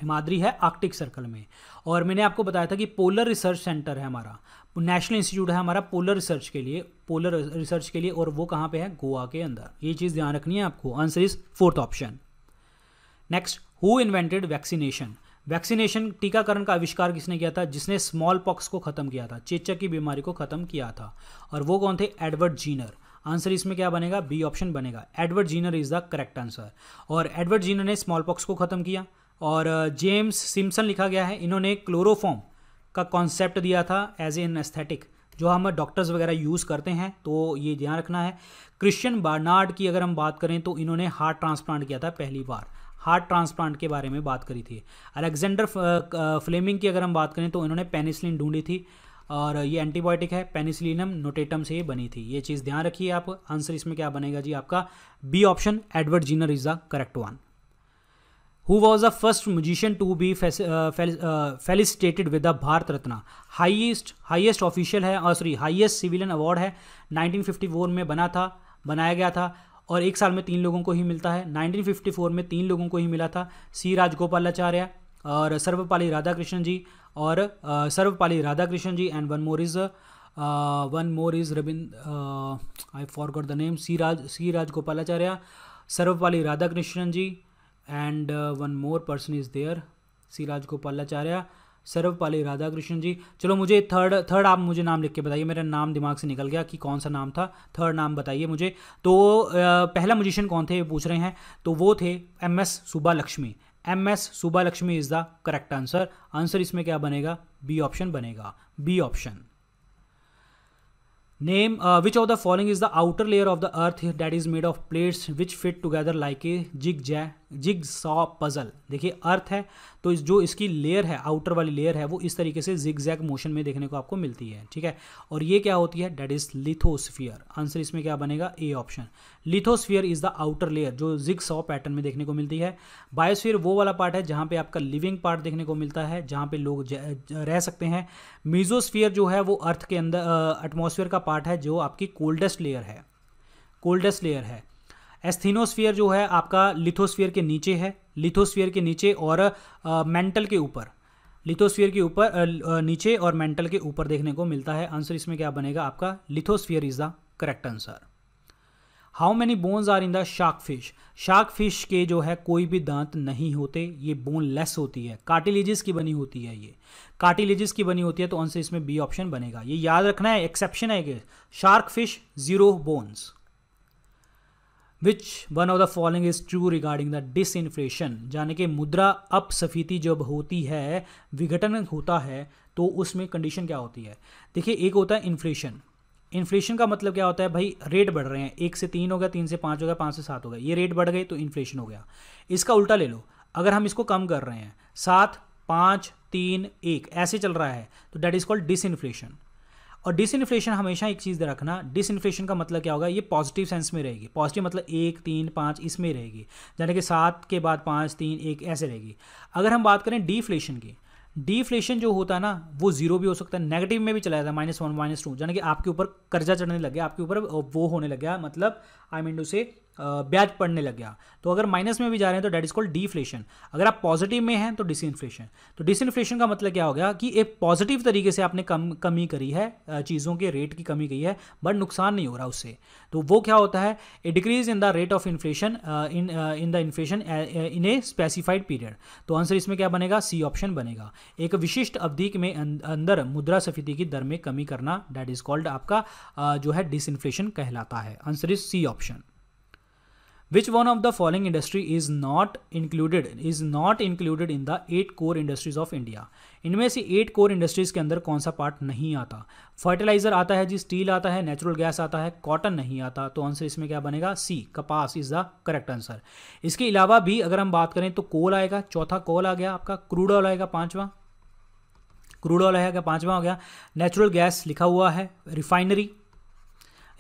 हिमाद्री है आर्कटिक सर्कल में और मैंने आपको बताया था कि पोलर रिसर्च सेंटर है हमारा नेशनल इंस्टीट्यूट है हमारा पोलर रिसर्च के लिए पोलर रिसर्च के लिए और वो कहाँ पे है गोवा के अंदर ये चीज़ ध्यान रखनी है आपको answer is fourth option next who invented vaccination vaccination टीकाकरण का आविष्कार किसने किया था जिसने स्मॉल पॉक्स को ख़त्म किया था चेचक की बीमारी को ख़त्म किया था और वो कौन थे एडवर्ड जीनर आंसर इसमें क्या बनेगा बी ऑप्शन बनेगा Edward Jenner is the correct answer और एडवर्ड जीनर ने स्मॉल पॉक्स को ख़त्म किया और जेम्स सिम्सन लिखा गया है इन्होंने क्लोरोफॉर्म का कॉन्सेप्ट दिया था एज एन एस्थेटिक जो हम डॉक्टर्स वगैरह यूज़ करते हैं तो ये ध्यान रखना है क्रिश्चियन बार्नार्ड की अगर हम बात करें तो इन्होंने हार्ट ट्रांसप्लांट किया था पहली बार हार्ट ट्रांसप्लांट के बारे में बात करी थी अलेक्जेंडर फ्लेमिंग की अगर हम बात करें तो इन्होंने पेनिसिलिन ढूंढी थी और ये एंटीबायोटिक है पेनिसिलिनम नोटेटम से बनी थी ये चीज़ ध्यान रखिए आप आंसर इसमें क्या बनेगा जी आपका B option Edward Jenner is the correct one who was the first musician to be felicitated with the Bharat Ratna highest highest official है सॉरी हाइएस्ट सिविलियन अवार्ड है 1954 में बना था बनाया गया था और एक साल में तीन लोगों को ही मिलता है 1954 में तीन लोगों को ही मिला था सी राजगोपालाचार्य और सर्वपाली राधाकृष्णन जी और Sarvepalli Radhakrishnan ji and one more is one more is Ravindra I forgot the name C Raj C Rajagopalachari Sarvepalli Radhakrishnan ji and one more person is there C Rajagopalachari Sarvepalli Radhakrishna ji चलो मुझे थर्ड थर्ड आप मुझे नाम लिख के बताइए मेरा नाम दिमाग से निकल गया कि कौन सा नाम था थर्ड नाम बताइए मुझे तो पहला म्यूजिशियन कौन थे ये पूछ रहे हैं तो वो थे M S Subba Lakshmi M S Subba Lakshmi is the correct answer answer इसमें क्या बनेगा बी ऑप्शन बनेगा B option name which of the following is the outer layer of the earth that is made of plates which fit together like a jig जै jigsaw puzzle देखिए earth है तो इस जो इसकी layer है outer वाली layer है वो इस तरीके से जिग जैग मोशन में देखने को आपको मिलती है ठीक है और ये क्या होती है डेट इज लिथोस्फियर आंसर इसमें क्या बनेगा A option lithosphere is the outer layer जो जिग सॉ पैटर्न में देखने को मिलती है बायोस्फीयर वो वाला पार्ट है जहाँ पे आपका लिविंग पार्ट देखने को मिलता है जहाँ पे लोग रह सकते हैं मीजोस्फियर जो है वो अर्थ के अंदर एटमोसफियर का पार्ट है जो आपकी कोल्डेस्ट लेयर है कोल्डेस्ट लेयर है एस्थीनोस्फियर जो है आपका लिथोस्फियर के नीचे है लिथोस्फियर के नीचे और मेंटल के ऊपर लिथोस्फियर के ऊपर नीचे और मेंटल के ऊपर देखने को मिलता है आंसर इसमें क्या बनेगा आपका lithosphere is the correct answer how many bones are in the shark fish shark fish के जो है कोई भी दांत नहीं होते ये बोन लेस होती है कार्टिलेजिस की बनी होती है ये कार्टिलेजिस की बनी होती है तो आंसर इसमें बी ऑप्शन बनेगा ये याद रखना है एक्सेप्शन है कि shark fish zero bones which one of the following is true regarding the disinflation यानी कि मुद्रा अपसफीति जब होती है विघटन होता है तो उसमें कंडीशन क्या होती है देखिए एक होता है इन्फ्लेशन इन्फ्लेशन का मतलब क्या होता है भाई रेट बढ़ रहे हैं एक से तीन हो गया तीन से पाँच हो गया पाँच से सात हो गया ये रेट बढ़ गए तो इन्फ्लेशन हो गया इसका उल्टा ले लो अगर हम इसको कम कर रहे हैं सात पाँच तीन एक ऐसे चल रहा है तो that is called disinflation और डिसइन्फ्लेशन हमेशा एक चीज़ रखना डिसइनफ्लेशन का मतलब क्या होगा ये पॉजिटिव सेंस में रहेगी पॉजिटिव मतलब एक तीन पाँच इसमें रहेगी यानी कि सात के बाद पाँच तीन एक ऐसे रहेगी अगर हम बात करें डीफ्लेशन की डीफ्लेशन जो होता है ना वो जीरो भी हो सकता है नेगेटिव में भी चला जाता है माइनस वन माइनस टू यानी कि आपके ऊपर कर्जा चढ़ने लग गया आपके ऊपर वो होने लग गया मतलब आई मीन टू से ब्याज पड़ने लग गया तो अगर माइनस में भी जा रहे हैं तो डैट इज कॉल्ड डीफ्लेशन अगर आप पॉजिटिव में हैं तो डिसइन्फ्लेशन तो डिसइन्फ्लेशन का मतलब क्या हो गया कि एक पॉजिटिव तरीके से आपने कम कमी करी है चीज़ों के रेट की कमी की है बट नुकसान नहीं हो रहा उससे तो वो क्या होता है a decrease in the rate of inflation in in the inflation in a specified period तो आंसर इसमें क्या बनेगा सी ऑप्शन बनेगा एक विशिष्ट अवधि में अं, अंदर मुद्रा सफिति की दर में कमी करना डैट इज कॉल्ड आपका uh, जो है डिसइन्फ्लेशन कहलाता है answer is C option which one of the following industry is not included is not included in the eight core industries of India इनमें से एट कोर इंडस्ट्रीज के अंदर कौन सा पार्ट नहीं आता फर्टिलाइजर आता है जी स्टील आता है नेचुरल गैस आता है कॉटन नहीं आता तो आंसर इसमें क्या बनेगा सी कपास इज द करेक्ट आंसर इसके अलावा भी अगर हम बात करें तो कोल आएगा चौथा कोल आ गया आपका क्रूड ऑयल आएगा पांचवा क्रूड ऑयल आएगा पांचवा हो गया नेचुरल गैस लिखा हुआ है रिफाइनरी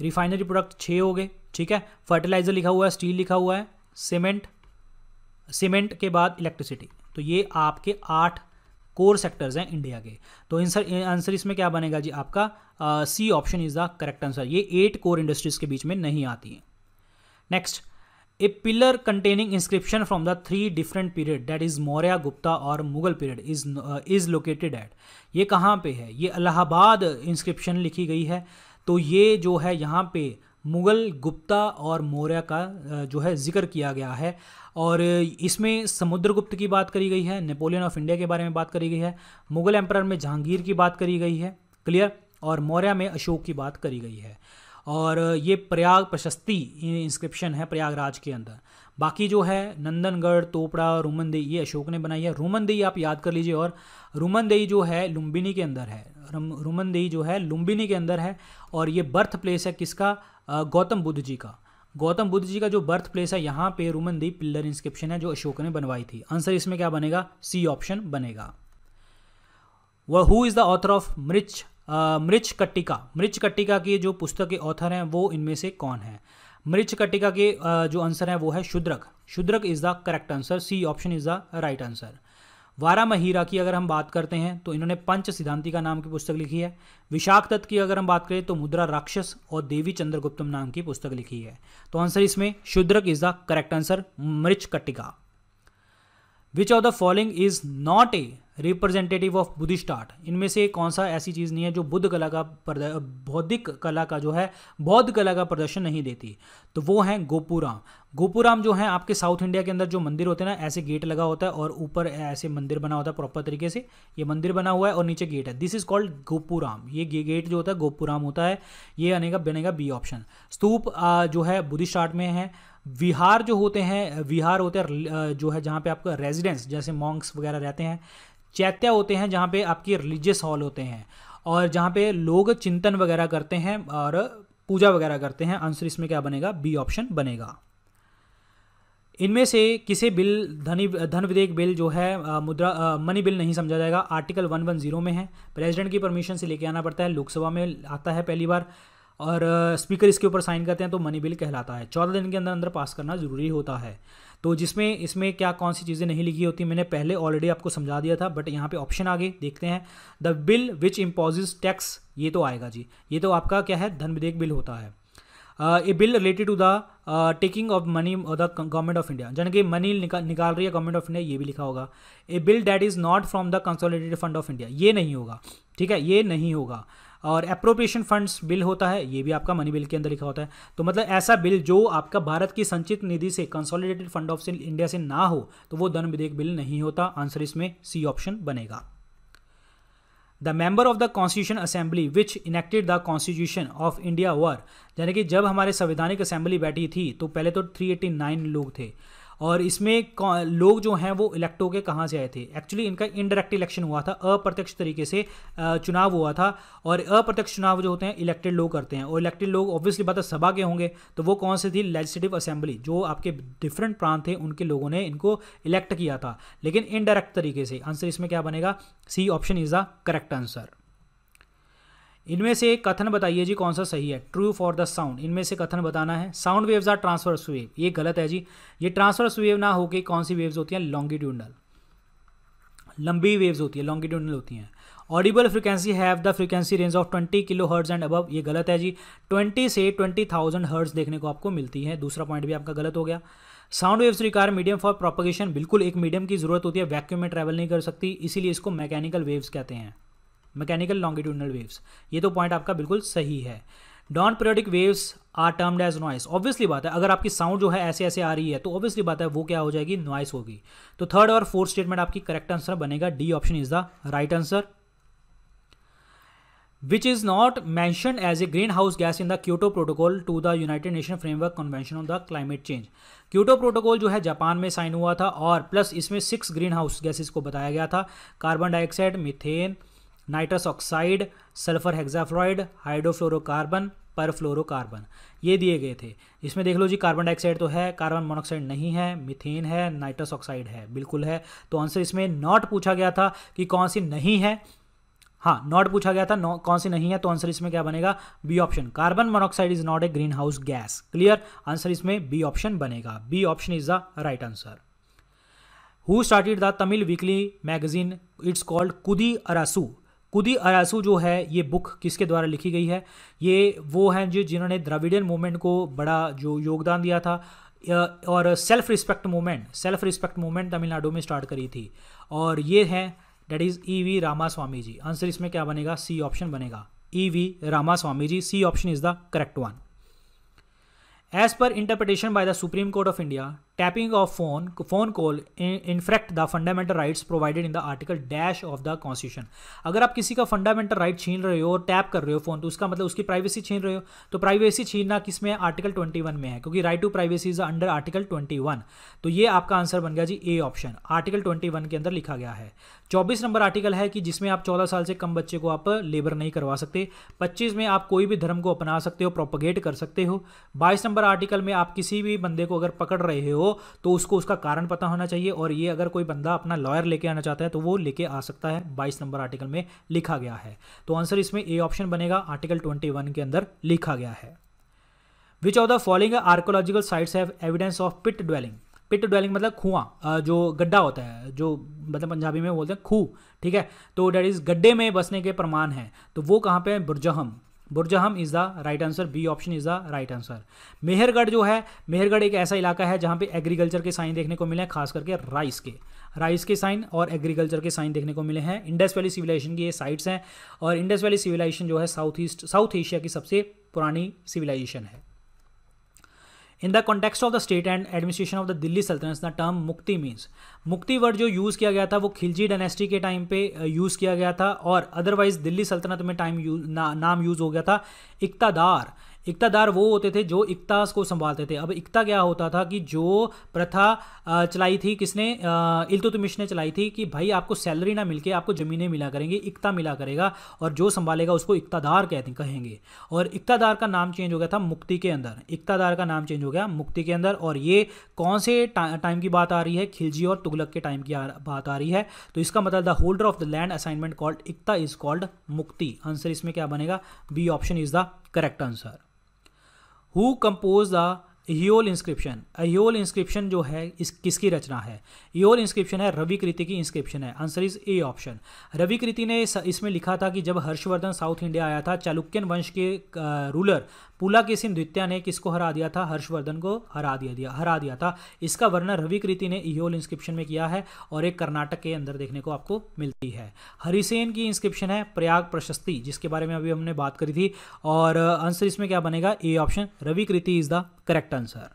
रिफाइनरी प्रोडक्ट छः हो गए ठीक है फर्टिलाइज़र लिखा हुआ है स्टील लिखा हुआ है सीमेंट सीमेंट के बाद इलेक्ट्रिसिटी तो ये आपके आठ कोर सेक्टर्स हैं इंडिया के तो आंसर आंसर इसमें क्या बनेगा जी आपका C option is the correct answer ये एट कोर इंडस्ट्रीज़ के बीच में नहीं आती हैं next a pillar containing inscription from the three different period that is Maurya Gupta और Mughal period is is located at ये कहाँ पे है ये इलाहाबाद इंस्क्रिप्शन लिखी गई है तो ये जो है यहाँ पे मुग़ल गुप्ता और मौर्य का जो है जिक्र किया गया है और इसमें समुद्रगुप्त की बात करी गई है नेपोलियन ऑफ इंडिया के बारे में बात करी गई है मुग़ल एम्पर में जहांगीर की बात करी गई है क्लियर और मौर्य में अशोक की बात करी गई है और ये प्रयाग प्रशस्ति इंस्क्रिप्शन है प्रयागराज के अंदर बाकी जो है नंदनगढ़ तोपड़ा रोमनदेई ये अशोक ने बनाई है रोमनदेई आप याद कर लीजिए और रोमनदेई जो है लुम्बिनी के अंदर है रोमनदेई जो है लुम्बिनी के अंदर है और ये बर्थ प्लेस है किसका गौतम बुद्ध जी का गौतम बुद्ध जी का जो बर्थ प्लेस है यहाँ पे रोमनदेई पिल्लर इंस्क्रिप्शन है जो अशोक ने बनवाई थी आंसर इसमें क्या बनेगा सी ऑप्शन बनेगा व who is the author of Mrich Mrichchhakatika Mrichchhakatika की जो पुस्तक के ऑथर हैं वो इनमें से कौन है मृच कटिका के जो आंसर है वो है Shudraka Shudraka is the correct answer C option is the right answer Varahamihira की अगर हम बात करते हैं तो इन्होंने पंच सिद्धांति का नाम की पुस्तक लिखी है विशाख दत्त की अगर हम बात करें तो मुद्रा राक्षस और देवी चंद्रगुप्तम नाम की पुस्तक लिखी है तो आंसर इसमें Shudraka is the correct answer Mrichchhakatika which of the following is not a representative of Buddhist art इनमें से कौन सा ऐसी चीज़ नहीं है जो बुद्ध कला का बौद्धिक कला का जो है बौद्ध कला का प्रदर्शन नहीं देती तो वो हैं गोपुराम गोपुराम जो है आपके साउथ इंडिया के अंदर जो मंदिर होते हैं ना ऐसे गेट लगा होता है और ऊपर ऐसे मंदिर बना होता है प्रॉपर तरीके से ये मंदिर बना हुआ है और नीचे गेट है दिस इज कॉल्ड गोपुराम ये गेट जो होता है गोपुराम होता है ये आनेगा बनेगा बी ऑप्शन स्तूप जो है बुद्धिस्ट आर्ट में है विहार जो होते हैं विहार होते हैं जो है जहाँ पे आपका रेजिडेंस जैसे मॉन्क्स वगैरह रहते हैं चैत्य होते हैं जहाँ पे आपके रिलीजियस हॉल होते हैं और जहाँ पे लोग चिंतन वगैरह करते हैं और पूजा वगैरह करते हैं आंसर इसमें क्या बनेगा बी ऑप्शन बनेगा इनमें से किसे बिल धनी धन विधेयक बिल जो है आ, मुद्रा आ, मनी बिल नहीं समझा जाएगा आर्टिकल 110 में है प्रेसिडेंट की परमिशन से लेके आना पड़ता है लोकसभा में आता है पहली बार और स्पीकर इसके ऊपर साइन करते हैं तो मनी बिल कहलाता है चौदह दिन के अंदर अंदर पास करना ज़रूरी होता है तो जिसमें इसमें क्या कौन सी चीज़ें नहीं लिखी होती मैंने पहले ऑलरेडी आपको समझा दिया था बट यहाँ पे ऑप्शन आगे देखते हैं the bill which imposes tax ये तो आएगा जी ये तो आपका क्या है धन विधेयक बिल होता है a bill related to the taking of money the government of India यानी कि मनी निकाल रही है गवर्नमेंट ऑफ इंडिया ये भी लिखा होगा a bill that is not from the consolidated fund of India ये नहीं होगा ठीक है ये नहीं होगा और अप्रोप्रिएशन फंड्स बिल होता है ये भी आपका मनी बिल के अंदर लिखा होता है तो मतलब ऐसा बिल जो आपका भारत की संचित निधि से कंसोलिडेटेड फंड ऑफ इंडिया से ना हो तो वो धन विधेयक बिल नहीं होता आंसर इसमें सी ऑप्शन बनेगा the member of the constitution assembly which enacted the constitution of India were यानी कि जब हमारे संवैधानिक असेंबली बैठी थी तो पहले तो 389 लोग थे और इसमें लोग जो हैं वो इलेक्ट के कहाँ से आए थे एक्चुअली इनका इनडायरेक्ट इलेक्शन हुआ था अप्रत्यक्ष तरीके से चुनाव हुआ था और अप्रत्यक्ष चुनाव जो होते हैं इलेक्टेड लोग करते हैं और इलेक्टेड लोग ऑब्वियसली बात सभा के होंगे तो वो कौन से थी लेजिस्लेटिव असेंबली जो आपके डिफरेंट प्रांत थे उनके लोगों ने इनको इलेक्ट किया था लेकिन इनडायरेक्ट तरीके से आंसर इसमें क्या बनेगा C option is the correct answer इनमें से एक कथन बताइए जी कौन सा सही है ट्रू फॉर द साउंड इनमें से कथन बताना है sound waves are transverse wave ये गलत है जी ये ट्रांसवर्स वेव ना होके कौन सी वेव्स होती हैं लॉन्गिट्यूडनल लंबी वेव्स होती है लॉन्गिट्यूडनल होती हैं audible frequency have the frequency range of 20 kilo hertz and above ये गलत है जी 20 से 20,000 हर्ट्स देखने को आपको मिलती है दूसरा पॉइंट भी आपका गलत हो गया sound waves require medium for propagation बिल्कुल एक मीडियम की जरूरत होती है वैक्यूम में ट्रेवल नहीं कर सकती इसीलिए इसको मैकेनिकल वेव्स कहते हैं मैकेनिकल लॉन्गिट्यूडनल वेव्स ये तो पॉइंट आपका बिल्कुल सही है non periodic waves are termed as noise obviously बात है अगर आपकी साउंड जो है ऐसे ऐसे आ रही है तो ऑब्वियसली बात है वो क्या हो जाएगी नॉइस होगी तो थर्ड और फोर्थ स्टेटमेंट आपकी करेक्ट आंसर बनेगा D option is the right answer which is not mention as a greenhouse gas in the Kyoto protocol to the United Nation framework convention on the climate change Kyoto protocol जो है Japan में sign हुआ था और plus इसमें six green house gases को बताया गया था carbon dioxide methane nitrous oxide sulphur hexafluoride hydrofluorocarbon perfluorocarbon ये दिए गए थे इसमें देख लो जी कार्बन डाइऑक्साइड तो है कार्बन मोनोक्साइड नहीं है मिथेन है नाइट्रस ऑक्साइड है बिल्कुल है तो आंसर इसमें नॉट पूछा गया था कि कौन सी नहीं है हाँ नॉट पूछा गया था कौन सी नहीं है तो आंसर इसमें क्या बनेगा B option carbon monoxide is not a greenhouse gas clear answer इसमें बी ऑप्शन बनेगा B option is the right answer who started the Tamil weekly magazine it's called Kudi Arasu Kudi Arasu जो है ये बुक किसके द्वारा लिखी गई है ये वो हैं जो जिन्होंने द्रविडियन मूवमेंट को बड़ा जो योगदान दिया था और self respect movement self respect movement Tamil Nadu में स्टार्ट करी थी और ये हैं that is E V Ramaswamy ji answer इसमें क्या बनेगा सी ऑप्शन बनेगा E V Ramaswamy ji C option is the correct one as per interpretation by the supreme court of India tapping of phone phone call infract the fundamental right provided in the article dash of the constitution अगर आप किसी का fundamental right right छीन रहे हो और tap कर रहे हो फोन तो उसका मतलब उसकी प्राइवेसी छीन रहे हो तो प्राइवेसी छीनना किस में आर्टिकल 21 में है क्योंकि right to privacy is under article 21 तो ये आपका आंसर बन गया जी ए ऑप्शन आर्टिकल 21 के अंदर लिखा गया है 24 नंबर आर्टिकल है कि जिसमें आप 14 साल से कम बच्चे को आप लेबर नहीं करवा सकते 25 में आप कोई भी धर्म को अपना सकते हो प्रोपोगेट कर सकते हो 22 नंबर आर्टिकल में आप किसी भी बंदे को अगर पकड़ रहे हो तो उसको उसका कारण पता होना चाहिए और ये अगर कोई बंदा अपना लॉयर लेके आना चाहता है तो वो लेके आ सकता है बाईस नंबर आर्टिकल में लिखा गया है तो आंसर इसमें ए ऑप्शन बनेगा आर्टिकल ट्वेंटी के अंदर लिखा गया है which of the following archaeological sites have evidence of pit dwelling pit dwelling मतलब खुआ जो गड्ढा होता है जो मतलब पंजाबी में बोलते हैं खू ठीक है तो डेट इज़ गड्ढे में बसने के प्रमाण है तो वो कहाँ पे है Burzahom Burzahom is the right answer B option is the right answer Mehrgarh जो है मेहरगढ़ एक ऐसा इलाका है जहाँ पे एग्रीकल्चर के साइन देखने को मिले हैं खास करके राइस के राइस के साइन और एग्रीकल्चर के साइन देखने को मिले हैं इंडस वैली सिविलाइजेशन की ये साइट्स हैं और इंडस वैली सिविलाइजेशन जो है साउथ ईस्ट साउथ एशिया की सबसे पुरानी सिविलाइजेशन है in the context of the state and administration of the Delhi Sultanate the term muqti means muqti word जो यूज़ किया गया था वो खिलजी डायनेस्टी के टाइम पे यूज़ uh, किया गया था और अदरवाइज दिल्ली सल्तनत में टाइम नाम यूज़ हो गया था इकतादार इकतादार वो होते थे जो इकतास को संभालते थे अब इकता क्या होता था कि जो प्रथा चलाई थी किसने इल्तुतमिश ने चलाई थी कि भाई आपको सैलरी ना मिलके आपको ज़मीनें मिला करेंगे इकता मिला करेगा और जो संभालेगा उसको इकतादार कहते कहेंगे और इकतादार का नाम चेंज हो गया था मुक्ति के अंदर इकतादार का नाम चेंज हो गया मुक्ति के अंदर और ये कौन से टाइम ता, की बात आ रही है खिलजी और तुगलक के टाइम की आ, बात आ रही है तो इसका मतलब the holder of the land assignment called iqta is called muqti answer इसमें क्या बनेगा B option is the correct answer who compose the Aihole inscription Aihole inscription जो है इस किसकी रचना है योल इंस्क्रिप्शन है रवि कृति की इंस्क्रिप्शन है answer is A option Ravi Ravikirti ने इसमें लिखा था कि जब हर्षवर्धन साउथ इंडिया आया था चालुक्यन वंश के रूलर पुला सिंह द्वितिया ने किसको हरा दिया था हर्षवर्धन को हरा दिया दिया हरा दिया था इसका वर्णन रवि कृति ने इहोल इंस्क्रिप्शन में किया है और एक कर्नाटक के अंदर देखने को आपको मिलती है हरिसेन की इंस्क्रिप्शन है प्रयाग प्रशस्ति जिसके बारे में अभी हमने बात करी थी और आंसर इसमें क्या बनेगा ए ऑप्शन रवि कृति is the correct answer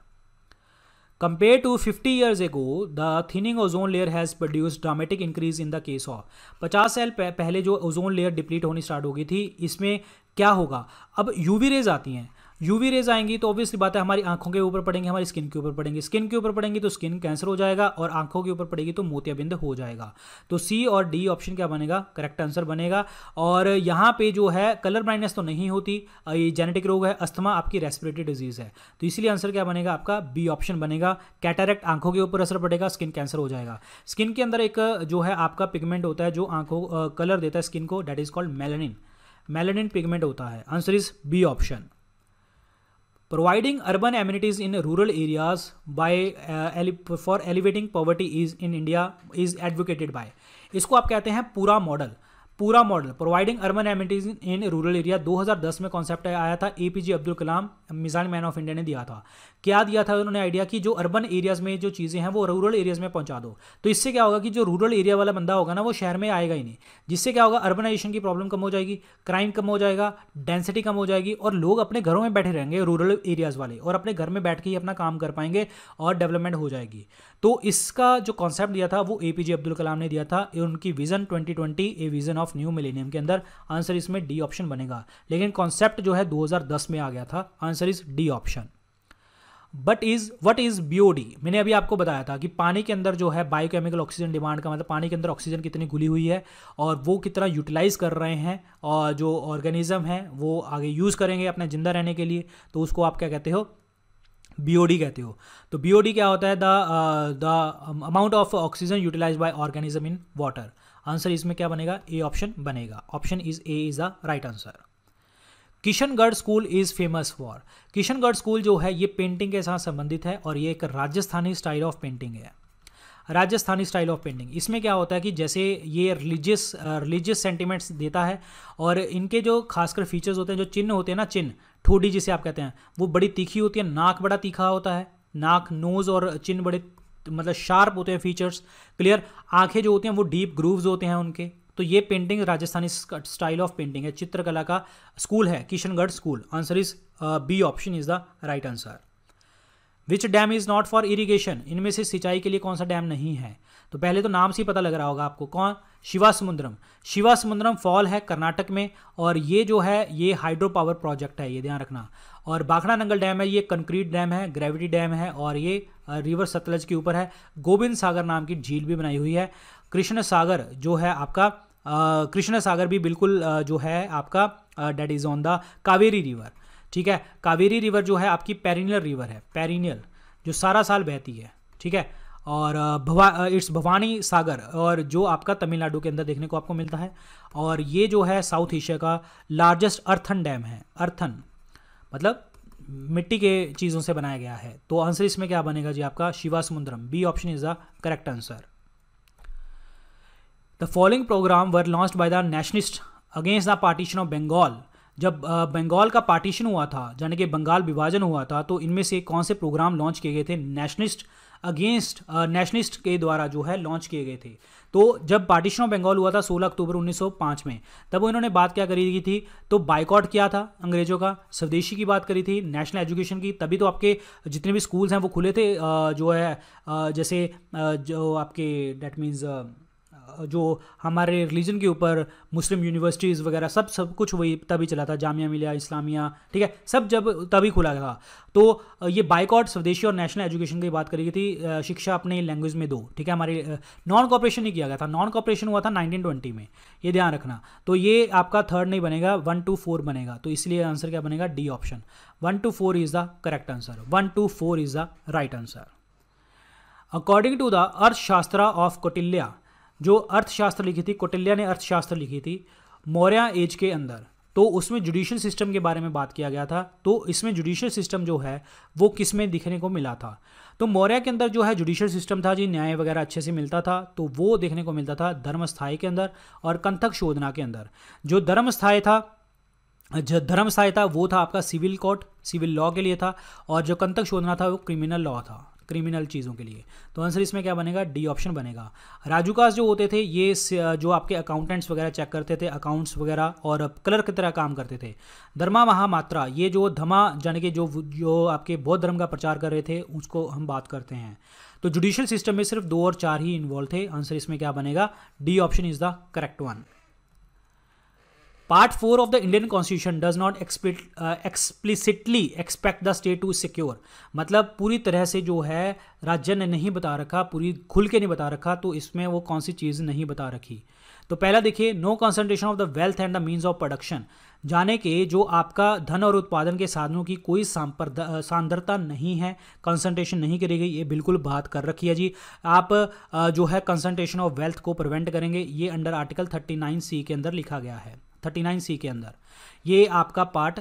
compare to 50 years ago the thinning ozone layer has produce dramatic increase in the case of 50 साल पहले जो ओजोन लेयर डिप्लीट होनी स्टार्ट हो गई थी इसमें क्या होगा अब यूवी रेज आती हैं यूवी रेज आएंगी तो ऑब्वियसली बात है हमारी आंखों के ऊपर पड़ेंगे हमारी स्किन के ऊपर पड़ेंगे स्किन के ऊपर पड़ेंगी तो स्किन कैंसर हो जाएगा और आंखों के ऊपर पड़ेगी तो मोतियाबिंद हो जाएगा तो सी और डी ऑप्शन क्या बनेगा करेक्ट आंसर बनेगा और यहाँ पे जो है कलर ब्राइंडनेस तो नहीं होती ये जेनेटिक रोग है अस्थमा आपकी रेस्पिरेटरी डिजीज है तो इसीलिए आंसर क्या बनेगा आपका बी ऑप्शन बनेगा कैटारेक्ट आंखों के ऊपर असर पड़ेगा स्किन कैंसर हो जाएगा स्किन के अंदर एक जो है आपका पिगमेंट होता है जो आंखों कलर देता है स्किन को that is called melanin melanin pigment होता है answer is B option providing urban amenities in rural areas by uh, ele- for elevating poverty is in india is advocated by isko aap kehte hain pura model pura model providing urban amenities in rural area 2010 mein concept aaya tha apj abdul kalam mizan man of india ne diya tha क्या दिया था उन्होंने idea कि जो urban areas में जो चीज़ें हैं वो रूरल एरियाज में पहुंचा दो तो इससे क्या होगा कि जो रूरल एरिया वाला बंदा होगा ना वो शहर में आएगा ही नहीं जिससे क्या होगा अर्बनाइजेशन की प्रॉब्लम कम हो जाएगी क्राइम कम हो जाएगा डेंसिटी कम हो जाएगी और लोग अपने घरों में बैठे रहेंगे रूरल एरियाज़ वाले और अपने घर में बैठ के ही अपना काम कर पाएंगे और डेवलपमेंट हो जाएगी तो इसका जो कॉन्सेप्ट दिया था वो ए अब्दुल कलाम ने दिया था उनकी vision twenty a vision of new millennium के अंदर आंसर इसमें डी ऑप्शन बनेगा लेकिन कॉन्सेप्ट जो है दो में आ गया था answer is D option but is what is BOD मैंने अभी आपको बताया था कि पानी के अंदर जो है बायोकेमिकल ऑक्सीजन डिमांड का मतलब पानी के अंदर ऑक्सीजन कितनी घुली हुई है और वो कितना यूटिलाइज कर रहे हैं और जो ऑर्गेनिज्म है वो आगे यूज़ करेंगे अपने जिंदा रहने के लिए तो उसको आप क्या कहते हो बीओडी कहते हो तो बीओडी क्या होता है the the amount of oxygen utilize by organism in water answer इसमें क्या बनेगा ए ऑप्शन बनेगा option is A is the right answer Kishangarh school is famous for Kishangarh school जो है ये पेंटिंग के साथ संबंधित है और ये एक राजस्थानी स्टाइल ऑफ पेंटिंग है राजस्थानी स्टाइल ऑफ पेंटिंग इसमें क्या होता है कि जैसे ये रिलीजियस रिलीजियस सेंटिमेंट्स देता है और इनके जो खासकर फीचर्स होते हैं जो चिन्ह होते हैं ना चिन्ह ठोडी जिसे आप कहते हैं वो बड़ी तीखी होती है नाक बड़ा तीखा होता है नाक नोज़ और चिन्ह बड़े मतलब शार्प होते हैं फीचर्स क्लियर आंखें जो होती हैं वो डीप ग्रूव्स होते हैं उनके तो ये painting Rajasthani style of painting है चित्रकला का स्कूल है Kishangarh school answer is B option is the right answer which dam is not for irrigation इनमें से सिंचाई के लिए कौन सा डैम नहीं है तो पहले तो नाम से ही पता लग रहा होगा आपको कौन Shivasamudram Shivasamudram fall है कर्नाटक में और ये जो है ये हाइड्रो पावर प्रोजेक्ट है ये ध्यान रखना और बाखड़ा नंगल डैम है ये कंक्रीट डैम है ग्रेविटी डैम है और ये रिवर uh, सतलज के ऊपर है गोविंद सागर नाम की झील भी बनाई हुई है कृष्ण सागर जो है आपका कृष्ण सागर भी बिल्कुल जो है आपका that is on the Kaveri river ठीक है कावेरी रिवर जो है आपकी पेरिनियल रिवर है पेरिनियल जो सारा साल बहती है ठीक है और भवा इट्स भवानी सागर और जो आपका तमिलनाडु के अंदर देखने को आपको मिलता है और ये जो है साउथ एशिया का लार्जेस्ट अर्थन डैम है अर्थन मतलब मिट्टी के चीज़ों से बनाया गया है तो आंसर इसमें क्या बनेगा जी आपका Shivasamudram B option is the correct answer The following program were launched by the nationalists against the partition of Bengal. जब बंगाल का पार्टीशन हुआ था यानी कि बंगाल विभाजन हुआ था तो इनमें से कौन से प्रोग्राम लॉन्च किए गए थे नेशनलिस्ट अगेंस्ट नेशनलिस्ट के द्वारा जो है लॉन्च किए गए थे तो जब पार्टीशन ऑफ बंगाल हुआ था 16 अक्टूबर 1905 में तब इन्होंने बात क्या करी थी तो बाइकआउट किया था अंग्रेजों का स्वदेशी की बात करी थी नेशनल एजुकेशन की तभी तो आपके जितने भी स्कूल्स हैं वो खुले थे जो है जैसे जो आपके डैट मीन्स जो हमारे रिलीजन के ऊपर मुस्लिम यूनिवर्सिटीज़ वगैरह सब सब कुछ वही तभी चला था जामिया मिलिया इस्लामिया ठीक है सब जब तभी खुला था तो ये बाइकआउट स्वदेशी और नेशनल एजुकेशन की बात करी गई थी शिक्षा अपने लैंग्वेज में दो ठीक है हमारे नॉन कॉपरेशन ही किया गया था नॉन कॉपरेशन हुआ था नाइनटीन में ये ध्यान रखना तो ये आपका थर्ड नहीं बनेगा वन टू फोर बनेगा तो इसलिए आंसर क्या बनेगा D option one two four is the correct answer one two four is the right answer according to the Arthashastra of Kautilya जो अर्थशास्त्र लिखी थी कौटिल्या ने अर्थशास्त्र लिखी थी मौर्य एज के अंदर तो उसमें जुडिशियल सिस्टम के बारे में बात किया गया था तो इसमें जुडिशियल सिस्टम जो है वो किस में दिखने को मिला था तो मौर्य के अंदर जो है जुडिशियल सिस्टम था जी न्याय वगैरह अच्छे से मिलता था तो वो देखने को मिलता था धर्मस्थाई के अंदर और कंथक शोधना के अंदर जो धर्मस्थाई था जो धर्मस्थाई था वो था आपका सिविल कोर्ट सिविल लॉ के लिए था और जो कंथक शोधना था वो क्रिमिनल लॉ था क्रिमिनल चीज़ों के लिए तो आंसर इसमें क्या बनेगा डी ऑप्शन बनेगा राजूकास जो होते थे ये जो आपके अकाउंटेंट्स वगैरह चेक करते थे अकाउंट्स वगैरह और क्लर्क की तरह काम करते थे धर्मा महामात्रा ये जो धमा यानी कि जो जो आपके बौद्ध धर्म का प्रचार कर रहे थे उसको हम बात करते हैं तो जुडिशियल सिस्टम में सिर्फ दो और चार ही इन्वॉल्व थे आंसर इसमें क्या बनेगा D option is the correct one four of the Indian constitution does not not explicitly expect the state to secure मतलब पूरी तरह से जो है राज्य ने नहीं बता रखा पूरी खुल के नहीं बता रखा तो इसमें वो कौन सी चीज़ नहीं बता रखी तो पहला देखिए no concentration of the wealth and the means of production जाने के जो आपका धन और उत्पादन के साधनों की कोई सांद्रता नहीं है कंसंट्रेशन नहीं करी गई ये बिल्कुल बात कर रखी है जी आप जो है कंसंट्रेशन ऑफ वेल्थ को प्रिवेंट करेंगे ये अंडर आर्टिकल 39 सी के अंदर लिखा गया है थर्टी नाइन सी के अंदर ये आपका पार्ट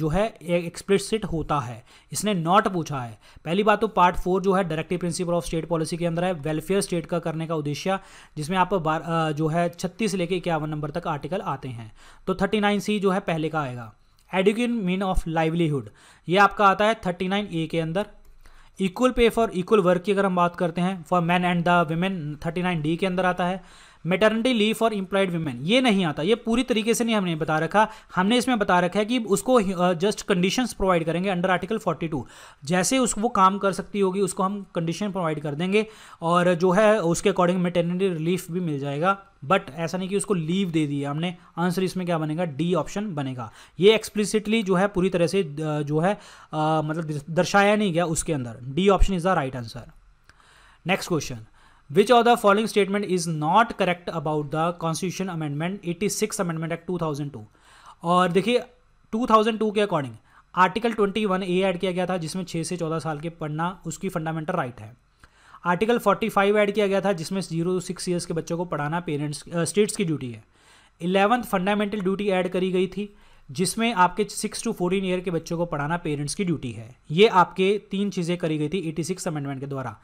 जो है एक्सप्लिसिट होता है इसने नॉट पूछा है पहली बात तो पार्ट फोर जो है directive principle of state policy के अंदर है वेलफेयर स्टेट का करने का उद्देश्य जिसमें आप बार जो है छत्तीस लेके लेकर इक्यावन नंबर तक आर्टिकल आते हैं तो थर्टी नाइन सी जो है पहले का आएगा एडुकेट मीन ऑफ लाइवलीहुड ये आपका आता है थर्टी नाइन ए के अंदर equal pay for equal work की अगर हम बात करते हैं for man and the women thirty nine D के अंदर आता है maternity leave for employed women ये नहीं आता ये पूरी तरीके से नहीं हमने बता रखा हमने इसमें बता रखा है कि उसको जस्ट कंडीशंस प्रोवाइड करेंगे अंडर आर्टिकल 42 जैसे उसको वो काम कर सकती होगी उसको हम कंडीशन प्रोवाइड कर देंगे और जो है उसके अकॉर्डिंग मेटर्निटी रिलीफ भी मिल जाएगा बट ऐसा नहीं कि उसको लीव दे दिया हमने आंसर इसमें क्या बनेगा डी ऑप्शन बनेगा ये एक्सप्लिसिटली जो है पूरी तरह से जो है आ, मतलब दर्शाया नहीं गया उसके अंदर D option is the right answer next question Which of the following statement is not correct about the Constitution Amendment 86 Amendment Act 2002? और देखिए 2002 के अकॉर्डिंग आर्टिकल 21 ए ऐड किया गया था जिसमें 6 से 14 साल के पढ़ना उसकी फंडामेंटल राइट है आर्टिकल 45 ऐड किया गया था जिसमें जीरो सिक्स ईयर्स के बच्चों को पढ़ाना पेरेंट्स स्टेट्स की ड्यूटी है इलेवंथ फंडामेंटल ड्यूटी ऐड करी गई थी जिसमें आपके सिक्स टू फोर्टीन ईयर के बच्चों को पढ़ाना पेरेंट्स की ड्यूटी है ये आपके तीन चीज़ें करी गई थी एटी सिक्स अमेंडमेंट के द्वारा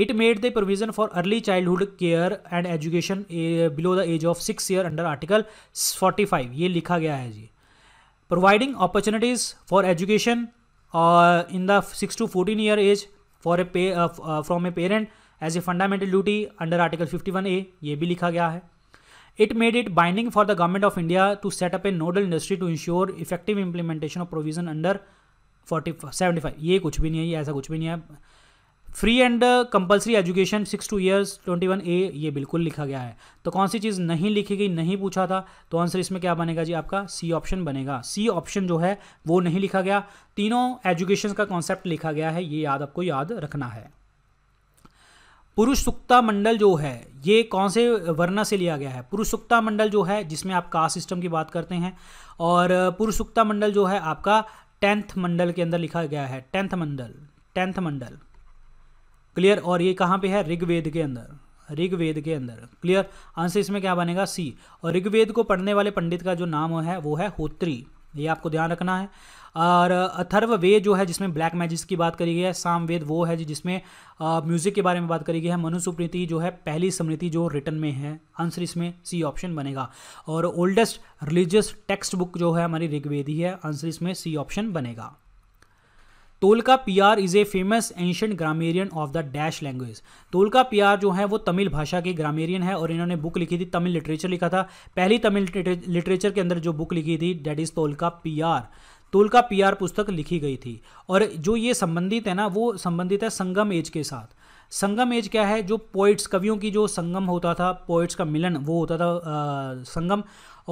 it made the provision for early childhood care and education below the age of six year under article forty five ये लिखा गया है जी providing opportunities for education in the six to fourteen year age for a from a parent as a fundamental duty under article fifty one A ये भी लिखा गया है it made it binding for the government of India to set up a nodal industry to ensure effective implementation of provision under forty seventy five ये कुछ भी नहीं है ऐसा कुछ भी नहीं है free and compulsory education six to years twenty one A ये बिल्कुल लिखा गया है तो कौन सी चीज़ नहीं लिखी गई नहीं पूछा था तो आंसर इसमें क्या बनेगा जी आपका सी ऑप्शन बनेगा सी ऑप्शन जो है वो नहीं लिखा गया तीनों एजुकेशन का कॉन्सेप्ट लिखा गया है ये याद आपको याद रखना है पुरुष सुक्ता मंडल जो है ये कौन से वर्णा से लिया गया है पुरुष सुक्ता मंडल जो है जिसमें आप कास्ट सिस्टम की बात करते हैं और uh, पुरुष सुक्ता मंडल जो है आपका टेंथ मंडल के अंदर लिखा गया है टेंथ मंडल टेंथ मंडल क्लियर और ये कहाँ पे है ऋग्वेद के अंदर ऋग्वेद के अंदर क्लियर आंसर इसमें क्या बनेगा सी और ऋग्वेद को पढ़ने वाले पंडित का जो नाम है वो है होत्री ये आपको ध्यान रखना है और अथर्व वेद जो है जिसमें ब्लैक मैजिक की बात करी गई है साम वेद वो है जिसमें म्यूज़िक के बारे में बात करी गई है मनुस्मृति जो है पहली स्मृति जो रिटर्न में है आंसर इसमें सी ऑप्शन बनेगा और ओल्डेस्ट रिलीजियस टेक्स्ट बुक जो है हमारी ऋग्वेदी है आंसर इसमें सी ऑप्शन बनेगा Tolkappiyar is a famous ancient grammarian of the dash language Tolkappiyar जो है वो तमिल भाषा के ग्रामेरियन है और इन्होंने बुक लिखी थी तमिल लिटरेचर लिखा था पहली तमिल लिटरेचर के अंदर जो बुक लिखी थी that is Tolkappiyar Tolkappiyar पुस्तक लिखी गई थी और जो ये संबंधित है ना वो संबंधित है संगम एज के साथ संगम एज क्या है जो पोइट्स कवियों की जो संगम होता था पोइट्स का मिलन वो होता था आ, संगम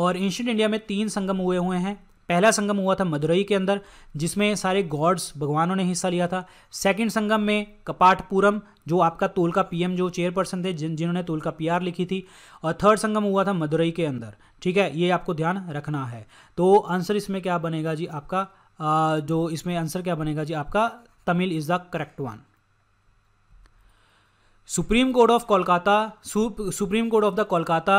और एंशंट इंडिया में तीन संगम हुए हुए हैं पहला संगम हुआ था मदुरई के अंदर जिसमें सारे गॉड्स भगवानों ने हिस्सा लिया था सेकंड संगम में कपाटपुरम जो आपका तोल का पीएम जो चेयरपर्सन थे जिन जिन्होंने तोल का पीआर लिखी थी और थर्ड संगम हुआ था मदुरई के अंदर ठीक है ये आपको ध्यान रखना है तो आंसर इसमें क्या बनेगा जी आपका जो इसमें आंसर क्या बनेगा जी आपका Tamil is the correct one supreme court of Kolkata supreme court of the Kolkata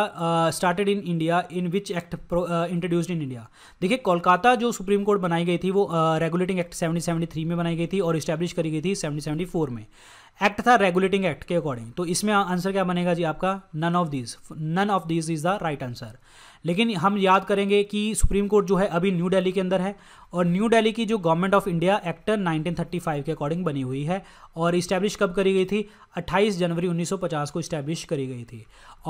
started in India in which act introduced in India देखिए कोलकाता जो सुप्रीम कोर्ट बनाई गई थी वो रेगुलेटिंग एक्ट 1773 में बनाई गई थी और इस्टेब्लिश करी गई थी 1774 में एक्ट था रेगुलेटिंग एक्ट के अकॉर्डिंग तो इसमें आंसर क्या बनेगा जी आपका none of this none of this is the right answer लेकिन हम याद करेंगे कि सुप्रीम कोर्ट जो है अभी न्यू दिल्ली के अंदर है और न्यू दिल्ली की जो गवर्नमेंट ऑफ इंडिया एक्ट 1935 के अकॉर्डिंग बनी हुई है और इस्टेब्लिश कब करी गई थी 28 जनवरी 1950 को इस्टेब्लिश करी गई थी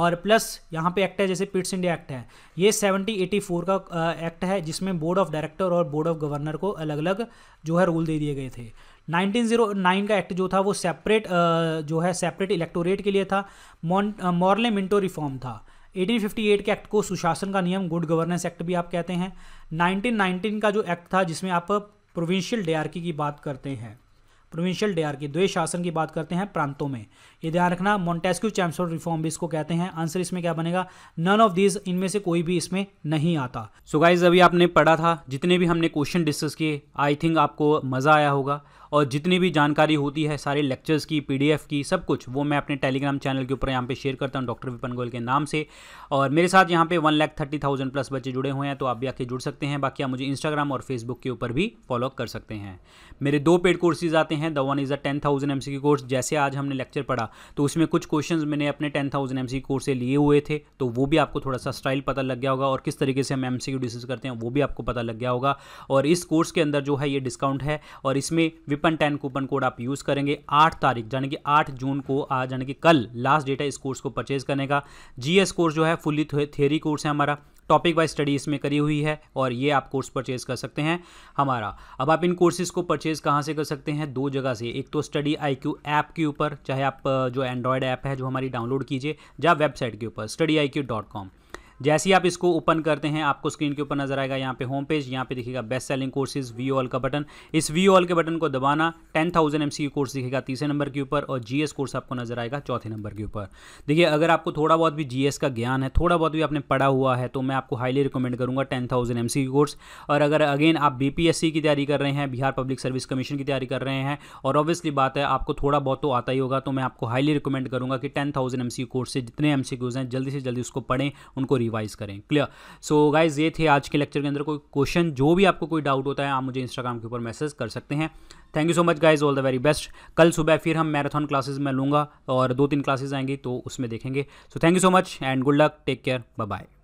और प्लस यहाँ पे एक्ट है जैसे पिट्स इंडिया एक्ट है ये 1784 का एक्ट है जिसमें बोर्ड ऑफ डायरेक्टर और बोर्ड ऑफ गवर्नर को अलग अलग जो है रूल दे दिए गए थे 1909 का एक्ट जो था वो सेपरेट जो है सेपरेट इलेक्टोरेट के लिए था मॉर्ले मिंटो रिफॉर्म था 1858 के एक्ट को सुशासन का नियम गुड गवर्नेंस एक्ट भी आप कहते हैं 1919 का जो एक्ट था जिसमें आप प्रोविंशियल डेआरकी की बात करते हैं प्रोविंशियल आरकी द्वे शासन की बात करते हैं प्रांतों में ये ध्यान रखना मोन्टेस्क्यू चैम्सोर रिफॉर्म भी इसको कहते हैं आंसर इसमें क्या बनेगा नन ऑफ दीज इनमें से कोई भी इसमें नहीं आता सो so गाइज अभी आपने पढ़ा था जितने भी हमने क्वेश्चन डिस्कस किए आई थिंक आपको मज़ा आया होगा और जितनी भी जानकारी होती है सारे लेक्चर्स की पीडीएफ की सब कुछ वो मैं अपने टेलीग्राम चैनल के ऊपर यहाँ पे शेयर करता हूँ डॉक्टर विपन गोयल के नाम से और मेरे साथ यहाँ पे one lakh thirty thousand plus बच्चे जुड़े हुए हैं तो आप भी आके जुड़ सकते हैं बाकी आप मुझे इंस्टाग्राम और फेसबुक के ऊपर भी फॉलो कर सकते हैं मेरे दो पेड कोर्सेज आते हैं the one is a ten thousand M course जैसे आज हमने लेक्चर पढ़ा तो उसमें कुछ क्वेश्चन मैंने अपने टेन थाउजेंड एम कोर्स से लिए हुए थे तो वो भी आपको थोड़ा सा स्टाइल पता लग गया होगा और किस तरीके से हम एम डिस्कस करते हैं वो भी आपको पता लग गया होगा और इस कोर्स के अंदर जो है ये डिस्काउंट है और इसमें ट्रिपन टेन कूपन कोड आप यूज़ करेंगे आठ तारीख यानी कि आठ जून को आज यानी कि कल लास्ट डेट है इस कोर्स को परचेज करने का जीएस कोर्स जो है फुली थेरी कोर्स है हमारा टॉपिक वाइज स्टडी इसमें करी हुई है और ये आप कोर्स परचेज कर सकते हैं हमारा अब आप इन कोर्सेज को परचेज कहाँ से कर सकते हैं दो जगह से एक तो स्टडी आई क्यू ऐप के ऊपर चाहे आप जो एंड्रॉयड ऐप है जो हमारी डाउनलोड कीजिए या वेबसाइट के ऊपर study I Q dot com जैसे ही आप इसको ओपन करते हैं आपको स्क्रीन के ऊपर नजर आएगा यहाँ पे होम पेज यहाँ पे दिखेगा best selling courses view all का बटन इस वी ऑल के बटन को दबाना टेन थाउजेंड एम कोर्स दिखेगा तीसरे नंबर के ऊपर और जी कोर्स आपको नजर आएगा चौथे नंबर के ऊपर देखिए अगर आपको थोड़ा बहुत भी जी का ज्ञान है थोड़ा बहुत भी आपने पढ़ा हुआ है तो मैं आपको हाईली रिकमेंड करूँगा टेन थाउजेंड कोर्स और अगर अगेन आप बी की तैयारी कर रहे हैं बिहार पब्लिक सर्विस कमीशन की तैयारी कर रहे हैं और ऑब्वियसली बात है आपको थोड़ा बहुत तो आता ही होगा तो मैं आपको हाईली रिकमेंड करूँगा कि टेन थाउजेंड एम कोर्स से जितने एम हैं जल्दी से जल्दी उसको पढ़ें उनको रिवाइज करें क्लियर सो गाइज ये थे आज के लेक्चर के अंदर कोई क्वेश्चन जो भी आपको कोई डाउट होता है आप मुझे इंस्टाग्राम के ऊपर मैसेज कर सकते हैं thank you so much guys all the very best कल सुबह फिर हम मैराथन क्लासेज में लूँगा और दो तीन क्लासेज आएंगी तो उसमें देखेंगे so thank you so much and good luck take care bye bye